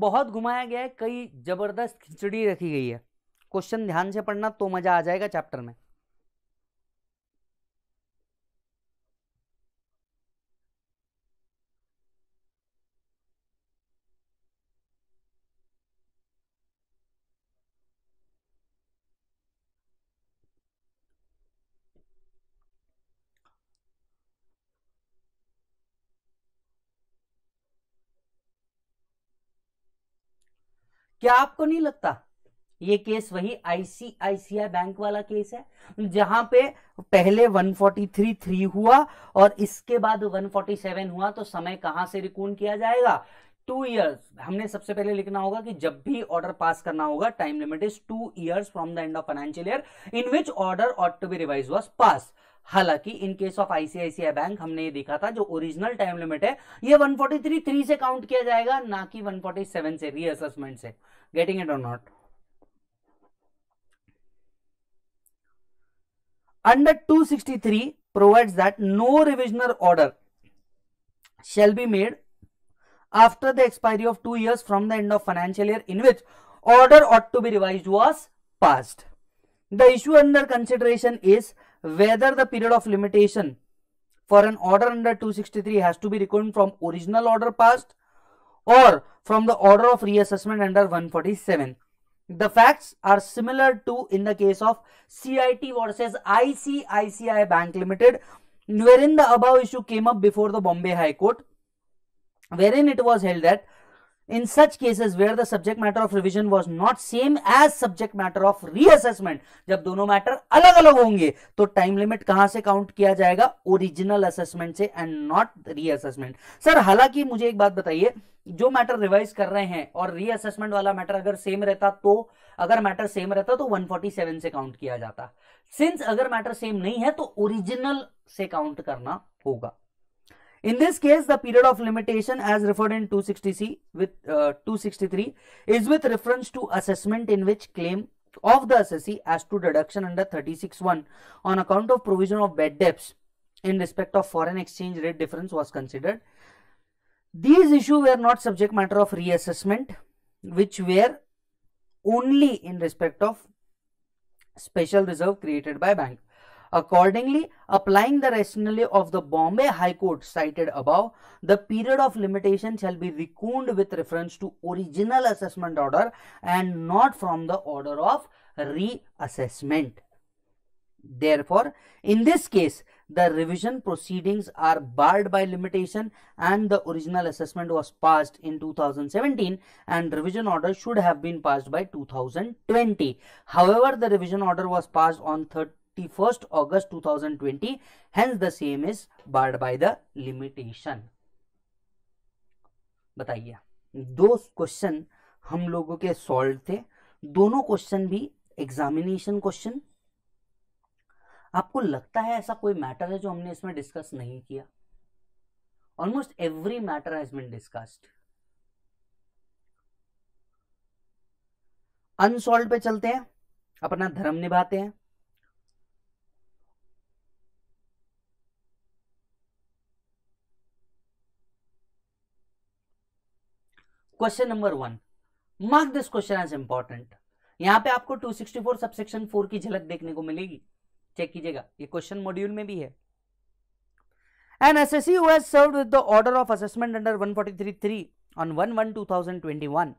बहुत घुमाया गया है कई ज़बरदस्त खिचड़ी रखी गई है क्वेश्चन ध्यान से पढ़ना तो मज़ा आ जाएगा चैप्टर में क्या आपको नहीं लगता ये केस वही आईसीआईसीआई बैंक वाला केस है जहां पे पहले 143 थ्री हुआ और इसके बाद 147 हुआ तो समय कहां से रिकून किया जाएगा टू ईयर्स हमने सबसे पहले लिखना होगा कि जब भी ऑर्डर पास करना होगा time limit is two years from the end of financial year in which order ought to be revise was pass हालांकि in case of ICICI bank हमने ये देखा था जो ओरिजिनल टाइम लिमिट है ये 1433 से काउंट किया जाएगा ना कि 147 से रीअसेसमेंट से गेटिंग इट और not under 263 provides that no revisional order shall be made after the expiry of two years from the end of financial year in which order ought to be revise was passed the issue under consideration is whether the period of limitation for an order under 263 has to be reckoned from original order passed or from the order of reassessment under 147. The facts are similar to in the case of CIT versus ICICI Bank Limited, wherein the above issue came up before the Bombay High Court, wherein it was held that in such cases where the subject matter of revision was not same as subject matter of reassessment जब दोनों matter अलग अलग होंगे तो time limit कहां से count किया जाएगा ओरिजिनल असेसमेंट से एंड नॉट रीअसेसमेंट सर हालांकि मुझे एक बात बताइए जो मैटर रिवाइज कर रहे हैं और रीअसेसमेंट वाला मैटर अगर सेम रहता तो अगर मैटर सेम रहता तो 147 से काउंट किया जाता सिंस अगर मैटर सेम नहीं है तो ओरिजिनल से काउंट करना होगा In this case, the period of limitation as referred in 260C with uh, 263 is with reference to assessment in which claim of the assessee as to deduction under 36.1 on account of provision of bad debts in respect of foreign exchange rate difference was considered. These issues were not subject matter of reassessment which were only in respect of special reserve created by bank. Accordingly, applying the rationale of the Bombay High Court cited above, the period of limitation shall be reckoned with reference to original assessment order and not from the order of reassessment. Therefore, in this case, the revision proceedings are barred by limitation and the original assessment was passed in 2017 and revision order should have been passed by 2020. However, the revision order was passed on 30 31st August 2020. Hence, the same is barred by the limitation. बताइए दो question हम लोगों के solve थे दोनों question भी examination question आपको लगता है ऐसा कोई मैटर है जो हमने इसमें डिस्कस नहीं किया almost every matter has been discussed unsolved पे चलते हैं अपना धर्म निभाते हैं question number one mark this question as important यहां पे आपको 264 सबसेक्शन 4 की झलक देखने को मिलेगी चेक कीजिएगा ये क्वेश्चन मॉड्यूल में भी है N S S C has served with the order of assessment under 1433 on 1 1 2021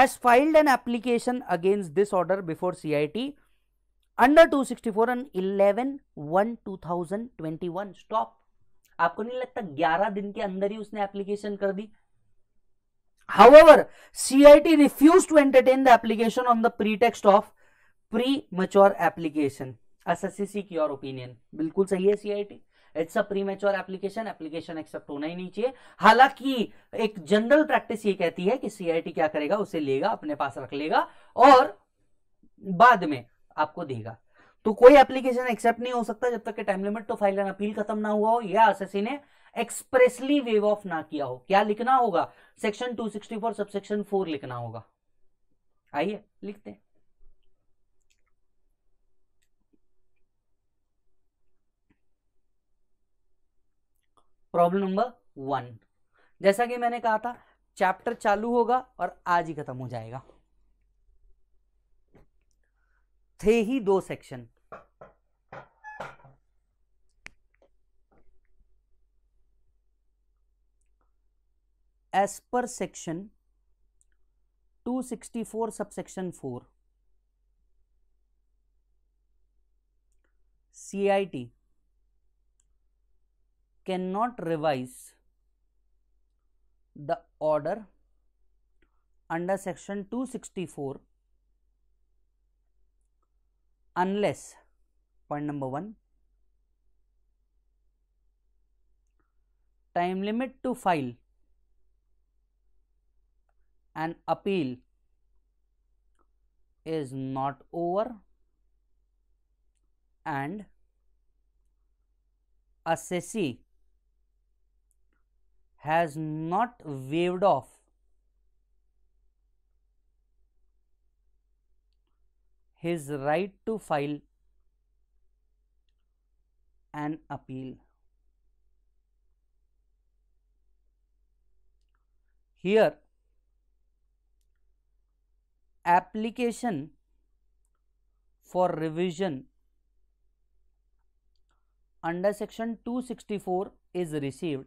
has filed an application against this order before CIT under 264 on 11 1 2021 stop आपको नहीं लगता 11 दिन के अंदर ही उसने एप्लीकेशन कर दी However, CIT refused to entertain the application on the pretext of premature application. SSC seek your opinion. बिल्कुल सही है CIT. It's a mature application application accept होना ही नहीं चाहिए हालांकि एक जनरल प्रैक्टिस ये कहती है कि सीआईटी क्या करेगा उसे लेगा अपने पास रख लेगा और बाद में आपको देगा तो कोई एप्लीकेशन एक्सेप्ट नहीं हो सकता जब तक कि टाइम लिमिट तो फाइल एंड अपील खत्म ना हुआ हो या एसएससी ने एक्सप्रेसली वेव ऑफ ना किया हो क्या लिखना होगा सेक्शन 264 सबसेक्शन 4 लिखना होगा आइए लिखते हैं प्रॉब्लम नंबर वन जैसा कि मैंने कहा था चैप्टर चालू होगा और आज ही खत्म हो जाएगा थे ही दो section as per section 264 subsection 4 CIT cannot revise the order under section 264 unless point number 1 time limit to file an appeal is not over and a assessee has not waived off his right to file an appeal. Here application for revision under section 264 is received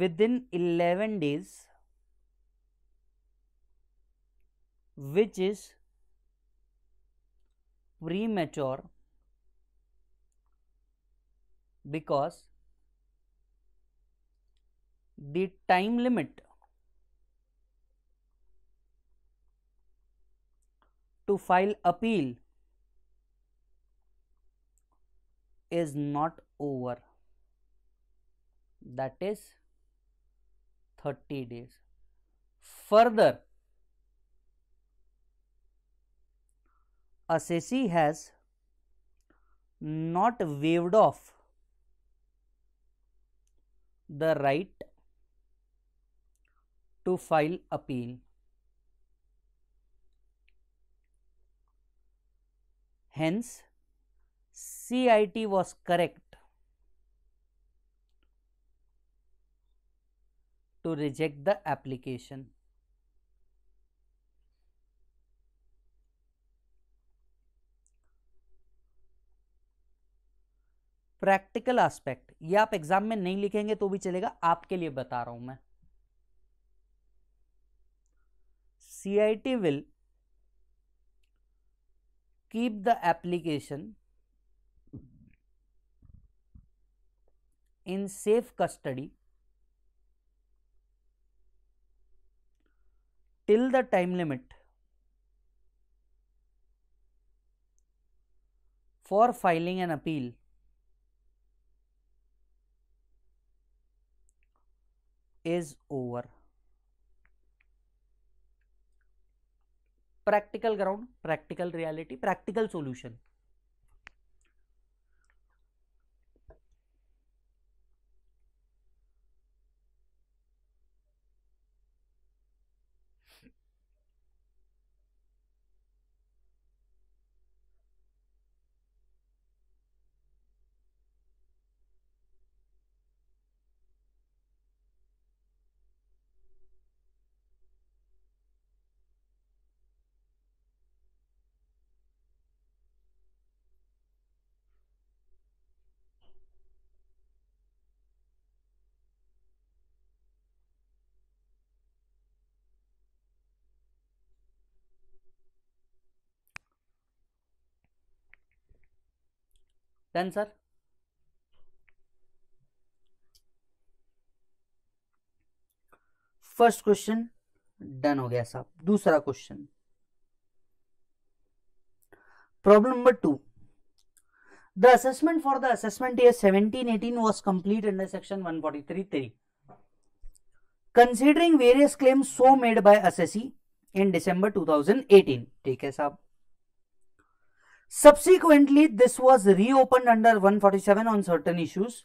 within 11 days which is premature because the time limit to file appeal is not over that is 30 days further assessee has not waived off the right to file appeal. Hence, CIT was correct to reject the application. Practical aspect ये आप exam में नहीं लिखेंगे तो भी चलेगा आपके लिए बता रहा हूं मैं CIT will keep the application in safe custody till the time limit for filing an appeal is over. Practical ground practical reality practical solution then sir first question done हो गया साहब दूसरा question problem number two the assessment for the assessment year eighteen was complete under section one forty three three considering various claim so made by assessee in December eighteen ठीक है साहब Subsequently, this was reopened under 147 on certain issues,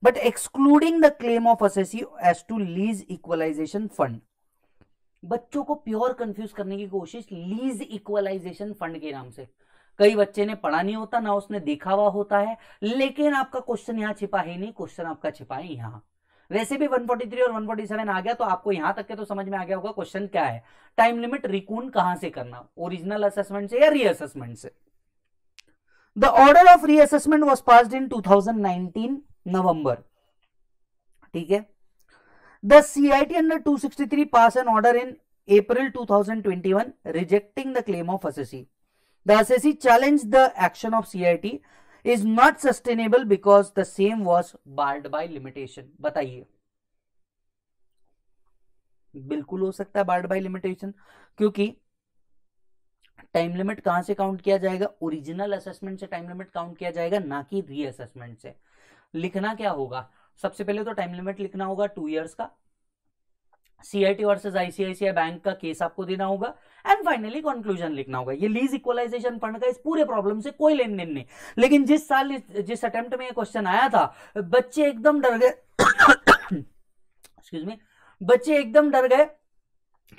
but excluding the claim of assessee as to lease equalization fund. बच्चों को pure confuse करने की कोशिश lease equalisation fund के नाम से कई बच्चे ने पढ़ा नहीं होता ना उसने देखा हुआ होता है लेकिन आपका क्वेश्चन यहाँ छिपा ही नहीं क्वेश्चन आपका छिपा है यहाँ वैसे भी 143 और 147 आ गया तो आपको यहां तक के तो समझ में आ गया होगा क्वेश्चन क्या है टाइम लिमिट रिकून कहां से करना ओरिजिनल असेसमेंट से या रीअसेसमेंट से The order of reassessment was passed in 2019 November. ठीक है The CIT under 263 passed an order in April 2021 rejecting the claim of assessee. The assessee challenged the action of CIT is not sustainable because the same was barred by limitation. बताइए बिल्कुल हो सकता है barred by limitation क्योंकि time limit कहां से count किया जाएगा ओरिजिनल असेसमेंट से टाइम लिमिट काउंट किया जाएगा ना कि रीअसेसमेंट से लिखना क्या होगा सबसे पहले तो टाइम लिमिट लिखना होगा टू ईयर्स का सीआईटी वर्सेस आईसीआईसीआई बैंक का केस आपको देना होगा एंड फाइनली कंक्लूजन लिखना होगा ये लीज इक्वलाइजेशन फंड का इस पूरे प्रॉब्लम से कोई लेन देन नहीं लेकिन जिस साल जिस अटेम्प्ट में ये क्वेश्चन आया था बच्चे एकदम डर गए एक्सक्यूज मी बच्चे एकदम डर गए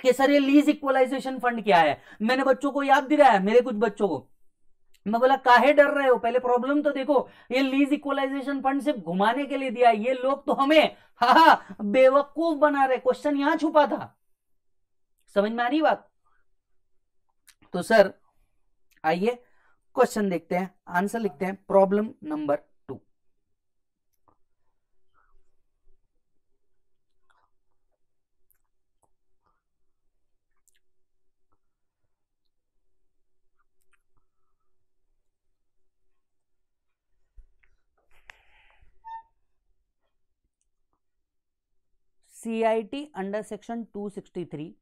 कि सर ये लीज इक्वलाइजेशन फंड क्या है मैंने बच्चों को याद दिलाया मेरे कुछ बच्चों को मैं बोला काहे डर रहे हो पहले प्रॉब्लम तो देखो ये लीज इक्वलाइजेशन फंड सिर्फ घुमाने के लिए दिया ये लोग तो हमें हा, हा बेवकूफ बना रहे क्वेश्चन यहां छुपा था समझ में आ रही बात तो सर आइए क्वेश्चन देखते हैं आंसर लिखते हैं problem number CIT under section 263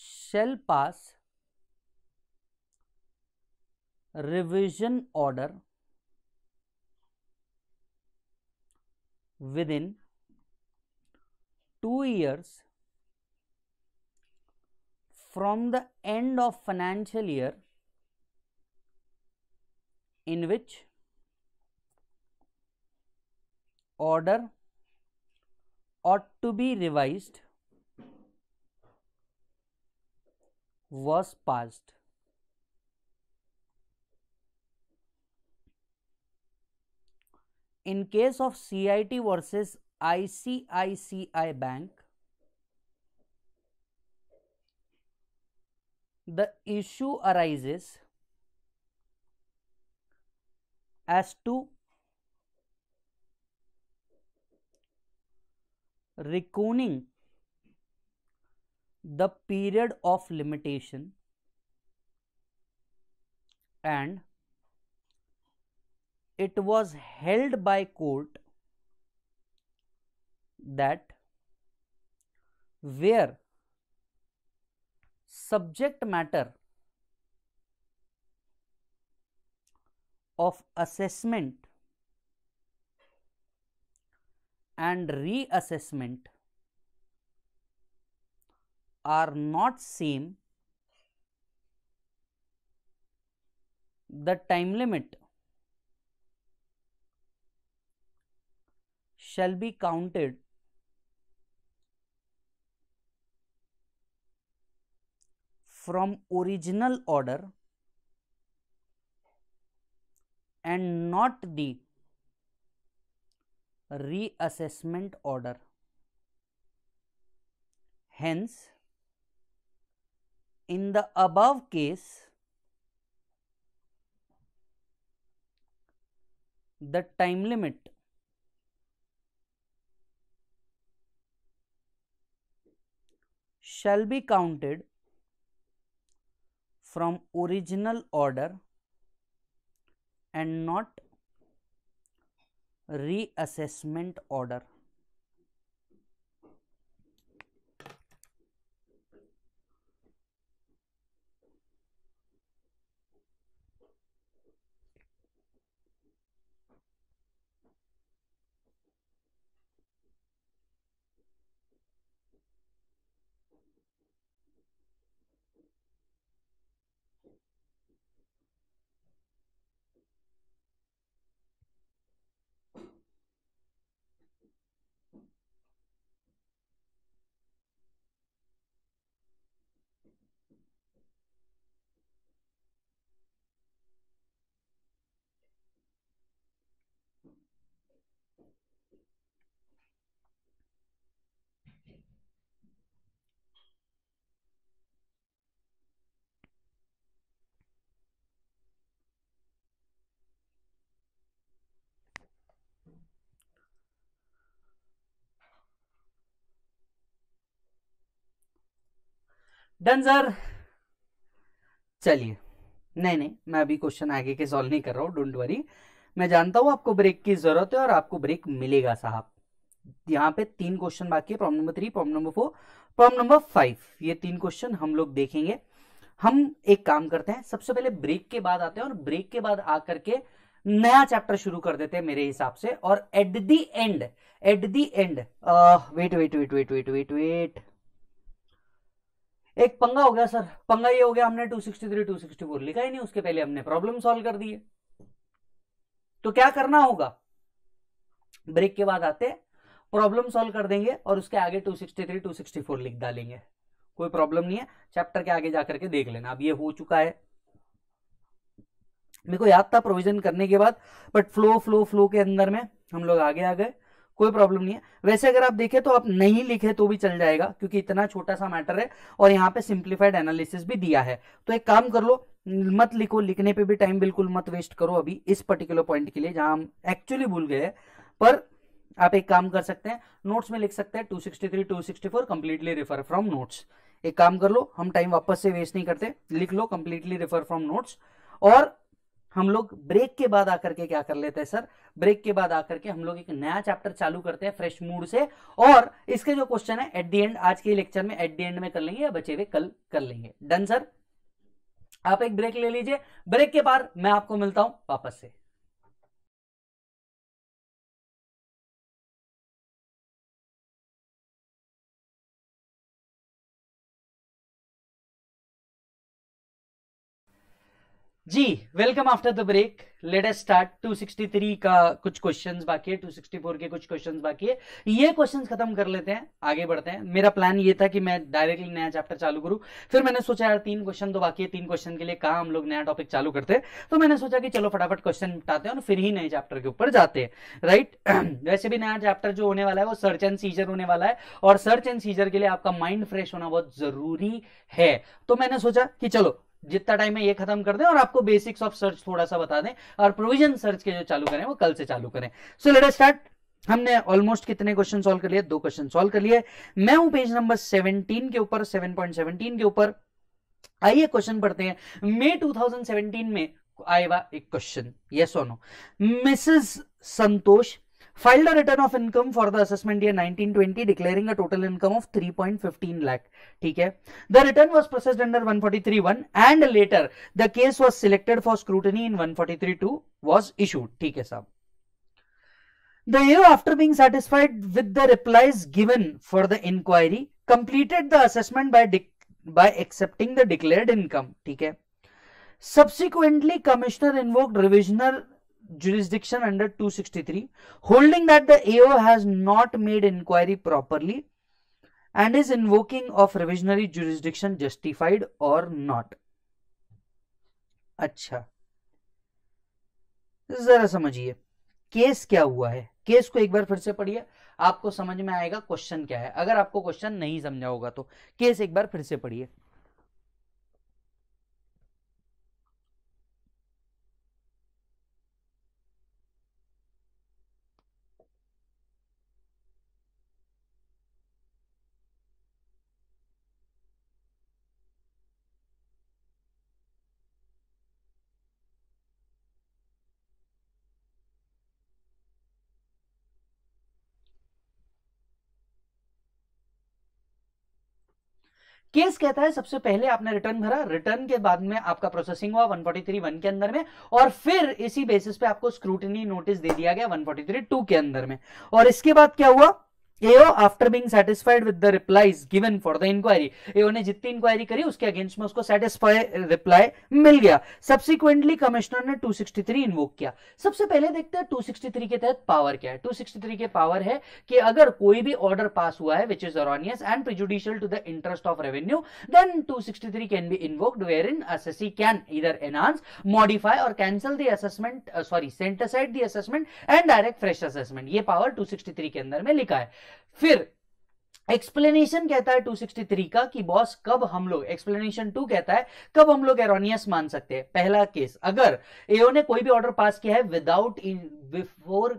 shall pass revision order within 2 years from the end of financial year in which order ought to be revised was passed. In case of CIT versus ICICI bank, the issue arises as to reckoning the period of limitation and it was held by court that where subject matter of assessment and reassessment are not same, the time limit shall be counted from original order and not the reassessment order. Hence, in the above case, the time limit shall be counted from original order and not reassessment order done sir चलिए नहीं नहीं मैं अभी question आगे के solve नहीं कर रहा हूँ डोंट वरी मैं जानता हूँ आपको ब्रेक की जरूरत है और आपको ब्रेक मिलेगा साहब यहाँ पे तीन क्वेश्चन बाकी है problem number three problem number four problem number five ये तीन क्वेश्चन हम लोग देखेंगे हम एक काम करते हैं सबसे पहले ब्रेक के बाद आते हैं और ब्रेक के बाद आकर के नया चैप्टर शुरू कर देते हैं मेरे हिसाब से और at the end at the end wait wait wait wait wait wait wait एक पंगा हो गया सर पंगा ये हो गया हमने 263 264 लिखा ही नहीं उसके पहले हमने प्रॉब्लम सॉल्व कर दिए तो क्या करना होगा ब्रेक के बाद आते प्रॉब्लम सॉल्व कर देंगे और उसके आगे 263 264 लिख डालेंगे कोई प्रॉब्लम नहीं है चैप्टर के आगे जाकर के देख लेना अब ये हो चुका है मेरे को याद था प्रोविजन करने के बाद बट फ्लो फ्लो फ्लो के अंदर में हम लोग आगे आ गए कोई प्रॉब्लम नहीं है वैसे अगर आप देखें तो आप नहीं लिखे तो भी चल जाएगा क्योंकि इतना छोटा सा मैटर है और यहाँ पे सिंप्लीफाइड एनालिसिस भी दिया है तो एक काम कर लो मत लिखो लिखने पे भी टाइम बिल्कुल मत वेस्ट करो अभी इस पर्टिकुलर पॉइंट के लिए जहां हम एक्चुअली भूल गए पर आप एक काम कर सकते हैं नोट्स में लिख सकते हैं sixty 264 completely refer from notes एक काम कर लो हम टाइम वापस से वेस्ट नहीं करते लिख लो कंप्लीटली रिफर फ्रॉम नोट्स और हम लोग ब्रेक के बाद आकर के क्या कर लेते हैं सर ब्रेक के बाद आकर के हम लोग एक नया चैप्टर चालू करते हैं फ्रेश मूड से और इसके जो क्वेश्चन है एट दी एंड आज के लेक्चर में एट दी एंड में कर लेंगे या बचे हुए कल कर लेंगे डन सर आप एक ब्रेक ले लीजिए ब्रेक के बाद मैं आपको मिलता हूं वापस से जी welcome after the break as start 263 का कुछ क्वेश्चंस बाकी है 264 के कुछ क्वेश्चंस बाकी है ये क्वेश्चंस खत्म कर लेते हैं आगे बढ़ते हैं मेरा प्लान ये था कि मैं डायरेक्टली नया चैप्टर चालू करूं फिर मैंने सोचा यार तीन क्वेश्चन तो बाकी है तीन क्वेश्चन के लिए कहा हम लोग नया टॉपिक चालू करते हैं तो मैंने सोचा कि चलो फटाफट क्वेश्चन मिटाते हैं और फिर ही नए चैप्टर के ऊपर जाते हैं राइट वैसे भी नया चैप्टर जो होने वाला है वो सर्च एंड सीजर होने वाला है और सर्च एंड सीजर के लिए आपका माइंड फ्रेश होना बहुत जरूरी है तो मैंने सोचा कि चलो जितना टाइम है ये खत्म कर दें और आपको बेसिक्स ऑफ सर्च थोड़ा सा बता दें और प्रोविजन सर्च के जो चालू करें वो कल से चालू करें सो लेट स्टार्ट हमने ऑलमोस्ट कितने क्वेश्चन सॉल्व कर लिए दो क्वेश्चन सॉल्व कर लिए मैं हूं पेज नंबर 17 के ऊपर 7.17 के ऊपर आइए क्वेश्चन पढ़ते हैं मई 2017 में आएगा एक क्वेश्चन यस और no Mrs Santosh filed a return of income for the assessment year 1920 declaring a total income of 3.15 lakh theek hai the return was processed under 1431, and later the case was selected for scrutiny in 143.2 was issued theek hai the year after being satisfied with the replies given for the inquiry completed the assessment by by accepting the declared income theek hai subsequently commissioner invoked revisional jurisdiction under 263 holding that the AO has not made inquiry properly and is invoking of revisionary jurisdiction justified or not. अच्छा जरा समझिए case क्या हुआ है case को एक बार फिर से पढ़िए आपको समझ में आएगा क्वेश्चन क्या है अगर आपको क्वेश्चन नहीं समझा होगा तो केस एक बार फिर से पढ़िए केस कहता है सबसे पहले आपने रिटर्न भरा रिटर्न के बाद में आपका प्रोसेसिंग हुआ 143 वन के अंदर में और फिर इसी बेसिस पे आपको स्क्रूटनी नोटिस दे दिया गया 143 टू के अंदर में और इसके बाद क्या हुआ AO after being satisfied with the replies given for the enquiry AO ने जितनी इंक्वायरी करी उसके अगेंस्ट में उसको सेटिस्फाई रिप्लाई uh, मिल गया सब्सिक्वेंटली कमिश्नर ने 263 इन्वोक किया सबसे पहले देखते हैं 263 के तहत पावर क्या है 263 के पावर है कि अगर कोई भी ऑर्डर पास हुआ है which is erroneous and prejudicial to the interest of revenue then 263 can be invoked where in SSC can either enhance modify और cancel the assessment sorry set aside the assessment and direct fresh assessment ये power 263 के अंदर में लिखा है फिर explanation कहता है 263 का कि बॉस कब हम लोग एक्सप्लेनेशन टू कहता है कब हम लोग एरोनियस मान सकते हैं पहला केस अगर एओ ने कोई भी ऑर्डर पास किया है without before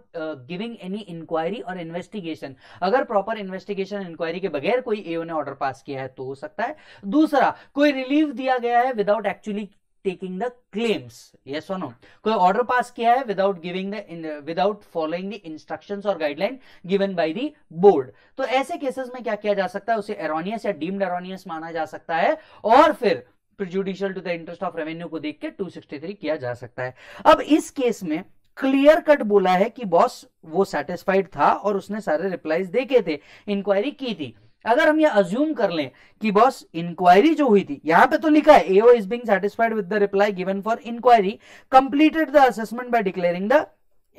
giving any enquiry और इन्वेस्टिगेशन अगर प्रॉपर इन्वेस्टिगेशन इंक्वायरी के बगैर कोई एओ ने ऑर्डर पास किया है तो हो सकता है दूसरा कोई रिलीव दिया गया है without actually taking the claims yes or no कोई order pass किया है without giving the in, without following the instructions or guideline given by the board तो ऐसे cases में क्या किया जा सकता है उसे erroneous या deemed erroneous माना जा सकता है और फिर prejudicial to the interest of revenue को देख के 263 किया जा सकता है अब इस केस में क्लियर कट बोला है कि बॉस वो सेटिस्फाइड था और उसने सारे रिप्लाईज देखे थे इंक्वायरी की थी अगर हम ये अज्यूम कर लें कि बॉस इंक्वायरी जो हुई थी यहां पे तो लिखा है AO is being satisfied with the reply given for enquiry completed the assessment by declaring the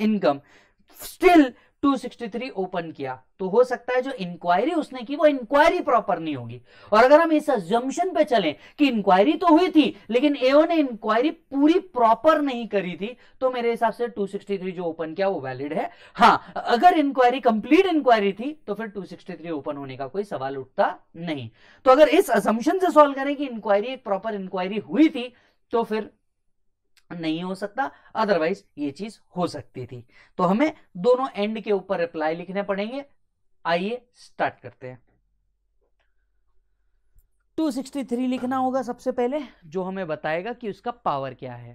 income still 263 open किया तो हो सकता है जो इंक्वायरी उसने की वो इंक्वायरी प्रॉपर नहीं होगी और अगर हम इस अजम्पन पे चलें कि इंक्वायरी तो हुई थी लेकिन एओ ने इंक्वायरी पूरी प्रॉपर नहीं करी थी तो मेरे हिसाब से 263 जो ओपन किया वो वैलिड है हाँ अगर इंक्वायरी कंप्लीट इंक्वायरी थी तो फिर 263 ओपन होने का कोई सवाल उठता नहीं तो अगर इस असम्पन से सॉल्व करें कि इंक्वायरी एक प्रॉपर इंक्वायरी हुई थी तो फिर नहीं हो सकता अदरवाइज ये चीज हो सकती थी तो हमें दोनों एंड के ऊपर रिप्लाई लिखने पड़ेंगे आइए स्टार्ट करते हैं 263 लिखना होगा सबसे पहले जो हमें बताएगा कि उसका पावर क्या है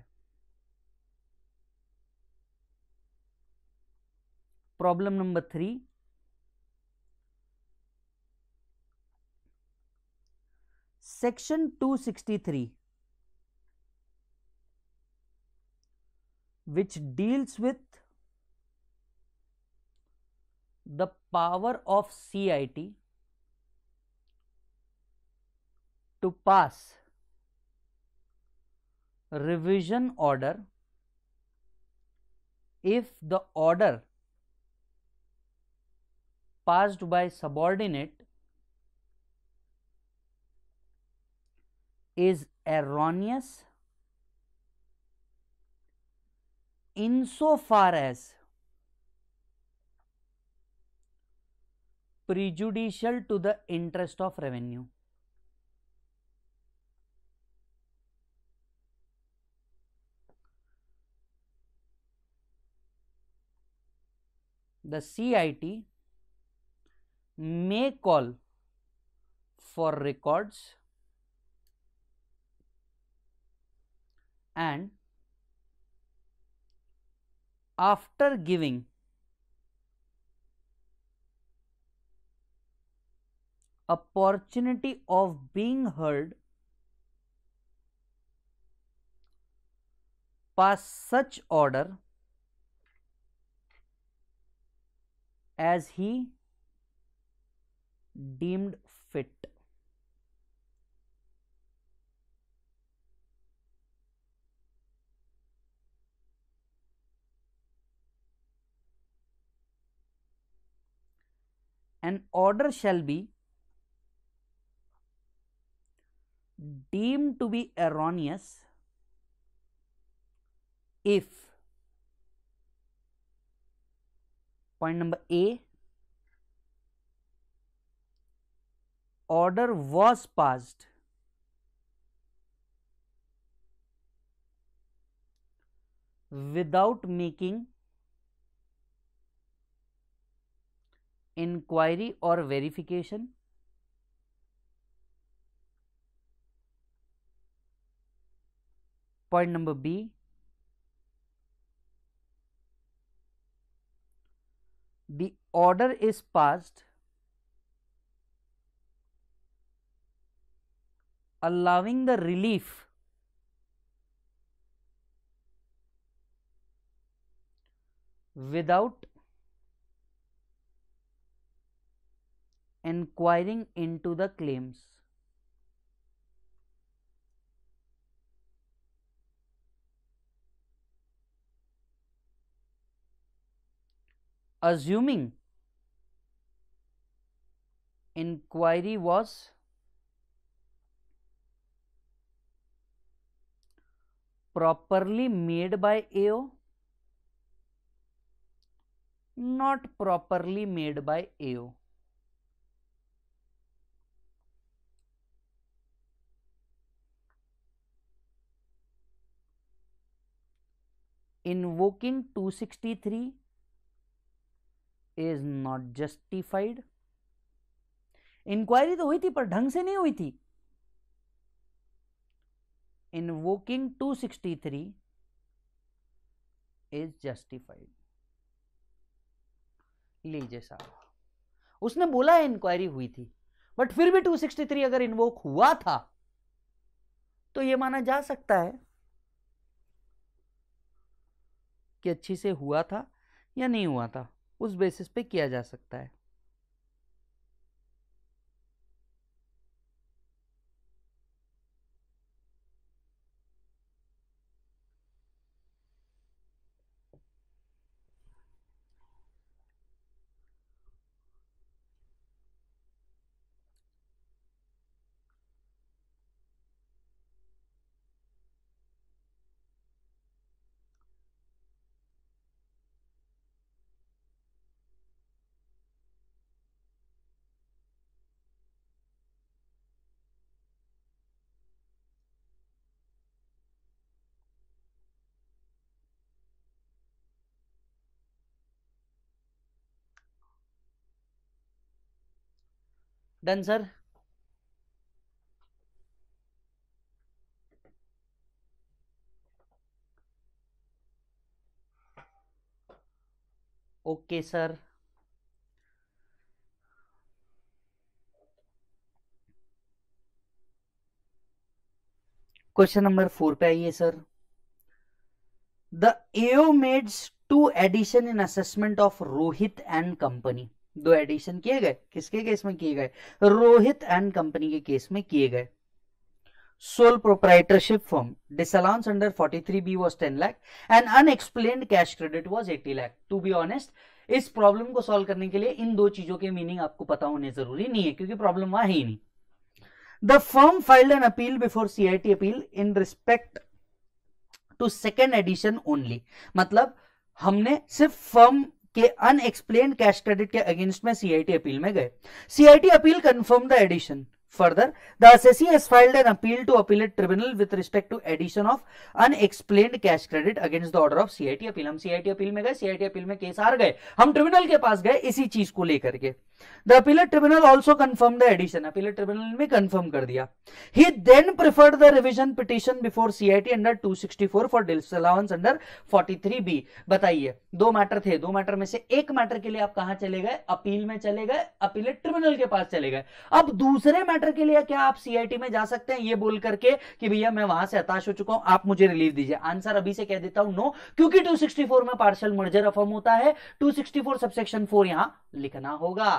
problem number three section 263 which deals with the power of CIT to pass revision order if the order passed by subordinate is erroneous insofar as prejudicial to the interest of revenue. The CIT may call for records and after giving opportunity of being heard pass such order as he deemed fit. an order shall be deemed to be erroneous if point number A order was passed without making inquiry or verification point number b the order is passed allowing the relief without enquiring into the claims. Assuming inquiry was properly made by AO, not properly made by AO. invoking 263 is not justified enquiry तो हुई थी पर ढंग से नहीं हुई थी invoking 263 is justified लीजिए साहब उसने बोला है इंक्वायरी हुई थी बट फिर भी 263 अगर इन्वोक हुआ था तो यह माना जा सकता है कि अच्छी से हुआ था या नहीं हुआ था उस बेसिस पे किया जा सकता है done sir okay sir question number four पे आइए sir the AO made two addition in assessment of Rohit and company दो एडिशन किए गए किसके केस में किए गए रोहित एंड कंपनी के केस में किए गए sole sole proprietorship firm. Disallowance under B was 10 lakh and unexplained cash credit was 80 lakh. To be honest इस प्रॉब्लम को सॉल्व करने के लिए इन दो चीजों के मीनिंग आपको पता होने जरूरी नहीं है क्योंकि प्रॉब्लम वहां ही नहीं the firm filed an appeal before CIT appeal in respect to second addition only मतलब हमने सिर्फ फर्म के अनएक्सप्लेन कैश क्रेडिट के अगेंस्ट में सीआईटी अपील में गए CIT appeal confirm the addition further filed an appeal to appeal tribunal with respect to addition of unexplained cash credit against the order of CIT appeal हम CIT appeal में गए CIT appeal में case आर गए हम tribunal के पास गए इसी चीज को लेकर के the appellate tribunal also confirm the addition appellate tribunal ने कन्फर्म कर दिया he then preferred the revision petition before CIT under 264 for disallowance under 43 बताइए दो मैटर थे दो मैटर में से एक मैटर के लिए आप कहा चले गए अपील में चले गए अपीलेट ट्रिब्यूनल के पास चले गए अब दूसरे मैटर के लिए क्या आप सीआईटी में जा सकते हैं ये बोल करके कि भैया मैं वहां से हताश हो चुका हूं आप मुझे रिलीफ दीजिए आंसर अभी से कह देता हूं नो क्योंकि 264 में पार्शल मर्जर अफर्म होता है 264 सबसेक्शन 4 यहां लिखना होगा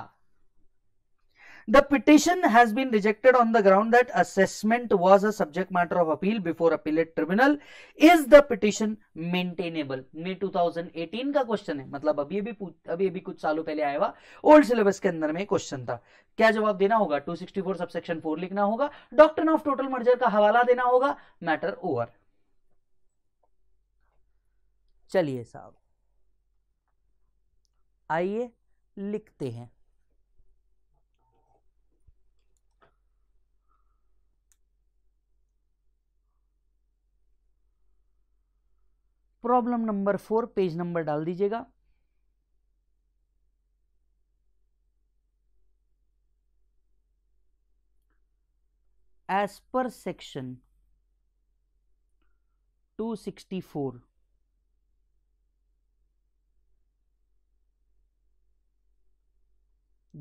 The petition has been rejected on the ground that assessment was a subject matter of appeal before appellate tribunal. Is the petition maintainable? May 2018 का क्वेश्चन है मतलब अभी अभी अभी अभी कुछ सालों पहले आया हुआ ओल्ड सिलेबस के अंदर में क्वेश्चन था क्या जवाब देना होगा 264 सबसेक्शन 4 लिखना होगा डॉक्टर ऑफ टोटल मर्जर का हवाला देना होगा मैटर ओवर चलिए साहब आइए लिखते हैं problem number four page number डाल दीजिएगा as per section 264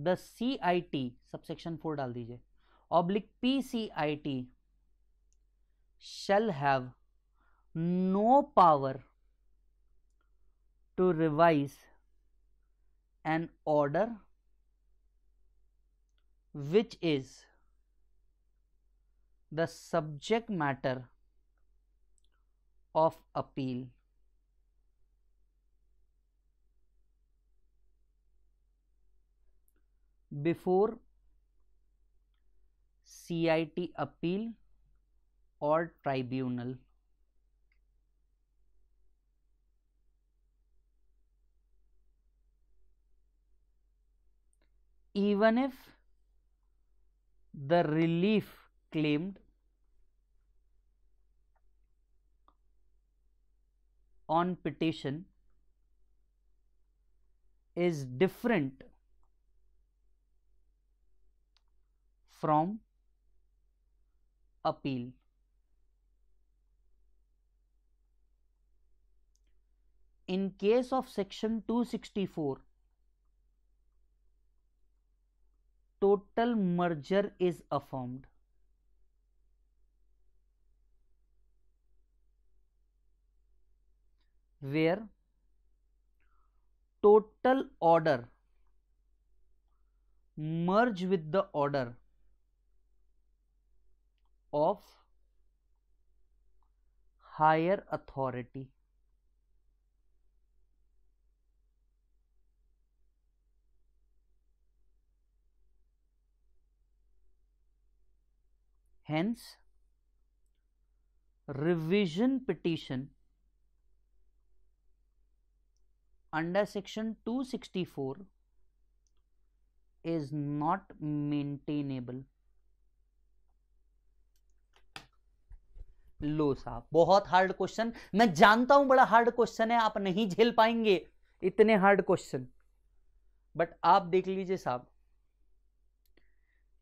the C I T subsection four डाल दीजिए oblique P C I T shall have no power to revise an order which is the subject matter of appeal. Before CIT appeal or tribunal. even if the relief claimed on petition is different from appeal. In case of section 264, total merger is affirmed. Where total order merge with the order of higher authority Hence, revision petition under section 264 is not maintainable. लो साहब बहुत hard question मैं जानता हूं बड़ा hard question है आप नहीं झेल पाएंगे इतने हार्ड क्वेश्चन बट आप देख लीजिए साहब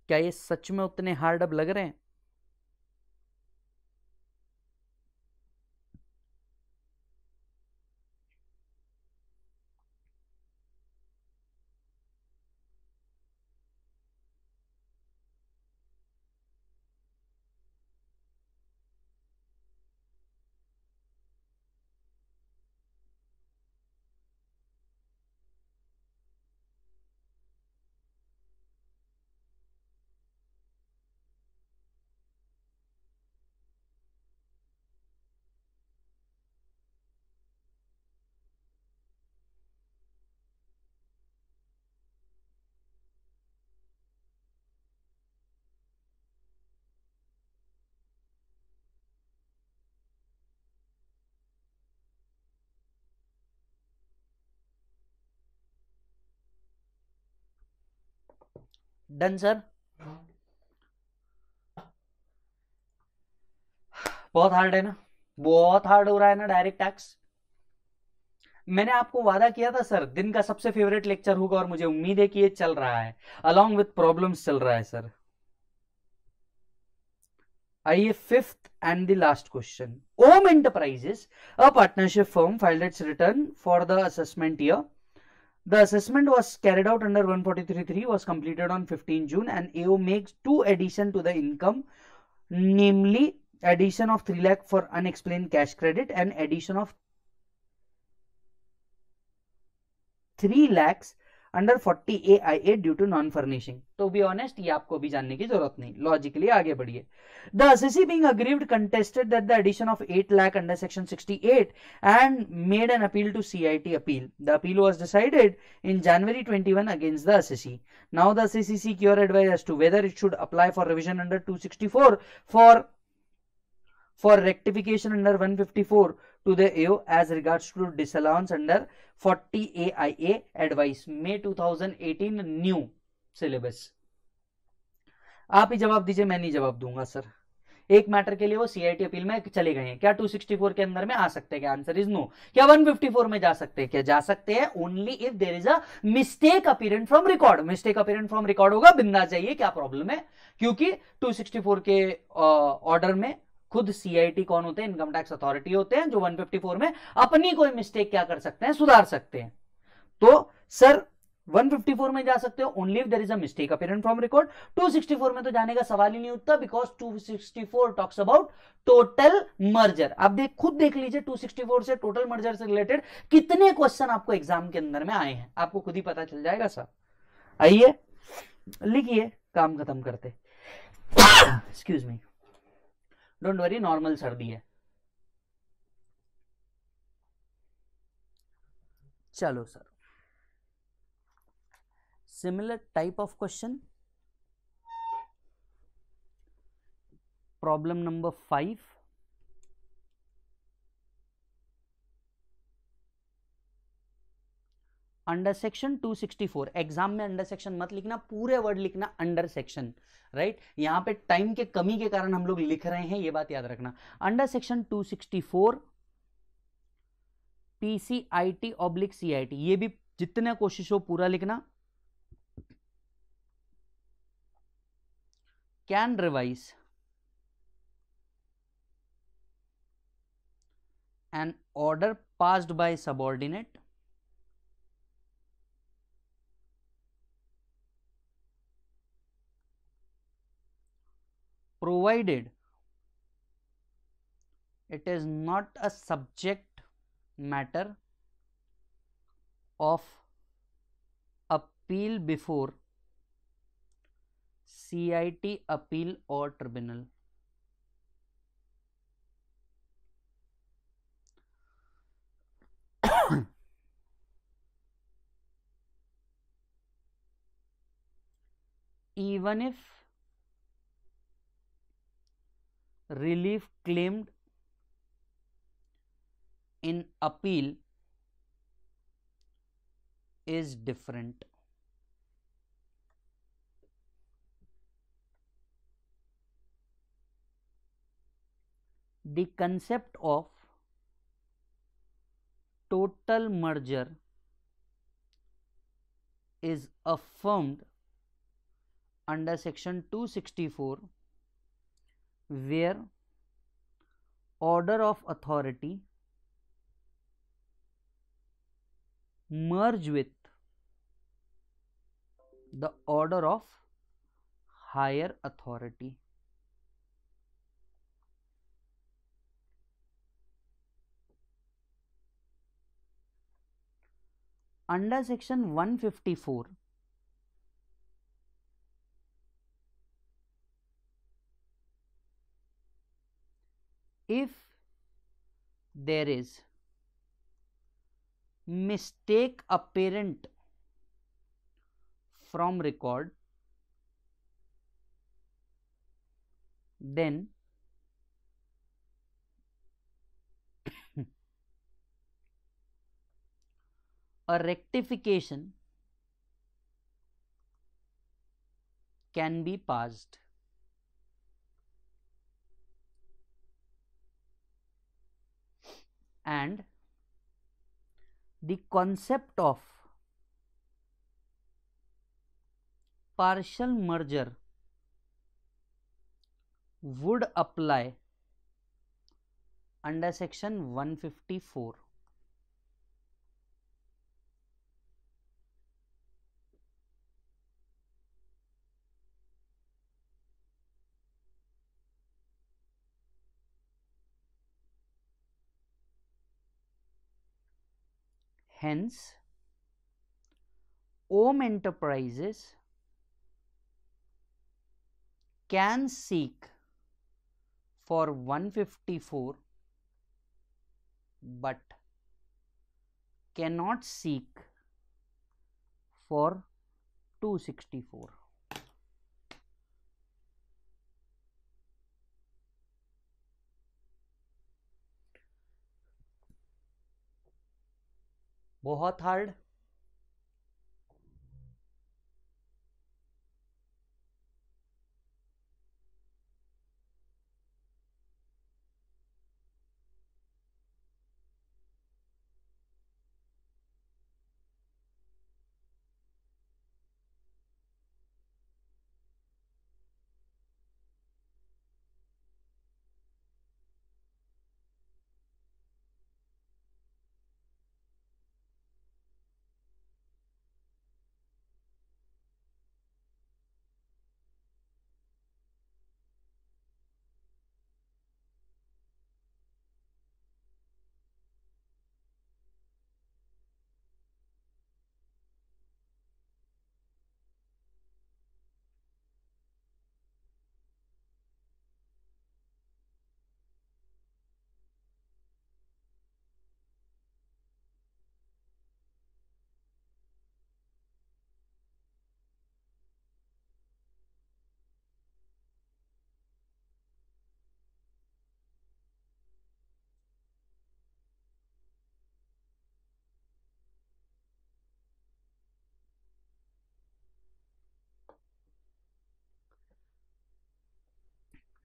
क्या ये सच में उतने हार्ड अब लग रहे हैं डन सर बहुत हार्ड है ना बहुत हार्ड हो रहा है ना डायरेक्ट टैक्स मैंने आपको वादा किया था सर दिन का सबसे फेवरेट लेक्चर होगा और मुझे उम्मीद है कि ये चल रहा है अलोंग विथ प्रॉब्लम्स चल रहा है सर आइए fifth and the last question Om enterprises a partnership firm filed its return for the assessment year The assessment was carried out under 143.3 was completed on 15 June and AO makes two addition to the income namely addition of 3 lakh for unexplained cash credit and addition of 3 lakhs under 40 A I A due to non furnishing to be honest ये आपको भी जानने की जरूरत नहीं logically आगे बढ़िए the assessee being aggrieved contested that the addition of 8 lakh under section 68 and made an appeal to CIT appeal the appeal was decided in January 21 against the assessee now the assessee seek your advice as to whether it should apply for revision under 264 for for rectification under 154 to the AO as regards to disallowance under 40 AIA advice May 2018 new syllabus आप ही जवाब दीजिए मैं नहीं जवाब दूंगा sir एक matter के लिए वो सीआईटी अपील में चले गए हैं क्या 264 के अंदर में आ सकते हैं क्या आंसर इज नो क्या 154 में जा सकते हैं क्या जा सकते हैं only if there is a mistake apparent from record mistake apparent from record होगा बिंदा जाइए क्या प्रॉब्लम है क्योंकि 264 के ऑर्डर में खुद सीआईटी कौन होते हैं इनकम टैक्स अथॉरिटी होते हैं जो 154 में अपनी कोई मिस्टेक क्या कर सकते हैं सुधार सकते हैं तो सर 154 में जा सकते हो ओनली देर इज अस्टेक मिस्टेक अपेरेंट फ्रॉम रिकॉर्ड 264 में तो जाने का सवाल ही नहीं उठता because 264 talks about total merger आप देख खुद देख लीजिए 264 से टोटल मर्जर से रिलेटेड कितने क्वेश्चन आपको एग्जाम के अंदर में आए हैं आपको खुद ही पता चल जाएगा सर आइए लिखिए काम खत्म करते excuse me don't worry normal सर्दी है चलो sir similar type of question problem number five under section 264 exam में अंडर सेक्शन मत लिखना पूरे वर्ड लिखना अंडर सेक्शन राइट यहां पे टाइम के कमी के कारण हम लोग लिख रहे हैं ये बात याद रखना under section 264 PCIT oblique CIT ये भी जितने कोशिश हो पूरा लिखना can revise an order passed by subordinate provided it is not a subject matter of appeal before CIT appeal or tribunal. Even if relief claimed in appeal is different. The concept of total merger is affirmed under section 264 where order of authority merge with the order of higher authority. Under section 154, if there is mistake apparent from record then a rectification can be passed and the concept of partial merger would apply under section 154 Hence, home Enterprises can seek for 154 but cannot seek for 264. बहुत hard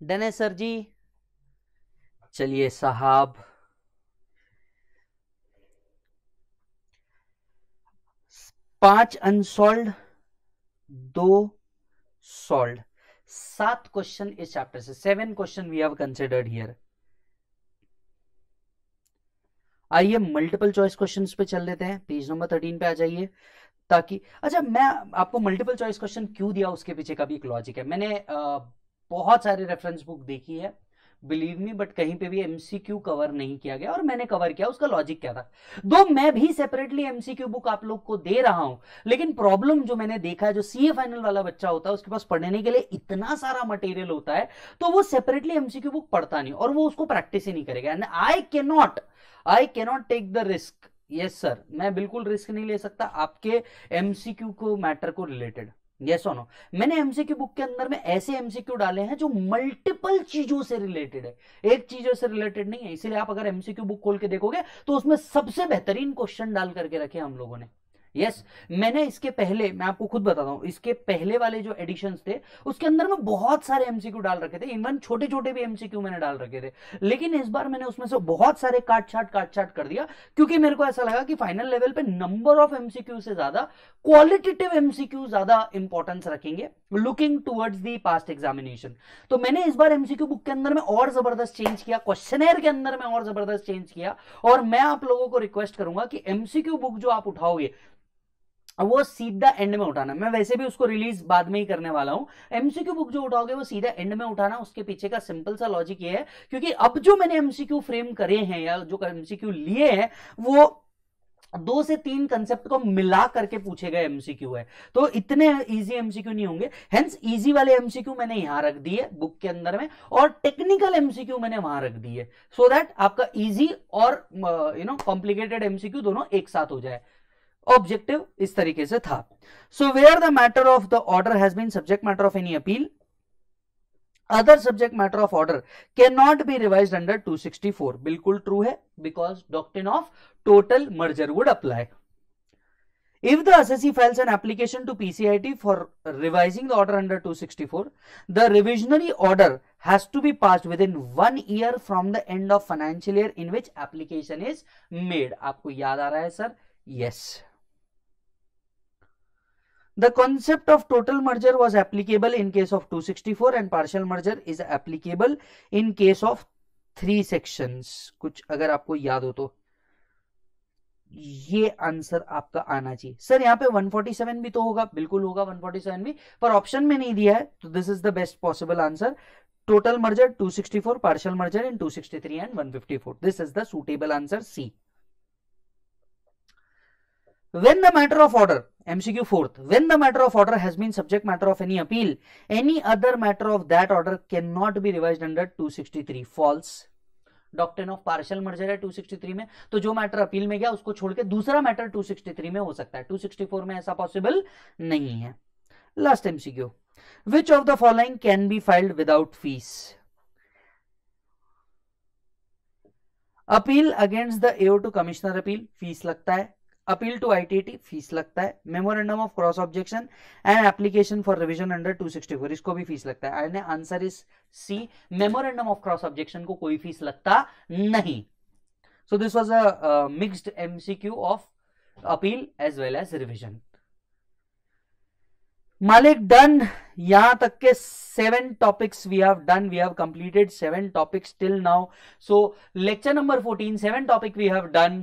done है sir जी चलिए साहब पांच unsold दो sold सात question इस chapter से seven question we have considered here आइए मल्टीपल चॉइस क्वेश्चंस पे चल लेते हैं पेज नंबर थर्टीन पे आ जाइए ताकि अच्छा मैं आपको मल्टीपल चॉइस क्वेश्चन क्यों दिया उसके पीछे का भी एक लॉजिक है मैंने आ, बहुत सारी रेफरेंस बुक देखी है बिलीव मी बट कहीं पे भी एमसीक्यू कवर नहीं किया गया और मैंने कवर किया उसका लॉजिक क्या था दो मैं भी सेपरेटली एमसीक्यू बुक आप लोग को दे रहा हूं लेकिन प्रॉब्लम जो मैंने देखा है जो सीए फाइनल वाला बच्चा होता है उसके पास पढ़ने के लिए इतना सारा मटेरियल होता है तो वो सेपरेटली एमसीक्यू बुक पढ़ता नहीं और वो उसको प्रैक्टिस ही नहीं करेगा and I not I cannot take the risk yes sir मैं बिल्कुल रिस्क नहीं ले सकता आपके एमसीक्यू को मैटर को रिलेटेड यस नो मैंने एमसीक्यू बुक के अंदर में ऐसे एमसीक्यू डाले हैं जो मल्टीपल चीजों से रिलेटेड है एक चीजों से रिलेटेड नहीं है इसीलिए आप अगर एमसीक्यू बुक खोल के देखोगे तो उसमें सबसे बेहतरीन क्वेश्चन डाल करके रखे हम लोगों ने यस yes, मैंने इसके पहले मैं आपको खुद बताता हूँ इसके पहले वाले जो एडिशन थे उसके अंदर मैं बहुत सारे एमसीक्यू डाल रखे थे इवन छोटे छोटे भी एमसीक्यू मैंने डाल रखे थे लेकिन इस बार मैंने उसमें से बहुत सारे काट छाट काट छाट कर दिया क्योंकि मेरे को ऐसा लगा कि फाइनल लेवल पे नंबर ऑफ एमसीक्यू से ज्यादा क्वालिटेटिव एमसीक्यू ज्यादा इंपॉर्टेंस रखेंगे looking towards the past examination तो मैंने इस बार एमसीक्यू बुक के अंदर में और जबरदस्त चेंज किया क्वेश्चन के अंदर में और जबरदस्त चेंज किया और मैं आप लोगों को रिक्वेस्ट करूंगा कि एमसीक्यू बुक जो आप उठाओगे वो सीधा एंड में उठाना मैं वैसे भी उसको रिलीज बाद में ही करने वाला हूं एमसीक्यू बुक जो उठाओगे वो सीधा एंड में उठाना उसके पीछे का सिंपल सा लॉजिक ये है क्योंकि अब जो मैंने एमसीक्यू फ्रेम करे हैं या जो एमसीक्यू लिए हैं वो दो से तीन कंसेप्ट को मिला करके पूछे गए एमसीक्यू है तो इतने इजी एमसीक्यू नहीं होंगे हेंस इजी वाले एमसीक्यू मैंने यहां रख दिए बुक के अंदर में और टेक्निकल एमसीक्यू मैंने वहां रख दिए सो दैट आपका इजी और यू नो कॉम्प्लिकेटेड एमसीक्यू दोनों एक साथ हो जाए ऑब्जेक्टिव इस तरीके से था so where the matter of the order has been subject matter of any appeal other subject matter of order can not be revise under 264 बिल्कुल ट्रू है because doctrine of total merger would apply If the assessee files an application to PCIT for revising the order under 264, the revisionary order has to be passed within one year from the end of financial year in which application is made. आपको याद आ रहा है sir? Yes. The concept of total merger was applicable in case of 264 and partial merger is applicable in case of three sections कुछ अगर आपको याद हो तो ये आंसर आपका आना चाहिए सर यहाँ पे 147 भी तो होगा बिल्कुल होगा 147 भी पर ऑप्शन में नहीं दिया है तो this is the best possible answer total merger 264 partial merger in 263 and 154 this is the suitable answer C when the matter of order mcq fourth when the matter of order has been subject matter of any appeal any other matter of that order cannot be revised under 263 false doctor of partial merger है 263 में तो जो matter appeal में गया उसको छोड़ के दूसरा मैटर 263 में हो सकता है 264 में ऐसा पॉसिबल नहीं है last MCQ which of the following can be filed without fees appeal against the AO to commissioner appeal fees लगता है अपील टू आईटीटी फीस लगता है memorandum of cross objection and application for revision under 264 इसको भी fees लगता है and answer is C memorandum of cross objection को कोई फीस लगता नहीं so this was a mixed MCQ of appeal as well as revision मालिक done यहां तक के seven topics we have done we have completed seven topics till now so lecture number fourteen seven topic we have done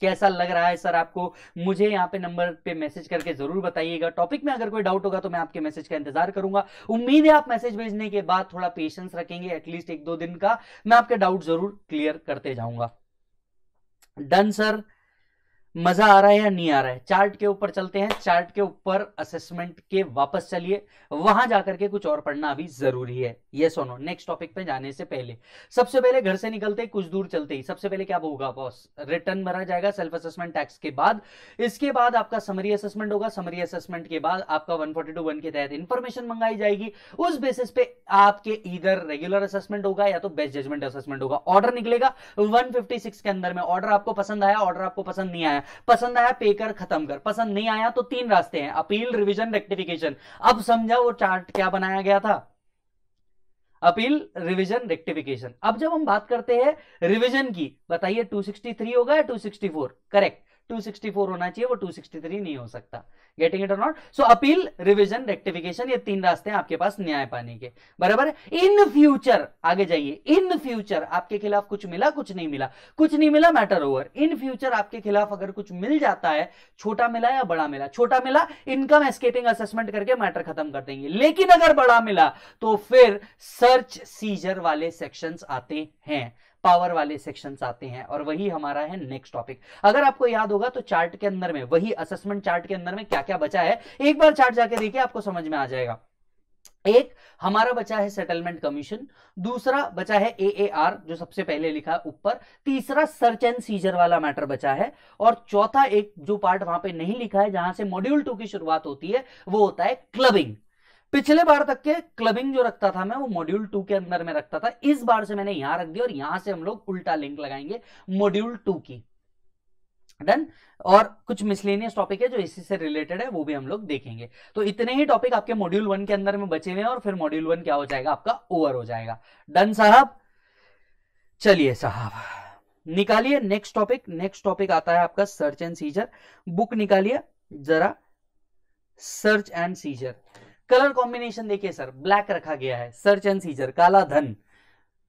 कैसा लग रहा है sir आपको मुझे यहाँ पे नंबर पे मैसेज करके जरूर बताइएगा टॉपिक में अगर कोई डाउट होगा तो मैं आपके मैसेज का इंतजार करूंगा उम्मीद है आप मैसेज भेजने के बाद थोड़ा पेशेंस रखेंगे एटलीस्ट एक दो दिन का मैं आपके डाउट जरूर क्लियर करते जाऊंगा डन सर मजा आ रहा है या नहीं आ रहा है चार्ट के ऊपर चलते हैं चार्ट के ऊपर असेसमेंट के वापस चलिए वहां जाकर के कुछ और पढ़ना अभी जरूरी है ये सोनो नेक्स्ट टॉपिक पे जाने से पहले सबसे पहले घर से निकलते ही कुछ दूर चलते ही सबसे पहले क्या होगा बॉस रिटर्न भरा जाएगा सेल्फ असेसमेंट टैक्स के बाद इसके बाद आपका समरी असेसमेंट होगा समरी असेसमेंट के बाद आपका वन फोर्टी टू वन के तहत इंफॉर्मेशन मंगाई जाएगी उस बेसिस पे आपके इधर रेगुलर असेसमेंट होगा या तो बेस्ट जजमेंट असेसमेंट होगा ऑर्डर निकलेगा वन के अंदर में ऑर्डर आपको पसंद आया ऑर्डर आपको पसंद नहीं आया पसंद आया पे कर खत्म कर पसंद नहीं आया तो तीन रास्ते हैं अपील रिविजन रेक्टिफिकेशन अब समझा वो चार्ट क्या बनाया गया था अपील रिवीजन रेक्टिफिकेशन अब जब हम बात करते हैं रिवीजन की बताइए 263 होगा या 264 करेक्ट 264 होना चाहिए वो 263 नहीं हो सकता गेटिंग इट और not so appeal revision rectification ये तीन रास्ते हैं आपके पास न्याय पाने के बराबर इन फ्यूचर आगे जाइए इन फ्यूचर आपके खिलाफ कुछ मिला कुछ नहीं मिला कुछ नहीं मिला मैटर ओवर इन फ्यूचर आपके खिलाफ अगर कुछ मिल जाता है छोटा मिला या बड़ा मिला छोटा मिला इनकम एस्केपिंग असेसमेंट करके मैटर खत्म कर देंगे लेकिन अगर बड़ा मिला तो फिर सर्च सीजर वाले सेक्शन आते हैं पावर वाले सेक्शन आते हैं और वही हमारा है नेक्स्ट टॉपिक अगर आपको याद होगा तो चार्ट के अंदर में वही असेसमेंट चार्ट के अंदर में क्या क्या बचा है एक बार चार्ट जाके देखिए आपको समझ में आ जाएगा एक हमारा बचा है सेटलमेंट कमीशन दूसरा बचा है एएआर जो सबसे पहले लिखा ऊपर तीसरा सर्च एंड सीजर वाला मैटर बचा है और चौथा एक जो पार्ट वहां पे नहीं लिखा है जहां से मॉड्यूल टू की शुरुआत होती है वो होता है क्लबिंग पिछले बार तक के क्लबिंग जो रखता था मैं वो मॉड्यूल टू के अंदर में रखता था इस बार से मैंने यहां रख दिया और यहां से हम लोग उल्टा लिंक लगाएंगे मॉड्यूल टू की डन और कुछ मिसलेनियस टॉपिक है जो इसी से रिलेटेड है वो भी हम लोग देखेंगे तो इतने ही टॉपिक आपके मॉड्यूल वन के अंदर में बचे हुए हैं और फिर मॉड्यूल वन क्या हो जाएगा आपका ओवर हो जाएगा डन साहब चलिए साहब निकालिए नेक्स्ट टॉपिक नेक्स्ट टॉपिक आता है आपका सर्च एंड सीजर बुक निकालिए जरा search and seizure colour combination देखिए सर ब्लैक रखा गया है सर्च एंड सीजर काला धन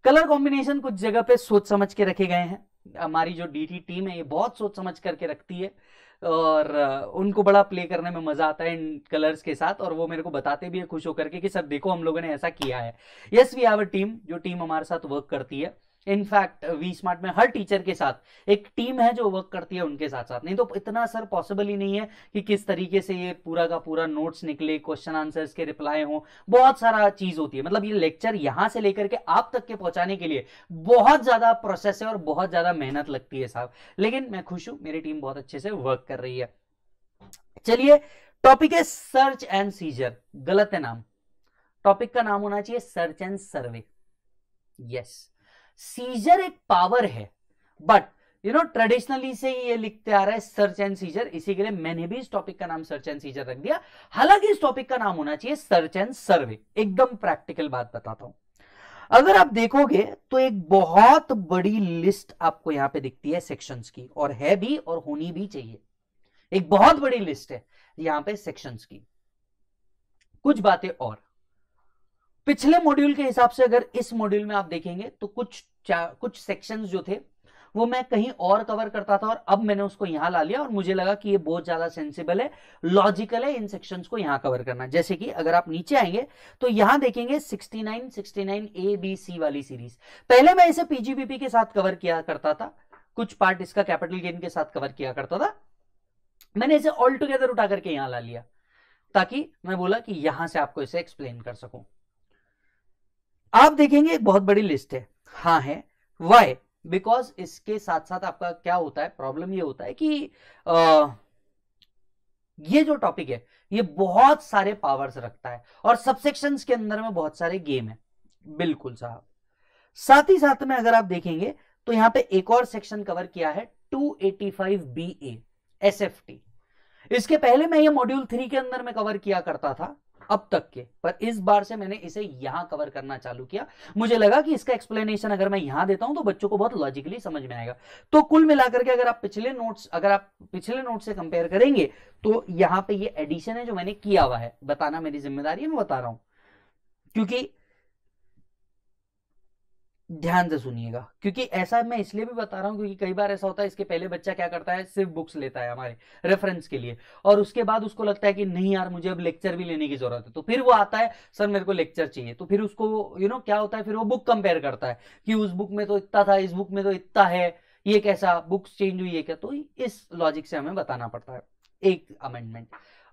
कलर कॉम्बिनेशन कुछ जगह पे सोच समझ के रखे गए हैं हमारी जो डीटी टीम है ये बहुत सोच समझ करके रखती है और उनको बड़ा प्ले करने में मजा आता है इन कलर्स के साथ और वो मेरे को बताते भी है खुश होकर के कि सर देखो हम लोगों ने ऐसा किया है yes we have a team जो टीम हमारे साथ वर्क करती है इनफैक्ट वी स्मार्ट में हर टीचर के साथ एक टीम है जो वर्क करती है उनके साथ साथ नहीं तो इतना सर पॉसिबल ही नहीं है कि किस तरीके से ये पूरा का पूरा नोट्स निकले क्वेश्चन आंसर्स के रिप्लाई हो बहुत सारा चीज होती है मतलब ये लेक्चर यहां से लेकर के आप तक के पहुंचाने के लिए बहुत ज्यादा प्रोसेस है और बहुत ज्यादा मेहनत लगती है साहब लेकिन मैं खुश हूं मेरी टीम बहुत अच्छे से वर्क कर रही है चलिए टॉपिक है सर्च एंड सीजर गलत है नाम टॉपिक का नाम होना चाहिए search and survey yes seizure एक पावर है बट यू नो ट्रेडिशनली से ही ये लिखते आ रहा है सर्च एंड सीजर इसी के लिए मैंने भी इस टॉपिक का नाम सर्च एंड सीजर रख दिया हालांकि इस टॉपिक का नाम होना चाहिए सर्च एंड सर्वे एकदम प्रैक्टिकल बात बताता हूं अगर आप देखोगे तो एक बहुत बड़ी लिस्ट आपको यहां पे दिखती है सेक्शंस की और है भी और होनी भी चाहिए एक बहुत बड़ी लिस्ट है यहां पे सेक्शंस की कुछ बातें और पिछले मॉड्यूल के हिसाब से अगर इस मॉड्यूल में आप देखेंगे तो कुछ कुछ सेक्शंस जो थे वो मैं कहीं और कवर करता था और अब मैंने उसको यहां ला लिया और मुझे लगा कि ये बहुत ज्यादा सेंसिबल है लॉजिकल है इन सेक्शंस को यहां कवर करना जैसे कि अगर आप नीचे आएंगे तो यहां देखेंगे 69 69 ए बी सी वाली सीरीज पहले मैं इसे पीजीबीपी के साथ कवर किया करता था कुछ पार्ट इसका कैपिटल गेन के साथ कवर किया करता था मैंने इसे ऑल टुगेदर उठा करके यहां ला लिया ताकि मैं बोला कि यहां से आपको इसे एक्सप्लेन कर सकूं आप देखेंगे एक बहुत बड़ी लिस्ट है हाँ है वाई बिकॉज इसके साथ साथ आपका क्या होता है प्रॉब्लम ये होता है कि आ, ये जो टॉपिक है ये बहुत सारे पावर्स रखता है और सबसेक्शन के अंदर में बहुत सारे गेम है बिल्कुल साहब साथ ही साथ में अगर आप देखेंगे तो यहां पे एक और सेक्शन कवर किया है 285 एफ टी इसके पहले मैं ये मॉड्यूल थ्री के अंदर में कवर किया करता था अब तक के पर इस बार से मैंने इसे यहां कवर करना चालू किया मुझे लगा कि इसका एक्सप्लेनेशन अगर मैं यहां देता हूं तो बच्चों को बहुत लॉजिकली समझ में आएगा तो कुल मिलाकर के अगर आप पिछले नोट्स अगर आप पिछले नोट से कंपेयर करेंगे तो यहां पे ये एडिशन है जो मैंने किया हुआ है बताना मेरी जिम्मेदारी है मैं बता रहा हूं क्योंकि ध्यान से सुनिएगा क्योंकि ऐसा मैं इसलिए भी बता रहा हूँ क्योंकि कई बार ऐसा होता है इसके पहले बच्चा क्या करता है सिर्फ बुक्स लेता है हमारे रेफरेंस के लिए और उसके बाद उसको लगता है कि नहीं यार मुझे अब लेक्चर भी लेने की जरूरत है तो फिर वो आता है सर मेरे को लेक्चर चाहिए तो फिर उसको यू you नो know, क्या होता है फिर वो बुक कंपेयर करता है कि उस बुक में तो इतना था इस बुक में तो इतना है ये कैसा बुक्स चेंज हुई है क्या तो इस लॉजिक से हमें बताना पड़ता है एक अमेंडमेंट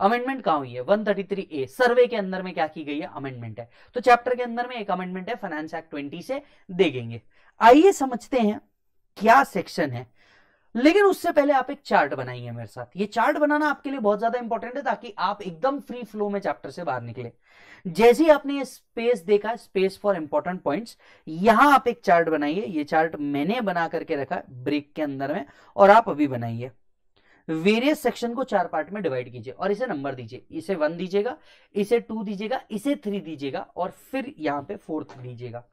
अमेंडमेंट कहा हुई है 133 ए सर्वे के अंदर में क्या की गई है अमेंडमेंट है तो चैप्टर के अंदर में एक अमेंडमेंट है फाइनेंस एक्ट ट्वेंटी से देखेंगे आइए समझते हैं क्या सेक्शन है लेकिन उससे पहले आप एक चार्ट बनाइए मेरे साथ ये चार्ट बनाना आपके लिए बहुत ज्यादा इंपॉर्टेंट है ताकि आप एकदम फ्री फ्लो में चैप्टर से बाहर निकले जैसे ही आपने ये स्पेस देखा स्पेस फॉर इंपॉर्टेंट पॉइंट्स यहां आप एक चार्ट बनाइए ये चार्ट मैंने बना करके रखा ब्रेक के अंदर में और आप अभी बनाइए वेरियस सेक्शन को चार पार्ट में डिवाइड कीजिए और इसे नंबर दीजिए इसे वन दीजिएगा इसे टू दीजिएगा इसे थ्री दीजिएगा और फिर यहां पे फोर्थ दीजिएगा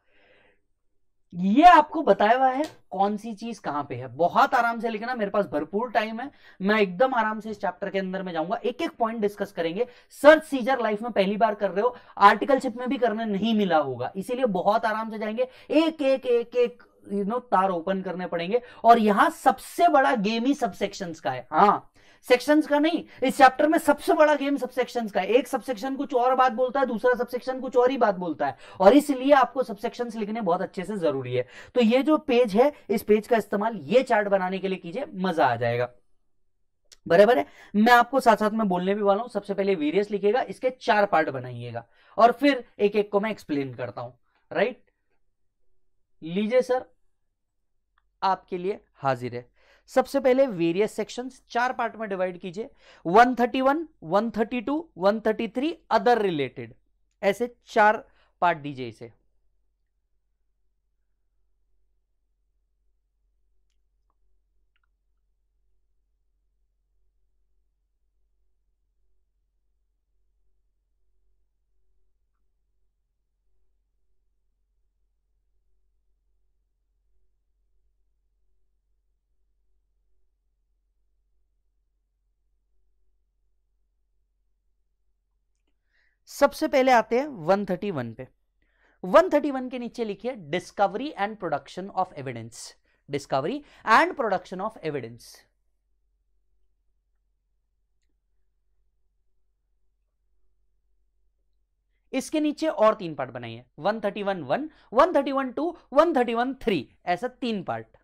ये आपको बताया हुआ है कौन सी चीज कहां पे है बहुत आराम से लिखना मेरे पास भरपूर टाइम है मैं एकदम आराम से इस चैप्टर के अंदर में जाऊंगा एक एक पॉइंट डिस्कस करेंगे सर्च सीजर लाइफ में पहली बार कर रहे हो आर्टिकलशिप में भी करने नहीं मिला होगा इसीलिए बहुत आराम से जाएंगे एक एक एक एक यू नो तार ओपन करने पड़ेंगे और यहां सबसे बड़ा गेम ही सब सेक्शंस का है हाँ सेक्शंस का नहीं इस चैप्टर में सबसे बड़ा गेम सबसेक्शंस का है एक सबसेक्शन कुछ और बात बोलता है दूसरा सबसेक्शन कुछ और ही बात बोलता है और इसलिए आपको सबसेक्शन लिखने बहुत अच्छे से जरूरी है तो ये जो पेज है इस पेज का इस्तेमाल ये चार्ट बनाने के लिए कीजिए मजा आ जाएगा बराबर है मैं आपको साथ साथ में बोलने भी वाला हूं सबसे पहले वीरियस लिखेगा इसके चार पार्ट बनाइएगा और फिर एक एक को मैं एक्सप्लेन करता हूं राइट लीजिए सर आपके लिए हाजिर है सबसे पहले वेरियस सेक्शंस चार पार्ट में डिवाइड कीजिए 131, 132, 133 अदर रिलेटेड ऐसे चार पार्ट दीजिए इसे सबसे पहले आते हैं 131 पे 131 के नीचे लिखिए discovery and production of evidence discovery and production of evidence इसके नीचे और तीन पार्ट बनाइए 131 टू 131 थर्टी 131 थ्री ऐसा तीन पार्ट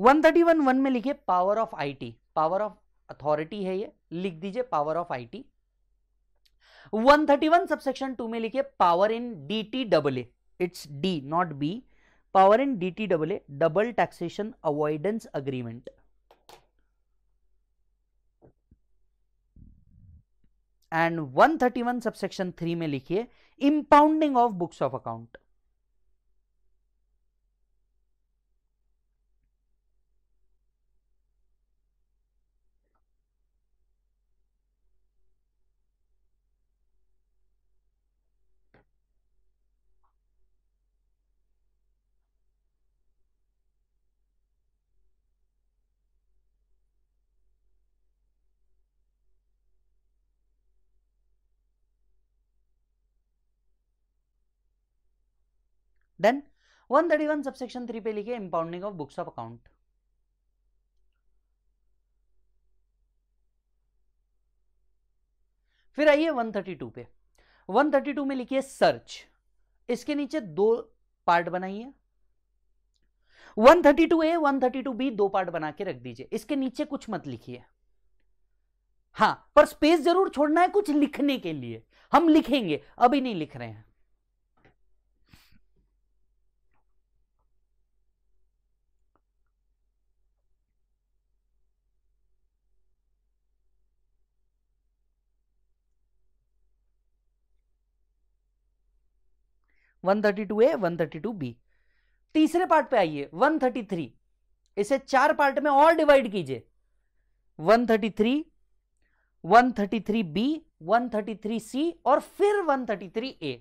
131 वन में लिखिए power of IT power of authority है ये लिख दीजिए power of IT 131 subsection two में लिखिए power in D T double A it's D not B power in D T double A double taxation avoidance agreement and 131 subsection three में लिखिए impounding of books of account then one subsection three पे लिखे impounding of books of account फिर आइए to पे to में लिखिए search इसके नीचे दो पार्ट बनाइए 132 ए 132 बी दो पार्ट बना के रख दीजिए इसके नीचे कुछ मत लिखिए हां पर स्पेस जरूर छोड़ना है कुछ लिखने के लिए हम लिखेंगे अभी नहीं लिख रहे हैं 132A 132B तीसरे पार्ट पे आइए 133 इसे चार पार्ट में और डिवाइड कीजिए 133 133B 133C और फिर 133A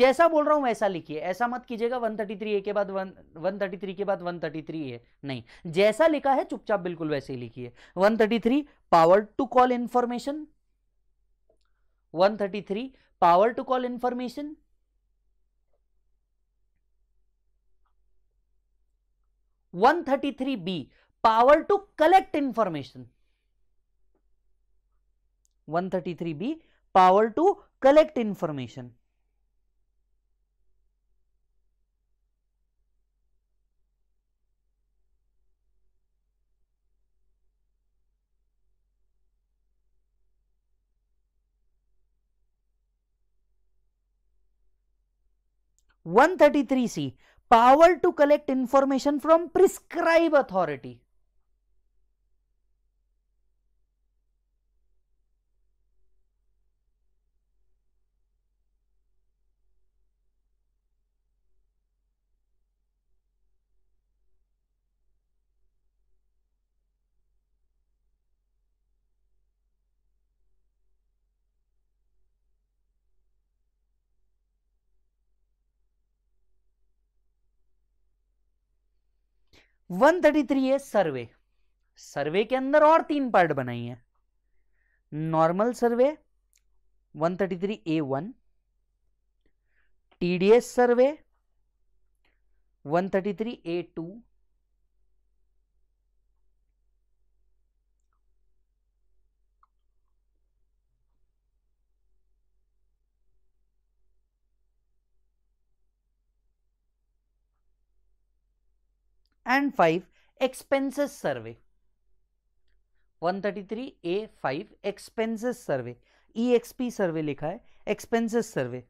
जैसा बोल रहा हूं वैसा लिखिए ऐसा मत कीजिएगा 133A के बाद 133 के बाद 133A नहीं जैसा लिखा है चुपचाप बिल्कुल वैसे ही लिखिए 133 power to call information 133 power to call information 133b power to collect information 133b power to collect information one thirty three C power to collect information from prescribe authority one thirty three है survey सर्वे के अंदर और तीन part बनाई है normal survey one thirty three A one TDS survey one thirty three A two and 5 expenses survey 133 a 5 expenses survey exp survey likha hai expenses survey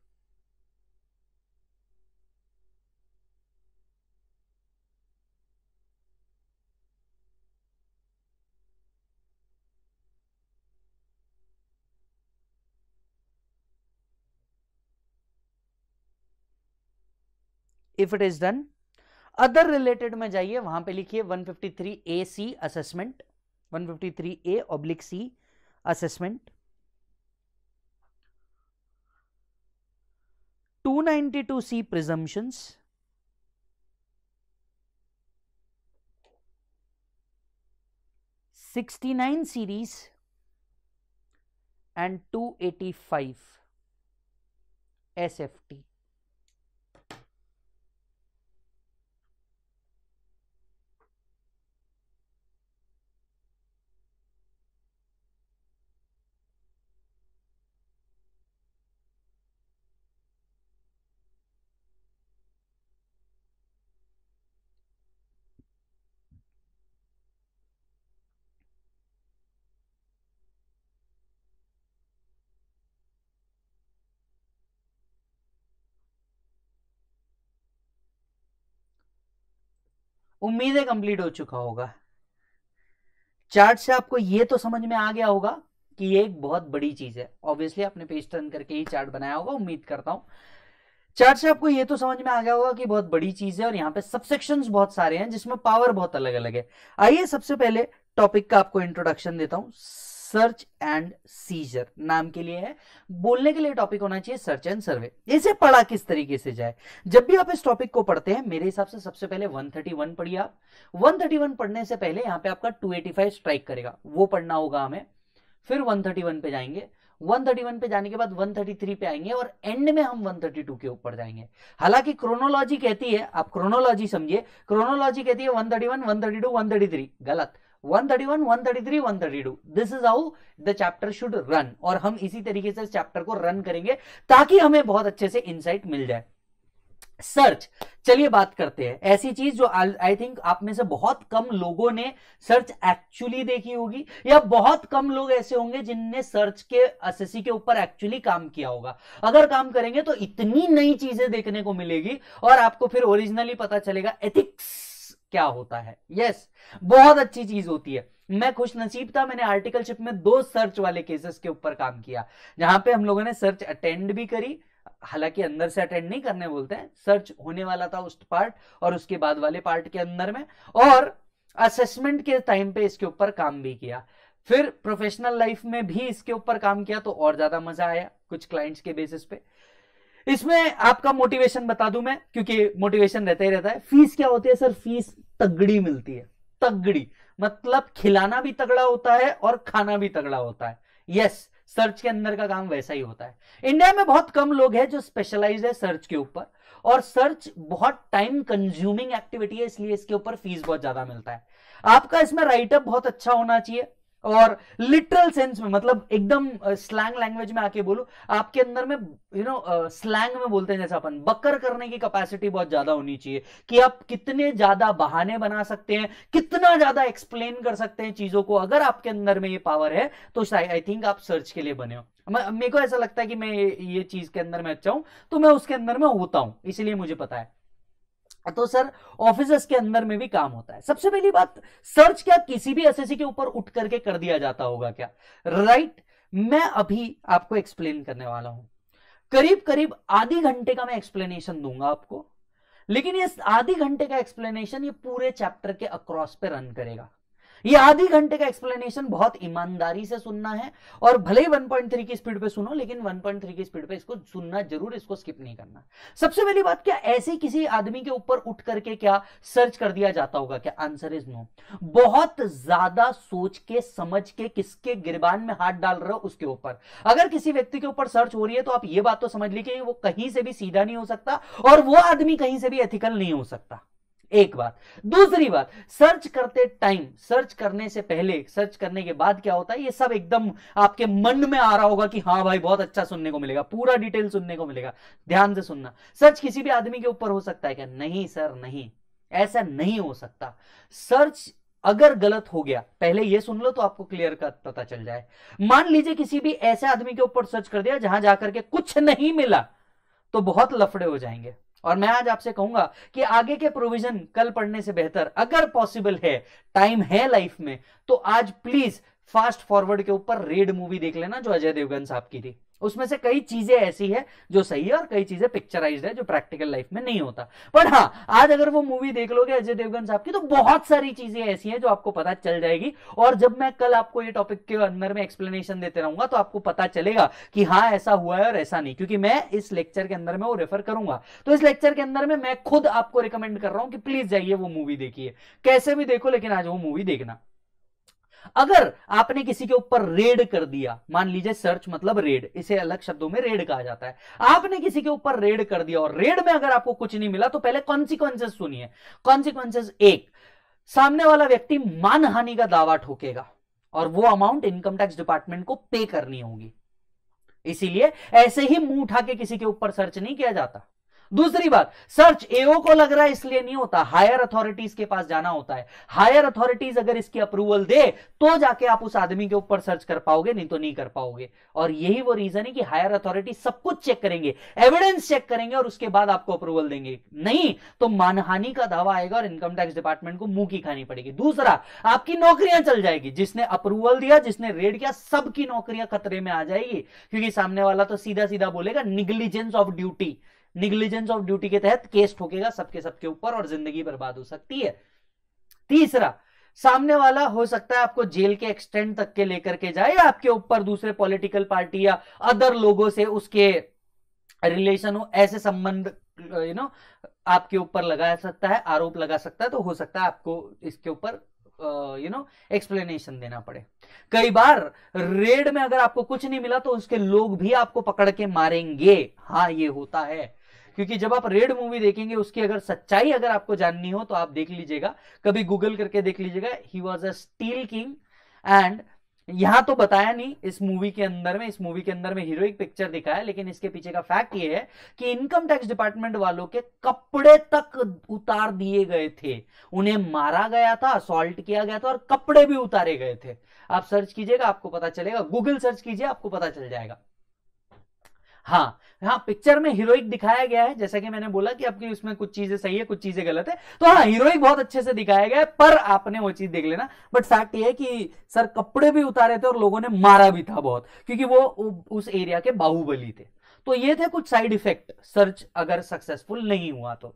if it is done other related में जाइए वहां पे लिखिए 153 A C assessment 153 A oblique C assessment 292 C presumptions sixty nine series and two eighty five S F T उम्मीद complete हो चुका होगा chart से आपको ये तो समझ में आ गया होगा कि ये एक बहुत बड़ी चीज है ऑब्वियसली आपने पेज टर्न करके ही चार्ट बनाया होगा उम्मीद करता हूं चार्ट से आपको ये तो समझ में आ गया होगा कि बहुत बड़ी चीज है और यहाँ पे सबसेक्शन बहुत सारे हैं जिसमें पावर बहुत अलग अलग है आइए सबसे पहले टॉपिक का आपको इंट्रोडक्शन देता हूं सर्च एंड सीजर नाम के लिए है बोलने के लिए टॉपिक होना चाहिए सर्च एंड सर्वे इसे पढ़ा किस तरीके से जाए जब भी आप इस टॉपिक को पढ़ते हैं मेरे हिसाब से सबसे पहले 131 पढ़िए आप 131 पढ़ने से पहले यहां पे आपका 285 स्ट्राइक करेगा वो पढ़ना होगा हमें फिर 131 पे जाएंगे 131 पे जाने के बाद 133 पे आएंगे और एंड में हम 132 के ऊपर जाएंगे हालांकि क्रोनोलॉजी कहती है आप क्रोनोलॉजी समझिए क्रोनोलॉजी कहती है 131 132 133 गलत 131, 133, 132. This is how the chapter should run और हम इसी तरीके से इस चैप्टर को रन करेंगे ताकि हमें बहुत अच्छे से इंसाइट मिल जाए सर्च चलिए बात करते हैं ऐसी चीज जो आई थिंक आप में से बहुत कम लोगों ने सर्च एक्चुअली देखी होगी या बहुत कम लोग ऐसे होंगे जिनने सर्च के एसएससी के ऊपर एक्चुअली काम किया होगा अगर काम करेंगे तो इतनी नई चीजें देखने को मिलेगी और आपको फिर ओरिजिनली पता चलेगा एथिक्स क्या होता है यस yes, बहुत अच्छी चीज होती है मैं खुश नसीब था मैंने आर्टिकलशिप में दो सर्च वाले केसेस के ऊपर काम किया जहां पे हम लोगों ने सर्च अटेंड भी करी हालांकि अंदर से अटेंड नहीं करने बोलते हैं सर्च होने वाला था उस पार्ट और उसके बाद वाले पार्ट के अंदर में और असेसमेंट के टाइम पे इसके ऊपर काम भी किया फिर प्रोफेशनल लाइफ में भी इसके ऊपर काम किया तो और ज्यादा मजा आया कुछ क्लाइंट्स के बेसिस पे इसमें आपका मोटिवेशन बता दू मैं क्योंकि मोटिवेशन रहता ही रहता है फीस क्या होती है सर फीस तगड़ी मिलती है तगड़ी मतलब खिलाना भी तगड़ा होता है और खाना भी तगड़ा होता है यस सर्च के अंदर का काम वैसा ही होता है इंडिया में बहुत कम लोग हैं जो स्पेशलाइज है सर्च के ऊपर और सर्च बहुत टाइम कंज्यूमिंग एक्टिविटी है इसलिए इसके ऊपर फीस बहुत ज्यादा मिलता है आपका इसमें राइटअप बहुत अच्छा होना चाहिए और लिटरल सेंस में मतलब एकदम स्लैंग लैंग्वेज में आके बोलू आपके अंदर में यू नो स्लैंग में बोलते हैं जैसा अपन बकर करने की कैपेसिटी बहुत ज्यादा होनी चाहिए कि आप कितने ज्यादा बहाने बना सकते हैं कितना ज्यादा एक्सप्लेन कर सकते हैं चीजों को अगर आपके अंदर में ये पावर है तो आई थिंक आप सर्च के लिए बने हो मेरे को ऐसा लगता है कि मैं ये चीज के अंदर में अच्छा हूं तो मैं उसके अंदर में होता हूं इसलिए मुझे पता है तो सर ऑफिस के अंदर में भी काम होता है सबसे पहली बात सर्च क्या किसी भी एसएससी के ऊपर उठ करके कर दिया जाता होगा क्या राइट right? मैं अभी आपको एक्सप्लेन करने वाला हूं करीब करीब आधे घंटे का मैं एक्सप्लेनेशन दूंगा आपको लेकिन ये आधे घंटे का एक्सप्लेनेशन ये पूरे चैप्टर के अक्रॉस पे रन करेगा ये आधी घंटे का एक्सप्लेनेशन बहुत ईमानदारी से सुनना है और भले ही 1.3 की स्पीड पे सुनो लेकिन 1.3 की स्पीड पे इसको सुनना जरूर इसको स्किप नहीं करना सबसे पहली बात क्या ऐसे किसी आदमी के ऊपर उठ करके क्या सर्च कर दिया जाता होगा क्या आंसर इज नो बहुत ज्यादा सोच के समझ के किसके गिरबान में हाथ डाल रहे हो उसके ऊपर अगर किसी व्यक्ति के ऊपर सर्च हो रही है तो आप ये बात तो समझ लीजिए वो कहीं से भी सीधा नहीं हो सकता और वो आदमी कहीं से भी एथिकल नहीं हो सकता एक बात दूसरी बात सर्च करते टाइम सर्च करने से पहले सर्च करने के बाद क्या होता है ये सब एकदम आपके मन में आ रहा होगा कि हाँ भाई बहुत अच्छा सुनने को मिलेगा पूरा डिटेल सुनने को मिलेगा ध्यान से सुनना सर्च किसी भी आदमी के ऊपर हो सकता है क्या नहीं सर नहीं ऐसा नहीं हो सकता सर्च अगर गलत हो गया पहले यह सुन लो तो आपको क्लियर का पता चल जाए मान लीजिए किसी भी ऐसे आदमी के ऊपर सर्च कर दिया जहां जाकर के कुछ नहीं मिला तो बहुत लफड़े हो जाएंगे और मैं आज आपसे कहूंगा कि आगे के प्रोविजन कल पढ़ने से बेहतर अगर पॉसिबल है टाइम है लाइफ में तो आज प्लीज फास्ट फॉरवर्ड के ऊपर रेड मूवी देख लेना जो अजय देवगन साहब की थी उसमें से कई चीजें ऐसी है जो सही है और कई चीजें पिक्चराइज है जो प्रैक्टिकल लाइफ में नहीं होता बट हाँ आज अगर वो मूवी देख लोगे अजय देवगन साहब की तो बहुत सारी चीजें ऐसी हैं जो आपको पता चल जाएगी और जब मैं कल आपको ये टॉपिक के अंदर में एक्सप्लेनेशन देते रहूंगा तो आपको पता चलेगा कि हाँ ऐसा हुआ है और ऐसा नहीं क्योंकि मैं इस लेक्चर के अंदर में वो रेफर करूंगा तो इस लेक्चर के अंदर में मैं खुद आपको रिकमेंड कर रहा हूं कि प्लीज जाइए वो मूवी देखिए कैसे भी देखो लेकिन आज वो मूवी देखना अगर आपने किसी के ऊपर रेड कर दिया मान लीजिए सर्च मतलब रेड इसे अलग शब्दों में रेड कहा जाता है आपने किसी के ऊपर रेड कर दिया और रेड में अगर आपको कुछ नहीं मिला तो पहले कॉन्सिक्वेंसेस सुनिए कॉन्सिक्वेंसेस एक सामने वाला व्यक्ति मानहानि का दावा ठोकेगा और वो अमाउंट इनकम टैक्स डिपार्टमेंट को पे करनी होगी इसीलिए ऐसे ही मुंह उठा के किसी के ऊपर सर्च नहीं किया जाता दूसरी बात सर्च एओ को लग रहा है इसलिए नहीं होता हायर अथॉरिटीज के पास जाना होता है हायर अथॉरिटीज अगर इसकी अप्रूवल दे तो जाके आप उस आदमी के ऊपर सर्च कर पाओगे नहीं तो नहीं कर पाओगे और यही वो रीजन है कि हायर अथॉरिटी सब कुछ चेक करेंगे एविडेंस चेक करेंगे और उसके बाद आपको अप्रूवल देंगे नहीं तो मानहानि का दावा आएगा और इनकम टैक्स डिपार्टमेंट को मुंह की खानी पड़ेगी दूसरा आपकी नौकरियां चल जाएगी जिसने अप्रूवल दिया जिसने रेड किया सबकी नौकरियां खतरे में आ जाएगी क्योंकि सामने वाला तो सीधा सीधा बोलेगा negligence of duty negligence of duty के तहत केस ठोकेगा सबके सबके ऊपर और जिंदगी बर्बाद हो सकती है तीसरा सामने वाला हो सकता है आपको जेल के एक्सटेंड तक के लेकर के जाए या आपके ऊपर दूसरे पॉलिटिकल पार्टी या अदर लोगों से उसके रिलेशन हो ऐसे संबंध यू नो आपके ऊपर लगा सकता है आरोप लगा सकता है तो हो सकता है आपको इसके ऊपर यू नो एक्सप्लेनेशन देना पड़े कई बार रेड में अगर आपको कुछ नहीं मिला तो उसके लोग भी आपको पकड़ के मारेंगे हाँ ये होता है क्योंकि जब आप रेड मूवी देखेंगे उसकी अगर सच्चाई अगर आपको जाननी हो तो आप देख लीजिएगा कभी गूगल करके देख लीजिएगा he was a steel king and यहां तो बताया नहीं इस मूवी के अंदर में इस मूवी के अंदर में हीरोइक पिक्चर दिखाया लेकिन इसके पीछे का फैक्ट ये है कि इनकम टैक्स डिपार्टमेंट वालों के कपड़े तक उतार दिए गए थे उन्हें मारा गया था असॉल्ट किया गया था और कपड़े भी उतारे गए थे आप सर्च कीजिएगा आपको पता चलेगा गूगल सर्च कीजिए आपको पता चल जाएगा हाँ हाँ पिक्चर में हीरोइक दिखाया गया है जैसा कि मैंने बोला कि आपकी उसमें कुछ चीजें सही है कुछ चीजें गलत है तो हाँ हीरोइक बहुत अच्छे से दिखाया गया है पर आपने वो चीज देख लेना बट फैक्ट ये है कि सर कपड़े भी उतारे थे और लोगों ने मारा भी था बहुत क्योंकि वो उस एरिया के बाहुबली थे तो ये थे कुछ साइड इफेक्ट सर्च अगर सक्सेसफुल नहीं हुआ तो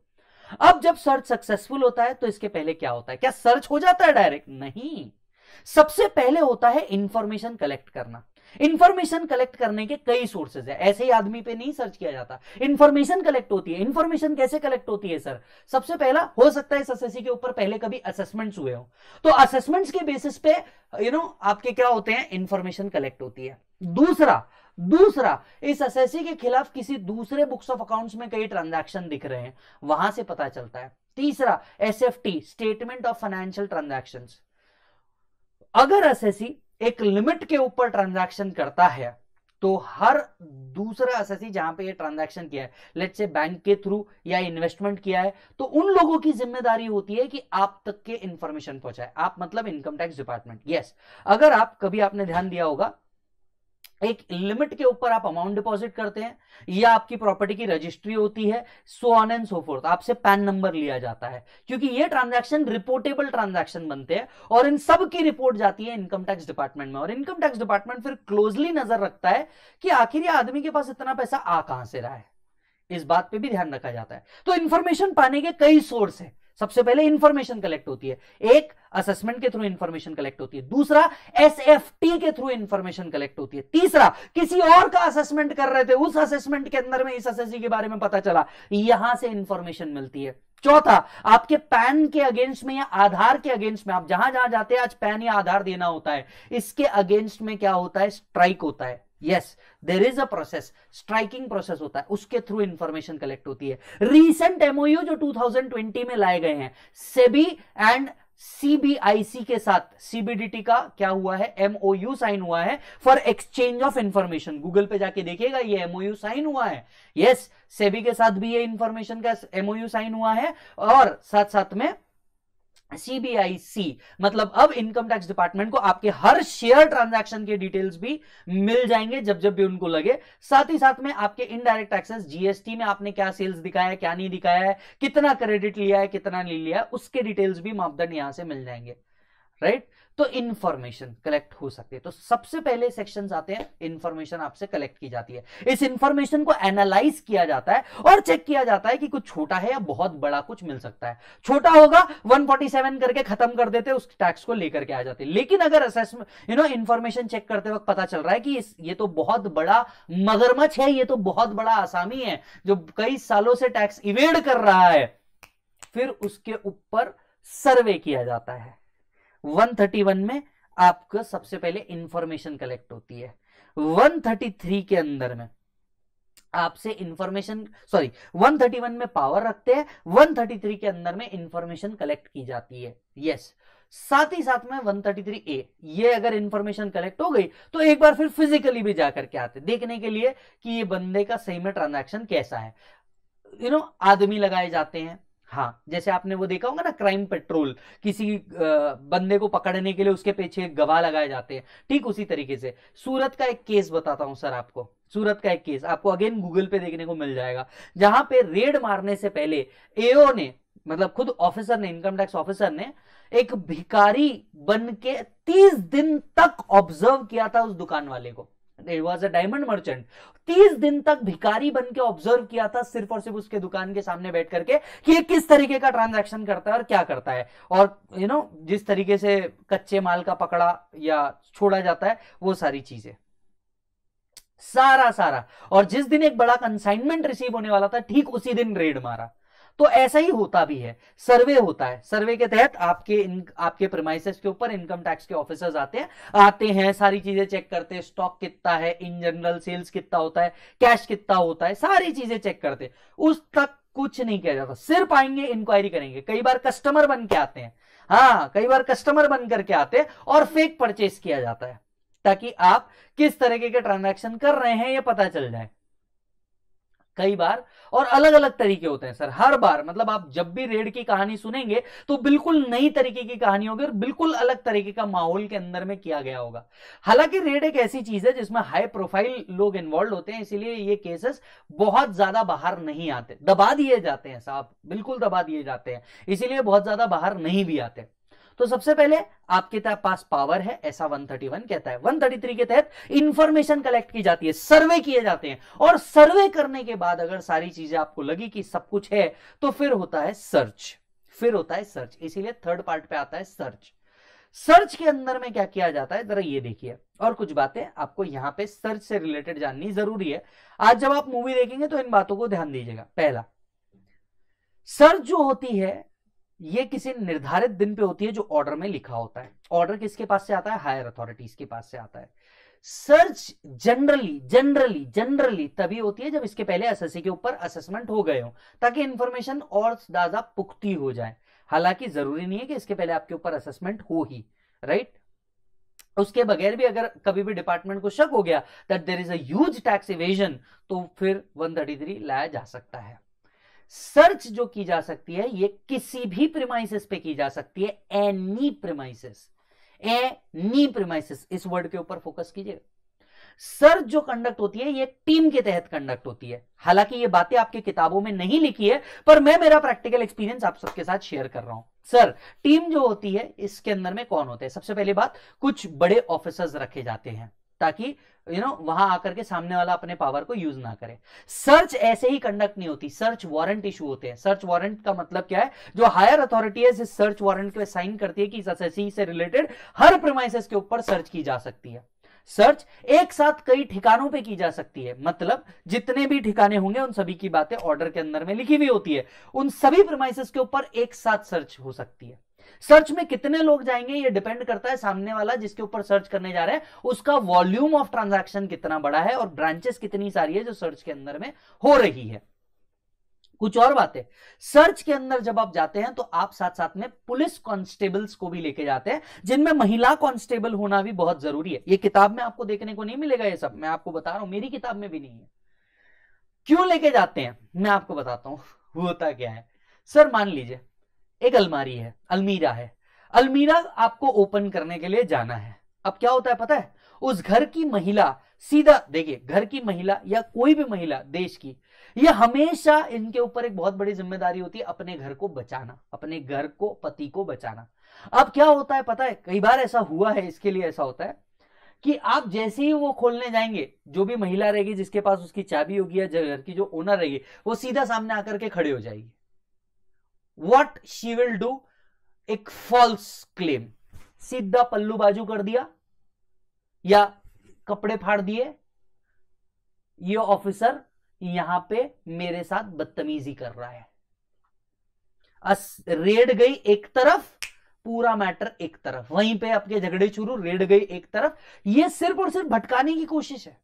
अब जब सर्च सक्सेसफुल होता है तो इसके पहले क्या होता है क्या सर्च हो जाता है डायरेक्ट नहीं सबसे पहले होता है इंफॉर्मेशन कलेक्ट करना इंफॉर्मेशन कलेक्ट करने के कई सोर्सेज है ऐसे ही आदमी पे नहीं सर्च किया जाता इंफॉर्मेशन कलेक्ट होती है इंफॉर्मेशन कैसे कलेक्ट होती है सर सबसे पहला हो सकता है एस के ऊपर पहले कभी असेसमेंट्स हुए हो तो असेसमेंट्स के बेसिस पे यू you नो know, आपके क्या होते हैं इंफॉर्मेशन कलेक्ट होती है दूसरा दूसरा इस एसएससी के खिलाफ किसी दूसरे बुक्स ऑफ अकाउंट्स में कई ट्रांजैक्शन दिख रहे हैं वहां से पता चलता है तीसरा SFT statement of financial transactions अगर एसएससी एक लिमिट के ऊपर ट्रांजैक्शन करता है तो हर दूसरा असेसी जहां पे ये ट्रांजैक्शन किया है लेट से बैंक के थ्रू या इन्वेस्टमेंट किया है तो उन लोगों की जिम्मेदारी होती है कि आप तक के इंफॉर्मेशन पहुंचाए आप मतलब इनकम टैक्स डिपार्टमेंट यस अगर आप कभी आपने ध्यान दिया होगा एक लिमिट के ऊपर आप अमाउंट डिपॉजिट करते हैं या आपकी प्रॉपर्टी की रजिस्ट्री होती है so on and so forth आपसे पैन नंबर लिया जाता है क्योंकि ये ट्रांजैक्शन रिपोर्टेबल ट्रांजैक्शन बनते हैं और इन सब की रिपोर्ट जाती है इनकम टैक्स डिपार्टमेंट में और इनकम टैक्स डिपार्टमेंट फिर क्लोजली नजर रखता है कि आखिर ये आदमी के पास इतना पैसा आ कहां से रहा है इस बात पर भी ध्यान रखा जाता है तो इंफॉर्मेशन पाने के कई सोर्स है सबसे पहले इंफॉर्मेशन कलेक्ट होती है एक असेसमेंट के थ्रू इंफॉर्मेशन कलेक्ट होती है दूसरा एसएफटी के थ्रू इंफॉर्मेशन कलेक्ट होती है तीसरा किसी और का असेसमेंट कर रहे थे उस असेसमेंट के अंदर में इस असेसी के बारे में पता चला यहां से इंफॉर्मेशन मिलती है चौथा आपके पैन के अगेंस्ट में या आधार के अगेंस्ट में आप जहां जहां जाते हैं आज पैन या आधार देना होता है इसके अगेंस्ट में क्या होता है स्ट्राइक होता है yes there is a process striking process होता है उसके थ्रू इंफॉर्मेशन कलेक्ट होती है रीसेंट एमओयू जो 2020 में लाए गए हैं सेबी एंड सीबीआईसी के साथ सीबीडीटी का क्या हुआ है एमओयू साइन हुआ है for exchange of information Google पे जाके देखिएगा ये एमओयू साइन हुआ है यस yes, सेबी के साथ भी ये इंफॉर्मेशन का एमओयू साइन हुआ है और साथ साथ में सीबीआईसी मतलब अब इनकम टैक्स डिपार्टमेंट को आपके हर शेयर ट्रांजैक्शन के डिटेल्स भी मिल जाएंगे जब जब भी उनको लगे साथ ही साथ में आपके इनडायरेक्ट टैक्सेस जीएसटी में आपने क्या सेल्स दिखाया है क्या नहीं दिखाया है कितना क्रेडिट लिया है कितना नहीं लिया है उसके डिटेल्स भी मापदंड यहां से मिल जाएंगे राइट right? तो इंफॉर्मेशन कलेक्ट हो सकती है तो सबसे पहले सेक्शंस आते हैं इंफॉर्मेशन आपसे कलेक्ट की जाती है इस इंफॉर्मेशन को एनालाइज किया जाता है और चेक किया जाता है कि कुछ छोटा है या बहुत बड़ा कुछ मिल सकता है छोटा होगा 147 करके खत्म कर देते उस टैक्स को लेकर के आ जाते लेकिन अगर assessment you know information check करते वक्त पता चल रहा है कि इस, ये तो बहुत बड़ा मगरमच्छ है ये तो बहुत बड़ा आसामी है जो कई सालों से टैक्स इवेड कर रहा है फिर उसके ऊपर सर्वे किया जाता है 131 में आपको सबसे पहले इंफॉर्मेशन कलेक्ट होती है 133 के अंदर में आपसे इंफॉर्मेशन सॉरी 131 में पावर रखते हैं 133 के अंदर में इंफॉर्मेशन कलेक्ट की जाती है यस yes. साथ ही साथ में 133 ए ये अगर इंफॉर्मेशन कलेक्ट हो गई तो एक बार फिर फिजिकली भी जाकर के आते देखने के लिए कि ये बंदे का सही में ट्रांजैक्शन कैसा है यू you नो know, आदमी लगाए जाते हैं हाँ जैसे आपने वो देखा होगा ना क्राइम पेट्रोल किसी बंदे को पकड़ने के लिए उसके पीछे गवाह लगाए जाते हैं ठीक उसी तरीके से सूरत का एक केस बताता हूं सर आपको सूरत का एक केस आपको अगेन गूगल पे देखने को मिल जाएगा जहां पे रेड मारने से पहले एओ ने मतलब खुद ऑफिसर ने इनकम टैक्स ऑफिसर ने एक भिकारी बन के तीस दिन तक ऑब्जर्व किया था उस दुकान वाले को वॉज अ डायमंड मर्चेंट तीस दिन तक भिकारी बन के ऑब्जर्व किया था सिर्फ और सिर्फ उसके दुकान के सामने बैठ करके कि ये किस तरीके का ट्रांजैक्शन करता है और क्या करता है और यू you नो know, जिस तरीके से कच्चे माल का पकड़ा या छोड़ा जाता है वो सारी चीजें सारा सारा और जिस दिन एक बड़ा कंसाइनमेंट रिसीव होने वाला था ठीक उसी दिन रेड मारा तो ऐसा ही होता भी है सर्वे होता है सर्वे के तहत आपके इन, आपके प्रमाइसिस के ऊपर इनकम टैक्स के ऑफिसर्स आते हैं आते हैं सारी चीजें चेक करते हैं स्टॉक कितना है इन जनरल सेल्स कितना होता है कैश कितना होता है सारी चीजें चेक करते उस तक कुछ नहीं किया जाता सिर्फ आएंगे इंक्वायरी करेंगे कई बार कस्टमर बन के आते हैं हाँ कई बार कस्टमर बन करके आते हैं और फेक परचेस किया जाता है ताकि आप किस तरीके के ट्रांजैक्शन कर रहे हैं ये पता चल जाए कई बार और अलग अलग तरीके होते हैं सर हर बार मतलब आप जब भी रेड की कहानी सुनेंगे तो बिल्कुल नई तरीके की कहानी होगी और बिल्कुल अलग तरीके का माहौल के अंदर में किया गया होगा हालांकि रेड एक ऐसी चीज है जिसमें हाई प्रोफाइल लोग इन्वॉल्व होते हैं इसीलिए ये केसेस बहुत ज्यादा बाहर नहीं आते दबा दिए जाते हैं साहब बिल्कुल दबा दिए जाते हैं इसीलिए बहुत ज्यादा बाहर नहीं भी आते तो सबसे पहले आपके पास पावर है ऐसा 131 कहता है 133 के तहत इंफॉर्मेशन कलेक्ट की जाती है सर्वे किए जाते हैं और सर्वे करने के बाद अगर सारी चीजें आपको लगी कि सब कुछ है तो फिर होता है सर्च फिर होता है सर्च इसीलिए थर्ड पार्ट पे आता है सर्च सर्च के अंदर में क्या किया जाता है जरा ये देखिए और कुछ बातें आपको यहां पे सर्च से रिलेटेड जाननी जरूरी है आज जब आप मूवी देखेंगे तो इन बातों को ध्यान दीजिएगा पहला सर्च जो होती है ये किसी निर्धारित दिन पे होती है जो ऑर्डर में लिखा होता है ऑर्डर किसके पास से आता है हायर अथॉरिटीज के पास से आता है सर्च जनरली जनरली जनरली तभी होती है जब इसके पहले एसएससी के ऊपर असेसमेंट हो गए हो ताकि इंफॉर्मेशन और ज्यादा पुख्ती हो जाए हालांकि जरूरी नहीं है कि इसके पहले आपके ऊपर असेसमेंट हो ही राइट उसके बगैर भी अगर कभी भी डिपार्टमेंट को शक हो गया that there is a tax evasion तो फिर वन लाया जा सकता है सर्च जो की जा सकती है ये किसी भी प्रिमाइसिस पे की जा सकती है एनी प्रिमाइसिस एनी प्रिमाइसिस इस वर्ड के ऊपर फोकस कीजिए सर्च जो कंडक्ट होती है ये टीम के तहत कंडक्ट होती है हालांकि ये बातें आपकी किताबों में नहीं लिखी है पर मैं मेरा प्रैक्टिकल एक्सपीरियंस आप सबके साथ शेयर कर रहा हूं सर टीम जो होती है इसके अंदर में कौन होते हैं सबसे पहले बात कुछ बड़े ऑफिसर्स रखे जाते हैं ताकि यू नो वहां आकर के सामने वाला अपने पावर को यूज ना करे सर्च ऐसे ही कंडक्ट नहीं होती सर्च वारंट इशू होते हैं सर्च वारंट का मतलब क्या है जो हायर अथॉरिटी है सर्च वारंट के साइन करती है कि इस एस से रिलेटेड हर प्रोमाइसिस के ऊपर सर्च की जा सकती है सर्च एक साथ कई ठिकानों पे की जा सकती है मतलब जितने भी ठिकाने होंगे उन सभी की बातें ऑर्डर के अंदर में लिखी हुई होती है उन सभी प्रोमाइसिस के ऊपर एक साथ सर्च हो सकती है सर्च में कितने लोग जाएंगे ये डिपेंड करता है सामने वाला जिसके ऊपर सर्च करने जा रहा है उसका वॉल्यूम ऑफ ट्रांजैक्शन कितना बड़ा है और ब्रांचेस कितनी सारी है जो सर्च के अंदर में हो रही है कुछ और बातें सर्च के अंदर जब आप जाते हैं तो आप साथ साथ में पुलिस कांस्टेबल्स को भी लेके जाते हैं जिनमें महिला कांस्टेबल होना भी बहुत जरूरी है ये किताब में आपको देखने को नहीं मिलेगा ये सब मैं आपको बता रहा हूं मेरी किताब में भी नहीं है क्यों लेके जाते हैं मैं आपको बताता हूं होता क्या है सर मान लीजिए एक अलमारी है अलमीरा है अलमीरा आपको ओपन करने के लिए जाना है अब क्या होता है पता है उस घर की महिला सीधा देखिए घर की महिला या कोई भी महिला देश की ये हमेशा इनके ऊपर एक बहुत बड़ी जिम्मेदारी होती है अपने घर को बचाना अपने घर को पति को बचाना अब क्या होता है पता है कई बार ऐसा हुआ है इसके लिए ऐसा होता है कि आप जैसे ही वो खोलने जाएंगे जो भी महिला रहेगी जिसके पास उसकी चाबी होगी या घर की जो ओनर रहेगी वो सीधा सामने आकर के खड़े हो जाएगी वट शी विल डू एक फॉल्स क्लेम सीधा पल्लू बाजू कर दिया या कपड़े फाड़ दिए ये ऑफिसर यहां पे मेरे साथ बदतमीजी कर रहा है अस रेड गई एक तरफ पूरा मैटर एक तरफ वहीं पे आपके झगड़े शुरू रेड गई एक तरफ ये सिर्फ और सिर्फ भटकाने की कोशिश है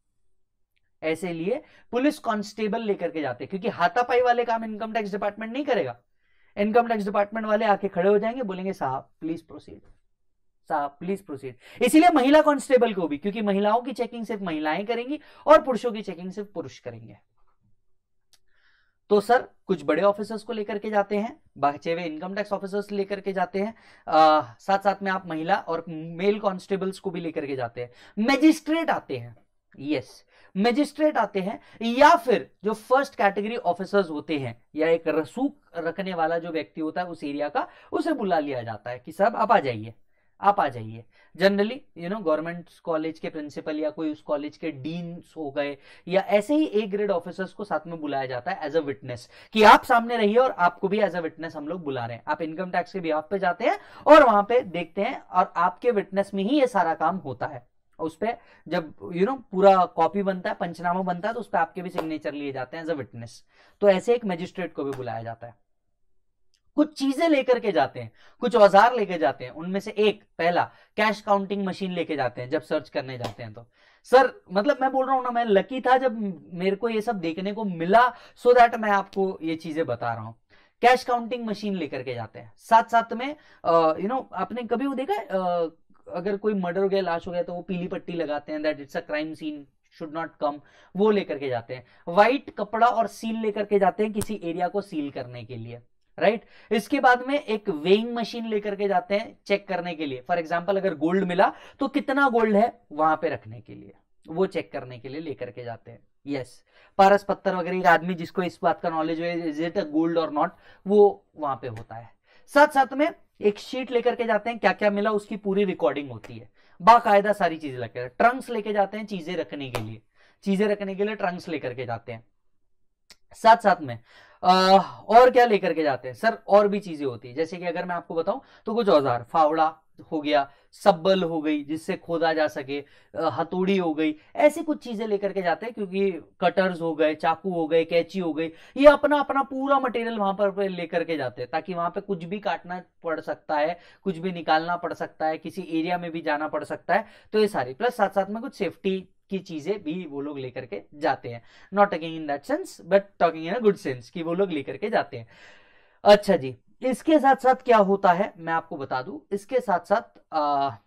ऐसे लिए पुलिस कांस्टेबल लेकर के जाते क्योंकि हाथापाई वाले काम इनकम टैक्स डिपार्टमेंट नहीं करेगा इनकम टैक्स डिपार्टमेंट वाले आके खड़े हो जाएंगे बोलेंगे साहब प्लीज प्रोसीड साहब प्लीज प्रोसीड इसीलिए महिला कांस्टेबल को भी क्योंकि महिलाओं की चेकिंग सिर्फ महिलाएं करेंगी और पुरुषों की चेकिंग सिर्फ पुरुष करेंगे तो सर कुछ बड़े ऑफिसर्स को लेकर के जाते हैं बचे हुए इनकम टैक्स ऑफिसर्स लेकर के जाते हैं आ, साथ साथ में आप महिला और मेल कांस्टेबल्स को भी लेकर के जाते हैं मैजिस्ट्रेट आते हैं यस मजिस्ट्रेट आते हैं या फिर जो फर्स्ट कैटेगरी ऑफिसर्स होते हैं या एक रसूख रखने वाला जो व्यक्ति होता है उस एरिया का उसे बुला लिया जाता है कि साहब आप आ जाइए आप आ जाइए generally you know government college के प्रिंसिपल या कोई उस कॉलेज के डीन्स हो गए या ऐसे ही ए ग्रेड ऑफिसर्स को साथ में बुलाया जाता है एज अ विटनेस कि आप सामने रहिए और आपको भी एज अ विटनेस हम लोग बुला रहे हैं आप इनकम टैक्स के आप पे जाते हैं और वहां पे देखते हैं और आपके विटनेस में ही ये सारा काम होता है उस पर जब यू नो पूरा कॉपी बनता है पंचनामा बनता है तो उस पर आपके भी सिग्नेचर लिए जाते हैं एज अ विटनेस तो ऐसे एक मजिस्ट्रेट को भी बुलाया जाता है कुछ चीजें लेकर के जाते हैं कुछ औजार लेके जाते हैं उनमें से एक पहला कैश काउंटिंग मशीन लेके जाते हैं जब सर्च करने जाते हैं तो सर मतलब मैं बोल रहा हूं ना मैं लकी था जब मेरे को ये सब देखने को मिला सो so दैट मैं आपको ये चीजें बता रहा हूं कैश काउंटिंग मशीन लेकर के जाते हैं साथ साथ में यू नो आपने कभी वो देखा है अगर कोई मर्डर हो गया लाश हो गया तो वो पीली पट्टी लगाते हैं that it's a crime scene should not come वो लेकर के जाते हैं व्हाइट कपड़ा और सील लेकर के जाते हैं किसी एरिया को सील करने के लिए राइट right? इसके बाद में एक वेइंग मशीन लेकर के जाते हैं चेक करने के लिए फॉर एग्जाम्पल अगर गोल्ड मिला तो कितना गोल्ड है वहां पे रखने के लिए वो चेक करने के लिए लेकर के जाते हैं यस yes. पारस पत्थर वगैरह एक आदमी जिसको इस बात का नॉलेज हो गोल्ड और नॉट वो वहां पे होता है साथ साथ में एक शीट लेकर के जाते हैं क्या क्या मिला उसकी पूरी रिकॉर्डिंग होती है बाकायदा सारी चीजें लेकर ट्रंक्स लेके जाते हैं चीजें रखने के लिए चीजें रखने के लिए ट्रंक्स लेकर के जाते हैं साथ साथ में आ, और क्या लेकर के जाते हैं सर और भी चीजें होती है जैसे कि अगर मैं आपको बताऊं तो कुछ औजार फावड़ा हो गया सब्बल हो गई जिससे खोदा जा सके हथौड़ी हो गई ऐसी कुछ चीजें लेकर के जाते हैं क्योंकि कटर्स हो गए चाकू हो गए कैची हो गई ये अपना अपना पूरा मटेरियल वहां पर लेकर के जाते हैं ताकि वहां पर कुछ भी काटना पड़ सकता है कुछ भी निकालना पड़ सकता है किसी एरिया में भी जाना पड़ सकता है तो ये सारी प्लस साथ साथ में कुछ सेफ्टी की चीजें भी वो लोग लेकर के जाते हैं not talking in that sense but talking in good sense कि वो लोग लेकर के जाते हैं अच्छा जी इसके साथ साथ क्या होता है मैं आपको बता दू इसके साथ साथ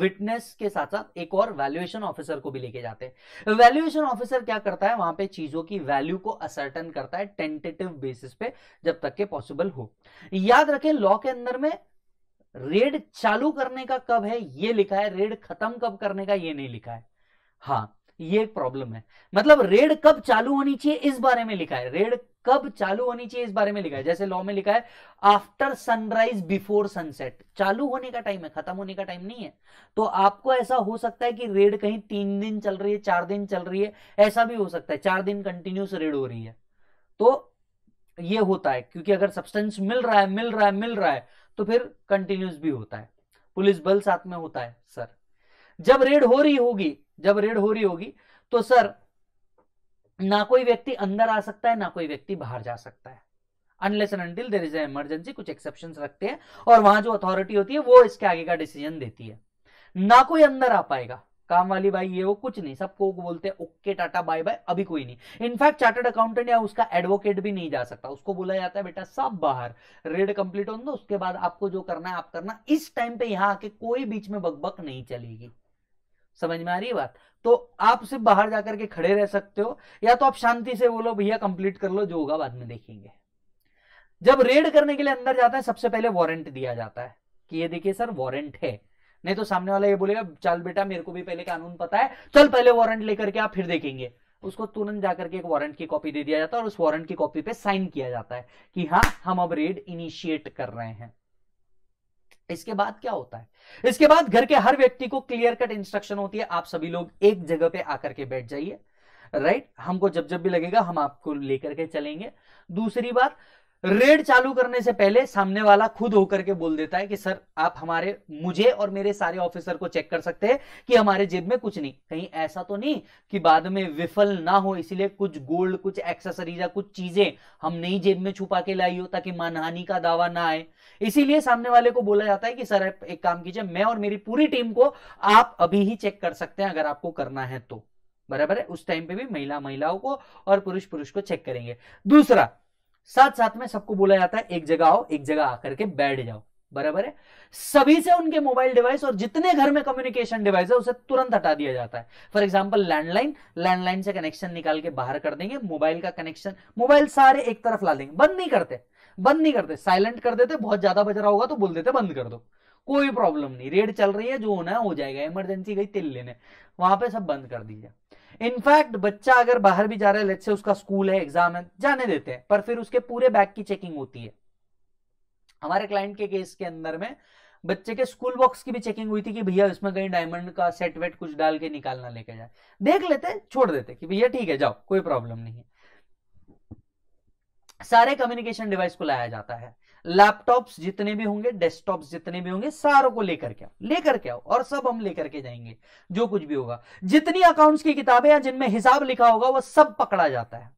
विटनेस के साथ साथ एक और वैल्यूएशन ऑफिसर को भी लेके जाते हैं वैल्यूएशन ऑफिसर क्या करता है वहां पे चीजों की वैल्यू को असर्टन करता है टेंटेटिव बेसिस पे जब तक के पॉसिबल हो याद रखें लॉ के अंदर में रेड चालू करने का कब है ये लिखा है रेड खत्म कब करने का ये नहीं लिखा है हाँ ये एक प्रॉब्लम है मतलब रेड कब चालू होनी चाहिए इस बारे में लिखा है रेड कब चालू होनी चाहिए इस बारे में लिखा है जैसे लॉ में लिखा है आफ्टर सनराइज बिफोर सनसेट चालू होने का टाइम है खत्म होने का टाइम नहीं है तो आपको ऐसा हो सकता है कि रेड कहीं तीन दिन चल रही है चार दिन चल रही है ऐसा भी हो सकता है चार दिन कंटिन्यूस रेड हो रही है तो ये होता है क्योंकि अगर सब्सटेंस मिल रहा है मिल रहा है मिल रहा है तो फिर कंटिन्यूस भी होता है पुलिस बल साथ में होता है सर जब रेड हो रही होगी जब रेड हो रही होगी तो सर ना कोई व्यक्ति अंदर आ सकता है ना कोई व्यक्ति बाहर जा सकता है unless and there is emergency कुछ एक्सेप्शन रखते हैं और वहां जो अथॉरिटी होती है वो इसके आगे का डिसीजन देती है ना कोई अंदर आ पाएगा काम वाली भाई ये वो कुछ नहीं सबको बोलते हैं ओके टाटा बाय बाय अभी कोई नहीं इनफैक्ट चार्टर्ड अकाउंटेंट या उसका एडवोकेट भी नहीं जा सकता उसको बोला जाता है बेटा सब बाहर रेड कंप्लीट होने उसके बाद आपको जो करना है आप करना इस टाइम पे यहाँ आके कोई बीच में बकबक नहीं चलेगी समझ में आ रही है बात तो आप सिर्फ बाहर जाकर के खड़े रह सकते हो या तो आप शांति से बोलो भैया कंप्लीट कर लो जो होगा बाद में देखेंगे जब रेड करने के लिए अंदर जाता है सबसे पहले वारंट दिया जाता है कि ये देखिए सर वारंट है नहीं तो सामने वाला ये बोलेगा चल बेटा मेरे को भी पहले कानून पता है चल पहले वारंट लेकर के आप फिर देखेंगे उसको तुरंत जाकर के एक वारंट की कॉपी दे दिया जाता है और उस वारंट की कॉपी पे साइन किया जाता है कि हाँ हम अब रेड इनिशिएट कर रहे हैं इसके बाद क्या होता है इसके बाद घर के हर व्यक्ति को क्लियर कट इंस्ट्रक्शन होती है आप सभी लोग एक जगह पे आकर के बैठ जाइए राइट हमको जब जब भी लगेगा हम आपको लेकर के चलेंगे दूसरी बात रेड चालू करने से पहले सामने वाला खुद होकर के बोल देता है कि सर आप हमारे मुझे और मेरे सारे ऑफिसर को चेक कर सकते हैं कि हमारे जेब में कुछ नहीं कहीं ऐसा तो नहीं कि बाद में विफल ना हो इसीलिए कुछ गोल्ड कुछ एक्सेसरीज या कुछ चीजें हम नई जेब में छुपा के लाई हो ताकि मानहानि का दावा ना आए इसीलिए सामने वाले को बोला जाता है कि सर एक काम कीजिए मैं और मेरी पूरी टीम को आप अभी ही चेक कर सकते हैं अगर आपको करना है तो बराबर है उस टाइम पे भी महिला महिलाओं को और पुरुष पुरुष को चेक करेंगे दूसरा साथ साथ में सबको बोला जाता है एक जगह आओ एक जगह आकर के बैठ जाओ बराबर है सभी से उनके मोबाइल डिवाइस और जितने घर में कम्युनिकेशन डिवाइस है उसे तुरंत हटा दिया जाता है फॉर एग्जाम्पल लैंडलाइन लैंडलाइन से कनेक्शन निकाल के बाहर कर देंगे मोबाइल का कनेक्शन मोबाइल सारे एक तरफ ला देंगे बंद नहीं करते बंद नहीं करते साइलेंट कर देते बहुत ज्यादा बज रहा होगा तो बोल देते बंद कर दो कोई प्रॉब्लम नहीं रेड चल रही है जो होना है हो जाएगा इमरजेंसी गई तिल लेने वहां पे सब बंद कर दीजिए इनफैक्ट बच्चा अगर बाहर भी जा रहा है लेट से उसका स्कूल है एग्जाम है जाने देते हैं पर फिर उसके पूरे बैग की चेकिंग होती है हमारे क्लाइंट के केस के अंदर में बच्चे के स्कूल बॉक्स की भी चेकिंग हुई थी कि भैया इसमें कहीं डायमंड का सेट वेट कुछ डाल के निकालना लेके जाए देख लेते छोड़ देते कि भैया ठीक है जाओ कोई प्रॉब्लम नहीं है सारे कम्युनिकेशन डिवाइस को लाया जाता है लैपटॉप्स जितने भी होंगे डेस्कटॉप्स जितने भी होंगे सारों को लेकर के आओ लेकर के आओ और सब हम लेकर के जाएंगे जो कुछ भी होगा जितनी अकाउंट्स की किताबें या जिनमें हिसाब लिखा होगा वह सब पकड़ा जाता है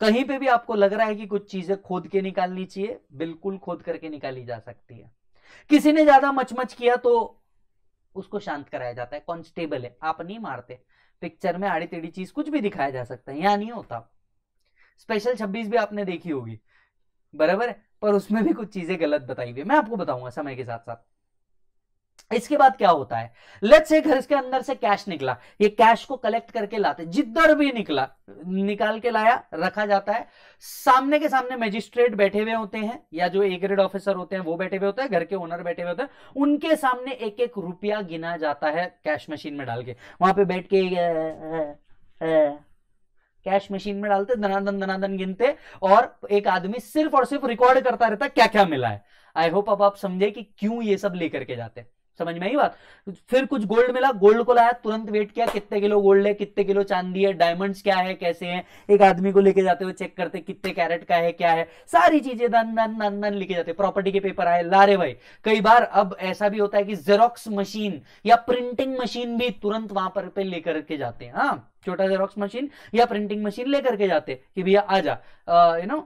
कहीं पे भी आपको लग रहा है कि कुछ चीजें खोद के निकालनी चाहिए बिल्कुल खोद करके निकाली जा सकती है किसी ने ज्यादा मचमच किया तो उसको शांत कराया जाता है कॉन्स्टेबल है आप नहीं मारते पिक्चर में आड़ी टेढ़ी चीज कुछ भी दिखाया जा सकता है यहां नहीं होता स्पेशल छब्बीस भी आपने देखी होगी बराबर है पर उसमें भी कुछ चीजें गलत बताई हुई मैं आपको बताऊंगा समय के साथ साथ इसके बाद क्या होता है लेट से घर के अंदर से कैश निकला ये कैश को कलेक्ट करके लाते जिधर भी निकला निकाल के लाया रखा जाता है सामने के सामने मजिस्ट्रेट बैठे हुए होते हैं या जो ए ग्रेड ऑफिसर होते हैं वो बैठे हुए होते हैं घर के ओनर बैठे हुए होते हैं उनके सामने एक एक रुपया गिना जाता है कैश मशीन में डाल के वहां पे बैठ के कैश मशीन में डालते धनाधन धनाधन गिनते और एक आदमी सिर्फ और सिर्फ रिकॉर्ड करता रहता क्या क्या मिला है आई होप अब आप समझे कि क्यों ये सब लेकर के जाते हैं समझ में आई बात फिर कुछ गोल्ड मिला गोल्ड को लाया तुरंत वेट किया कितने किलो गोल्ड है कितने किलो चांदी है डायमंड्स क्या है कैसे हैं एक आदमी को लेके जाते हुए चेक करते कितने कैरेट का है क्या है सारी चीजें दन दन दन दन लेके जाते प्रॉपर्टी के पेपर आए लारे भाई कई बार अब ऐसा भी होता है कि जेरोक्स मशीन या प्रिंटिंग मशीन भी तुरंत वहां पर लेकर के जाते हैं हाँ छोटा जेरोक्स मशीन या प्रिंटिंग मशीन लेकर के जाते कि भैया आ जा यू नो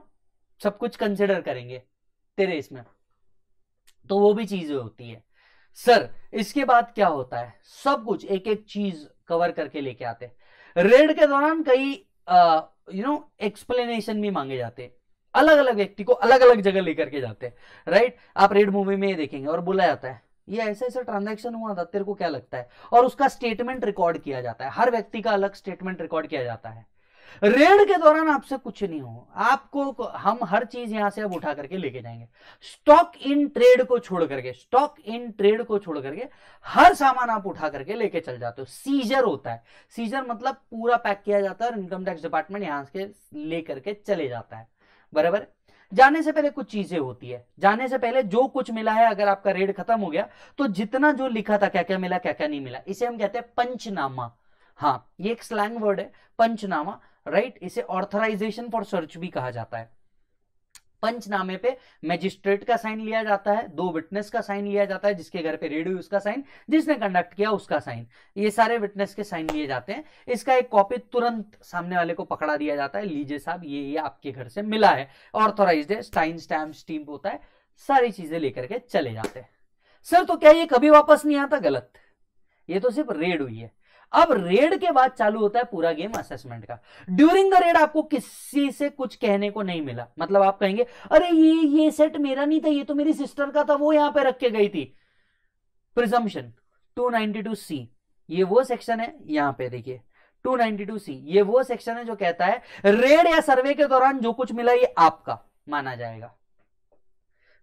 सब कुछ कंसिडर करेंगे तेरे इसमें तो वो भी चीज होती है सर इसके बाद क्या होता है सब कुछ एक एक चीज कवर करके लेके आते रेड के दौरान कई यू नो एक्सप्लेनेशन भी मांगे जाते हैं अलग अलग व्यक्ति को अलग अलग जगह लेकर के जाते हैं राइट आप रेड मूवी में ये देखेंगे और बोला जाता है ये ऐसे ऐसे ट्रांजेक्शन हुआ था तो तेरे को क्या लगता है और उसका स्टेटमेंट रिकॉर्ड किया जाता है हर व्यक्ति का अलग स्टेटमेंट रिकॉर्ड किया जाता है रेड के दौरान आपसे कुछ नहीं हो आपको हम हर चीज यहां से अब उठा करके लेके जाएंगे स्टॉक इन ट्रेड को छोड़ करके स्टॉक इन ट्रेड को छोड़ करके हर सामान आप उठा करके लेके चल जाते हो सीजर होता है सीजर मतलब पूरा पैक किया जाता है और इनकम टैक्स डिपार्टमेंट यहां से लेकर के चले जाता है बराबर जाने से पहले कुछ चीजें होती है जाने से पहले जो कुछ मिला है अगर आपका रेड खत्म हो गया तो जितना जो लिखा था क्या क्या मिला क्या क्या नहीं मिला इसे हम कहते हैं पंचनामा हाँ ये एक स्लैंग वर्ड है पंचनामा राइट इसे ऑर्थराइजेशन फॉर सर्च भी कहा जाता है पंचनामे पे मैजिस्ट्रेट का साइन लिया जाता है दो विटनेस का साइन लिया जाता है जिसके घर पे रेडियो उसका साइन जिसने कंडक्ट किया उसका साइन ये सारे विटनेस के साइन लिए जाते हैं इसका एक कॉपी तुरंत सामने वाले को पकड़ा दिया जाता है लीजिए साहब ये ये आपके घर से मिला है ऑर्थोराइज है स्टाइन स्टैम्प स्टीम होता है सारी चीजें लेकर के चले जाते हैं सर तो क्या ये कभी वापस नहीं आता गलत ये तो सिर्फ रेड हुई है अब रेड के बाद चालू होता है पूरा गेम असेसमेंट का ड्यूरिंग द रेड आपको किसी से कुछ कहने को नहीं मिला मतलब आप कहेंगे अरे ये ये सेट मेरा नहीं था ये तो मेरी सिस्टर का था वो यहां पे रख के गई थी प्रिजम्पन 292 सी ये वो सेक्शन है यहां पे देखिए 292 सी ये वो सेक्शन है जो कहता है रेड या सर्वे के दौरान जो कुछ मिला ये आपका माना जाएगा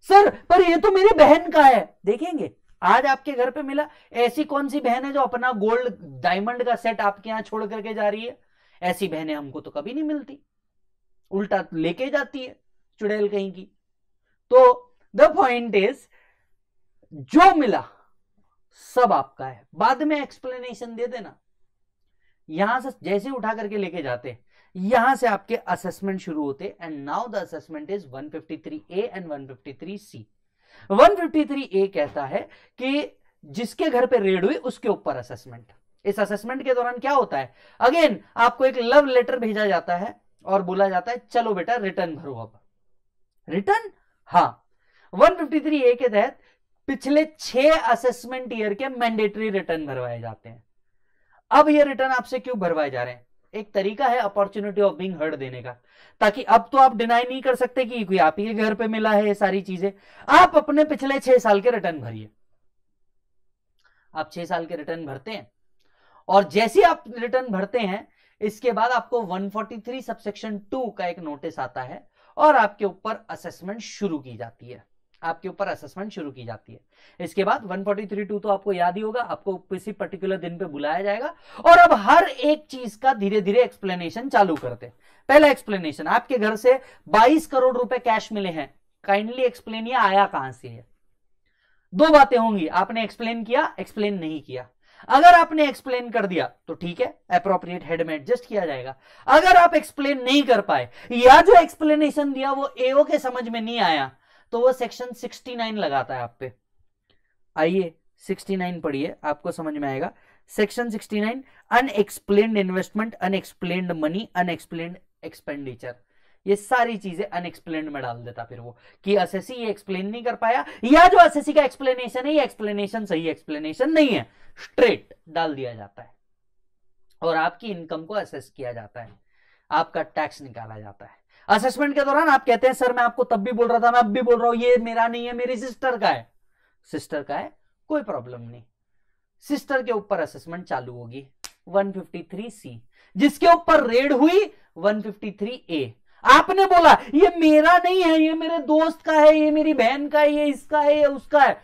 सर पर ये तो मेरी बहन का है देखेंगे आज आपके घर पे मिला ऐसी कौन सी बहन है जो अपना गोल्ड डायमंड का सेट आपके यहां छोड़ करके जा रही है ऐसी बहनें हमको तो कभी नहीं मिलती उल्टा लेके जाती है चुड़ैल कहीं की तो द पॉइंट इज जो मिला सब आपका है बाद में एक्सप्लेनेशन दे देना यहां से जैसे उठा करके लेके जाते हैं यहां से आपके असेसमेंट शुरू होते and now the assessment is 153 A and 153 C three A कहता है कि जिसके घर पे रेड हुई उसके ऊपर असेसमेंट इस असेसमेंट के दौरान क्या होता है अगेन आपको एक लव लेटर भेजा जाता है और बोला जाता है चलो बेटा रिटर्न भरो अब रिटर्न हाँ। फिफ्टी थ्री ए के तहत पिछले छह असेसमेंट ईयर के मैंडेटरी रिटर्न भरवाए जाते हैं अब ये रिटर्न आपसे क्यों भरवाए जा रहे हैं एक तरीका है अपॉर्चुनिटी ऑफ बिंग हर्ड देने का ताकि अब तो आप डिनाई नहीं कर सकते कि कोई आप ही के घर पे मिला है ये सारी चीजें आप अपने पिछले छह साल के रिटर्न भरिए आप छह साल के रिटर्न भरते हैं और जैसे आप रिटर्न भरते हैं इसके बाद आपको 143 सबसेक्शन टू का एक नोटिस आता है और आपके ऊपर असेसमेंट शुरू की जाती है आपके ऊपर असेसमेंट शुरू की जाती है इसके बाद 1432 तो आपको याद ही होगा आपको किसी पर्टिकुलर दिन पे बुलाया जाएगा और अब हर एक चीज का धीरे धीरे एक्सप्लेनेशन चालू करते हैं पहला एक्सप्लेनेशन आपके घर से 22 करोड़ रुपए कैश मिले हैं काइंडली एक्सप्लेन यह आया कहां से है दो बातें होंगी आपने एक्सप्लेन किया एक्सप्लेन नहीं किया अगर आपने एक्सप्लेन कर दिया तो ठीक है अप्रोप्रिएट हेड में एडजस्ट किया जाएगा अगर आप एक्सप्लेन नहीं कर पाए या जो एक्सप्लेनेशन दिया वो एओ के समझ में नहीं आया तो वो सेक्शन 69 लगाता है आप पे आइए 69 पढ़िए आपको समझ में आएगा section 69 unexplained investment unexplained money unexplained expenditure ये सारी चीजें अनएक्सप्लेन में डाल देता फिर वो कि असेसी ये एक्सप्लेन नहीं कर पाया या जो असेसी का एक्सप्लेनेशन है ये एक्सप्लेनेशन सही एक्सप्लेनेशन नहीं है स्ट्रेट डाल दिया जाता है और आपकी इनकम को असेस किया जाता है आपका टैक्स निकाला जाता है असेसमेंट के दौरान आप कहते हैं सर मैं आपको तब भी बोल रहा था मैं अब भी बोल रहा हूं ये मेरा नहीं है मेरी सिस्टर का है सिस्टर का है कोई प्रॉब्लम नहीं सिस्टर के ऊपर असेसमेंट चालू होगी 153 सी जिसके ऊपर रेड हुई 153 ए आपने बोला ये मेरा नहीं है ये मेरे दोस्त का है ये मेरी बहन का है ये इसका है ये उसका है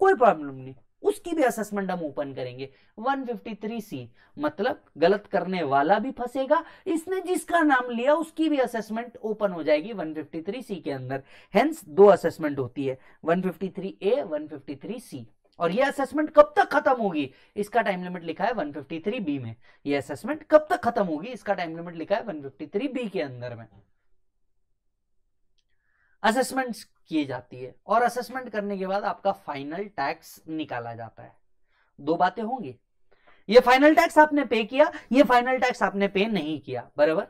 कोई प्रॉब्लम नहीं उसकी भी असेसमेंट हम ओपन करेंगे 153 सी मतलब गलत करने वाला भी फंसेगा इसने जिसका नाम लिया उसकी भी असेसमेंट ओपन हो जाएगी 153 सी के अंदर हेंस दो असेसमेंट होती है 153 ए 153 सी और ये असेसमेंट कब तक खत्म होगी इसका टाइम लिमिट लिखा है 153 बी में ये असेसमेंट कब तक खत्म होगी इसका टाइम लिमिट लिखा है 153 बी के अंदर में असेसमेंट्स की जाती है और असेसमेंट करने के बाद आपका फाइनल टैक्स निकाला जाता है दो बातें होंगी ये फाइनल टैक्स आपने पे किया ये फाइनल टैक्स आपने पे नहीं किया बराबर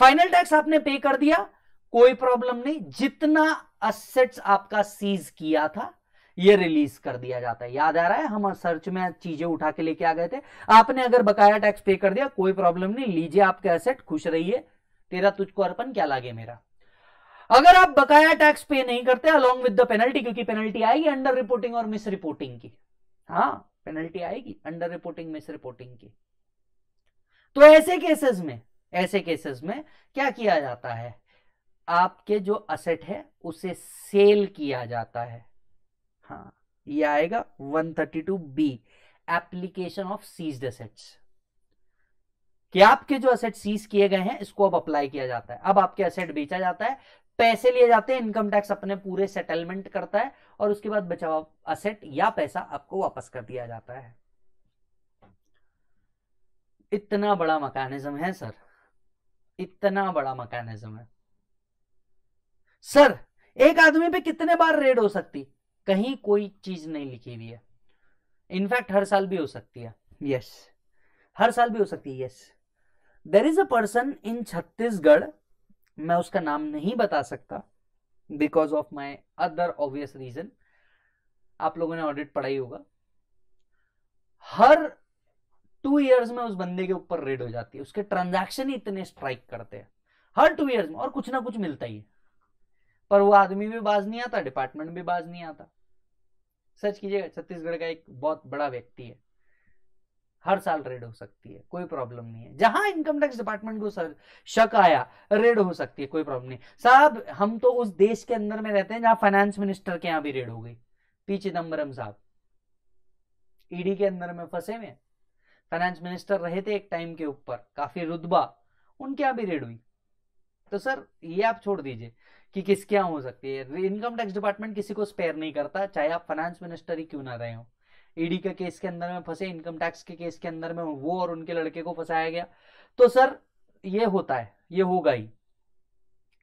फाइनल टैक्स आपने पे कर दिया कोई प्रॉब्लम नहीं जितना असेट्स आपका सीज किया था ये रिलीज कर दिया जाता है याद आ रहा है हम सर्च में चीजें उठा के लेके आ गए थे आपने अगर बकाया टैक्स पे कर दिया कोई प्रॉब्लम नहीं लीजिए आपके असेट खुश रहिए तेरा तुझको अर्पण क्या लागे मेरा अगर आप बकाया टैक्स पे नहीं करते अलोंग विद द पेनल्टी क्योंकि पेनल्टी आएगी अंडर रिपोर्टिंग और मिस रिपोर्टिंग की हाँ पेनल्टी आएगी अंडर रिपोर्टिंग मिस रिपोर्टिंग की तो ऐसे केसेस में ऐसे केसेस में क्या किया जाता है आपके जो असेट है उसे सेल किया जाता है हाँ ये आएगा 132 B application of seize assets कि आपके जो असेट सीज किए गए हैं इसको अब अप्लाई किया जाता है अब आपके असेट बेचा जाता है पैसे लिए जाते हैं इनकम टैक्स अपने पूरे सेटलमेंट करता है और उसके बाद बचा हुआ असेट या पैसा आपको वापस कर दिया जाता है इतना बड़ा मकानिज्म है सर इतना बड़ा मकानिज्म है सर एक आदमी पे कितने बार रेड हो सकती कहीं कोई चीज नहीं लिखी हुई है इनफैक्ट हर साल भी हो सकती है यस yes. हर साल भी हो सकती है yes there is a person in Chhattisgarh मैं उसका नाम नहीं बता सकता because of my other obvious reason आप लोगों ने ऑडिट पढ़ाई होगा हर टू ईयर्स में उस बंदे के ऊपर रेड हो जाती है उसके ट्रांजैक्शन ही इतने स्ट्राइक करते हैं हर टू ईयर्स में और कुछ ना कुछ मिलता ही है पर वो आदमी भी बाज नहीं आता डिपार्टमेंट भी बाज नहीं आता सच कीजिएगा छत्तीसगढ़ का एक बहुत बड़ा व्यक्ति है हर साल रेड हो सकती है कोई प्रॉब्लम नहीं है जहां इनकम टैक्स डिपार्टमेंट को सर शक आया रेड हो सकती है कोई प्रॉब्लम नहीं साहब हम तो उस देश के अंदर में रहते हैं जहां फाइनेंस मिनिस्टर के यहां भी रेड हो गई पी चिदम्बरम साहब ईडी e के अंदर में फंसे हुए फाइनेंस मिनिस्टर रहे थे एक टाइम के ऊपर काफी रुतबा उनके यहां भी रेड हुई तो सर ये आप छोड़ दीजिए कि किसके यहां हो सकती है इनकम टैक्स डिपार्टमेंट किसी को स्पेयर नहीं करता चाहे आप फाइनेंस मिनिस्टर ही क्यों ना रहे हो ईडी e के केस के अंदर में फंसे इनकम टैक्स के केस के अंदर में वो और उनके लड़के को फंसाया गया तो सर ये होता है ये होगा ही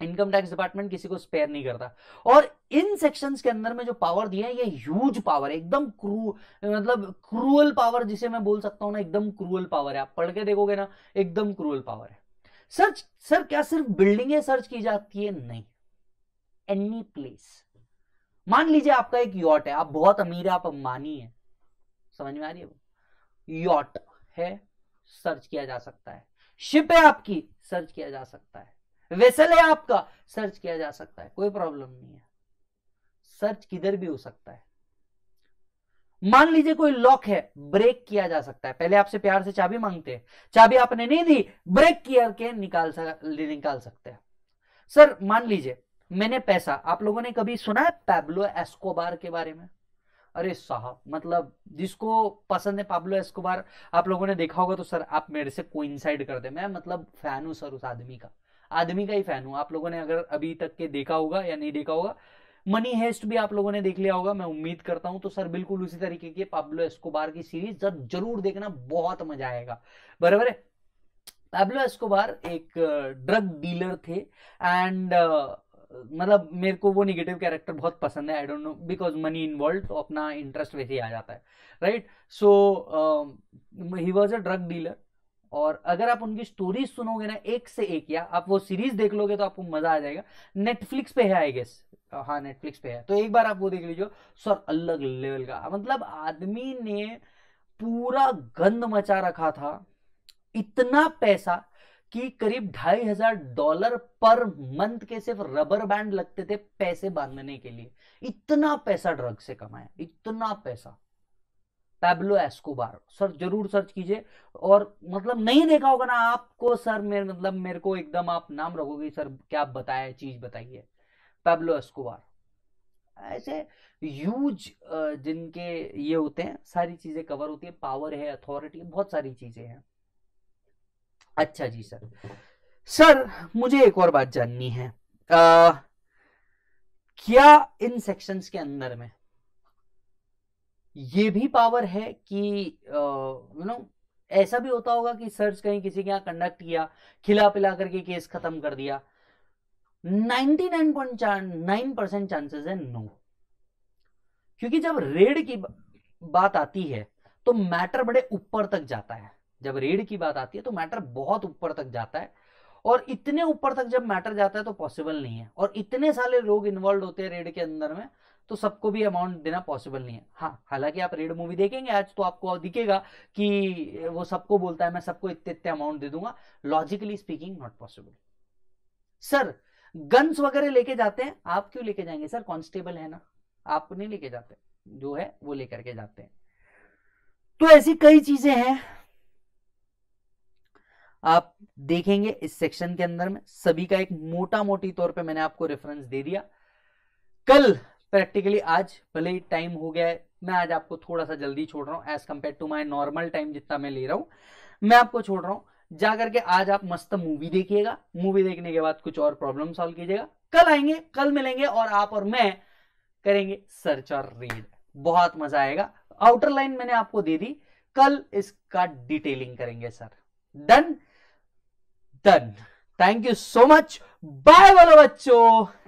इनकम टैक्स डिपार्टमेंट किसी को स्पेयर नहीं करता और इन सेक्शंस के अंदर में जो पावर दिया है ये ह्यूज पावर है एकदम क्रू मतलब क्रूअल पावर जिसे मैं बोल सकता हूं ना एकदम क्रूअल पावर है आप पढ़ के देखोगे ना एकदम क्रूअल पावर है सर्च सर क्या सिर्फ बिल्डिंगें सर्च की जाती है नहीं एनी प्लेस मान लीजिए आपका एक यॉट है आप बहुत अमीर है आप अंबानी है समझ में आ रही है यॉट है सर्च किया जा सकता है शिप है आपकी सर्च किया जा सकता है वेसल है आपका सर्च किया जा सकता है कोई प्रॉब्लम नहीं है सर्च किधर भी हो सकता है मान लीजिए कोई लॉक है ब्रेक किया जा सकता है पहले आपसे प्यार से चाबी मांगते हैं चाबी आपने नहीं दी ब्रेक किया के निकाल सक, निकाल सकते हैं सर मान लीजिए मैंने पैसा आप लोगों ने कभी सुना है पैब्लो एस्कोबार के बारे में अरे साहब मतलब जिसको पसंद है पाब्लो एस्कोबार आप लोगों ने देखा होगा तो सर आप मेरे से कोइंसाइड कर दे मैं मतलब फैन हूँ सर उस आदमी का आदमी का ही फैन हूँ आप लोगों ने अगर अभी तक के देखा होगा या नहीं देखा होगा मनी हेस्ट भी आप लोगों ने देख लिया होगा मैं उम्मीद करता हूं तो सर बिल्कुल उसी तरीके की पाब्लो एस्कोबार की सीरीज जब जरूर देखना बहुत मजा आएगा बराबर है पाब्लो एस्कोबार एक ड्रग डीलर थे एंड मतलब मेरे को वो निगेटिव कैरेक्टर बहुत पसंद है I don't know because money involve तो अपना इंटरेस्ट वैसे ही आ जाता है right so he was a drug dealer और अगर आप उनकी स्टोरीज सुनोगे ना एक से एक या आप वो सीरीज देख लोगे तो आपको मजा आ जाएगा नेटफ्लिक्स पे है आई गेस तो हाँ नेटफ्लिक्स पे है तो एक बार आप वो देख लीजिए सर अलग लेवल का मतलब आदमी ने पूरा गंद मचा रखा था इतना पैसा कि करीब ढाई हजार डॉलर पर मंथ के सिर्फ रबर बैंड लगते थे पैसे बांधने के लिए इतना पैसा ड्रग से कमाया इतना पैसा पैब्लो एस्कोबार सर जरूर सर्च कीजिए और मतलब नहीं देखा होगा ना आपको सर मेरे मतलब मेरे को एकदम आप नाम रखोगे सर क्या बताया चीज बताइए पैब्लो एस्कोबार ऐसे यूज जिनके ये होते हैं सारी चीजें कवर होती है पावर है अथॉरिटी बहुत सारी चीजें हैं अच्छा जी सर सर मुझे एक और बात जाननी है आ, क्या इन सेक्शंस के अंदर में ये भी पावर है कि यू नो ऐसा भी होता होगा कि सर्च कहीं किसी के यहां कंडक्ट किया खिला पिला करके केस खत्म कर दिया 99.9 परसेंट चांसेस है नो क्योंकि जब रेड की बात आती है तो मैटर बड़े ऊपर तक जाता है जब रेड की बात आती है तो मैटर बहुत ऊपर तक जाता है और इतने ऊपर तक जब मैटर जाता है तो पॉसिबल नहीं है और इतने सारे लोग इन्वॉल्व होते हैं रेड के अंदर में तो सबको भी अमाउंट देना पॉसिबल नहीं है हाँ हालांकि आप रेड मूवी देखेंगे आज तो आपको दिखेगा कि वो सबको बोलता है मैं सबको इतने इतने अमाउंट दे दूंगा logically speaking not possible sir guns वगैरह लेके जाते हैं आप क्यों लेके जाएंगे सर कॉन्स्टेबल है ना आप नहीं लेके जाते जो है वो लेकर के जाते हैं तो ऐसी कई चीजें हैं आप देखेंगे इस सेक्शन के अंदर में सभी का एक मोटा मोटी तौर पे मैंने आपको रेफरेंस दे दिया कल प्रैक्टिकली आज भले ही टाइम हो गया है मैं आज आपको थोड़ा सा जल्दी छोड़ रहा हूँ as compare to my normal time जितना मैं ले रहा हूँ मैं आपको छोड़ रहा हूँ जाकर के आज आप मस्त मूवी देखिएगा मूवी देखने के बाद कुछ और प्रॉब्लम सॉल्व कीजिएगा कल आएंगे कल मिलेंगे और आप और मैं करेंगे सर्च और रीड बहुत मजा आएगा आउटर लाइन मैंने आपको दे दी कल इसका डिटेलिंग करेंगे sir done done thank you so much bye बोलो बच्चों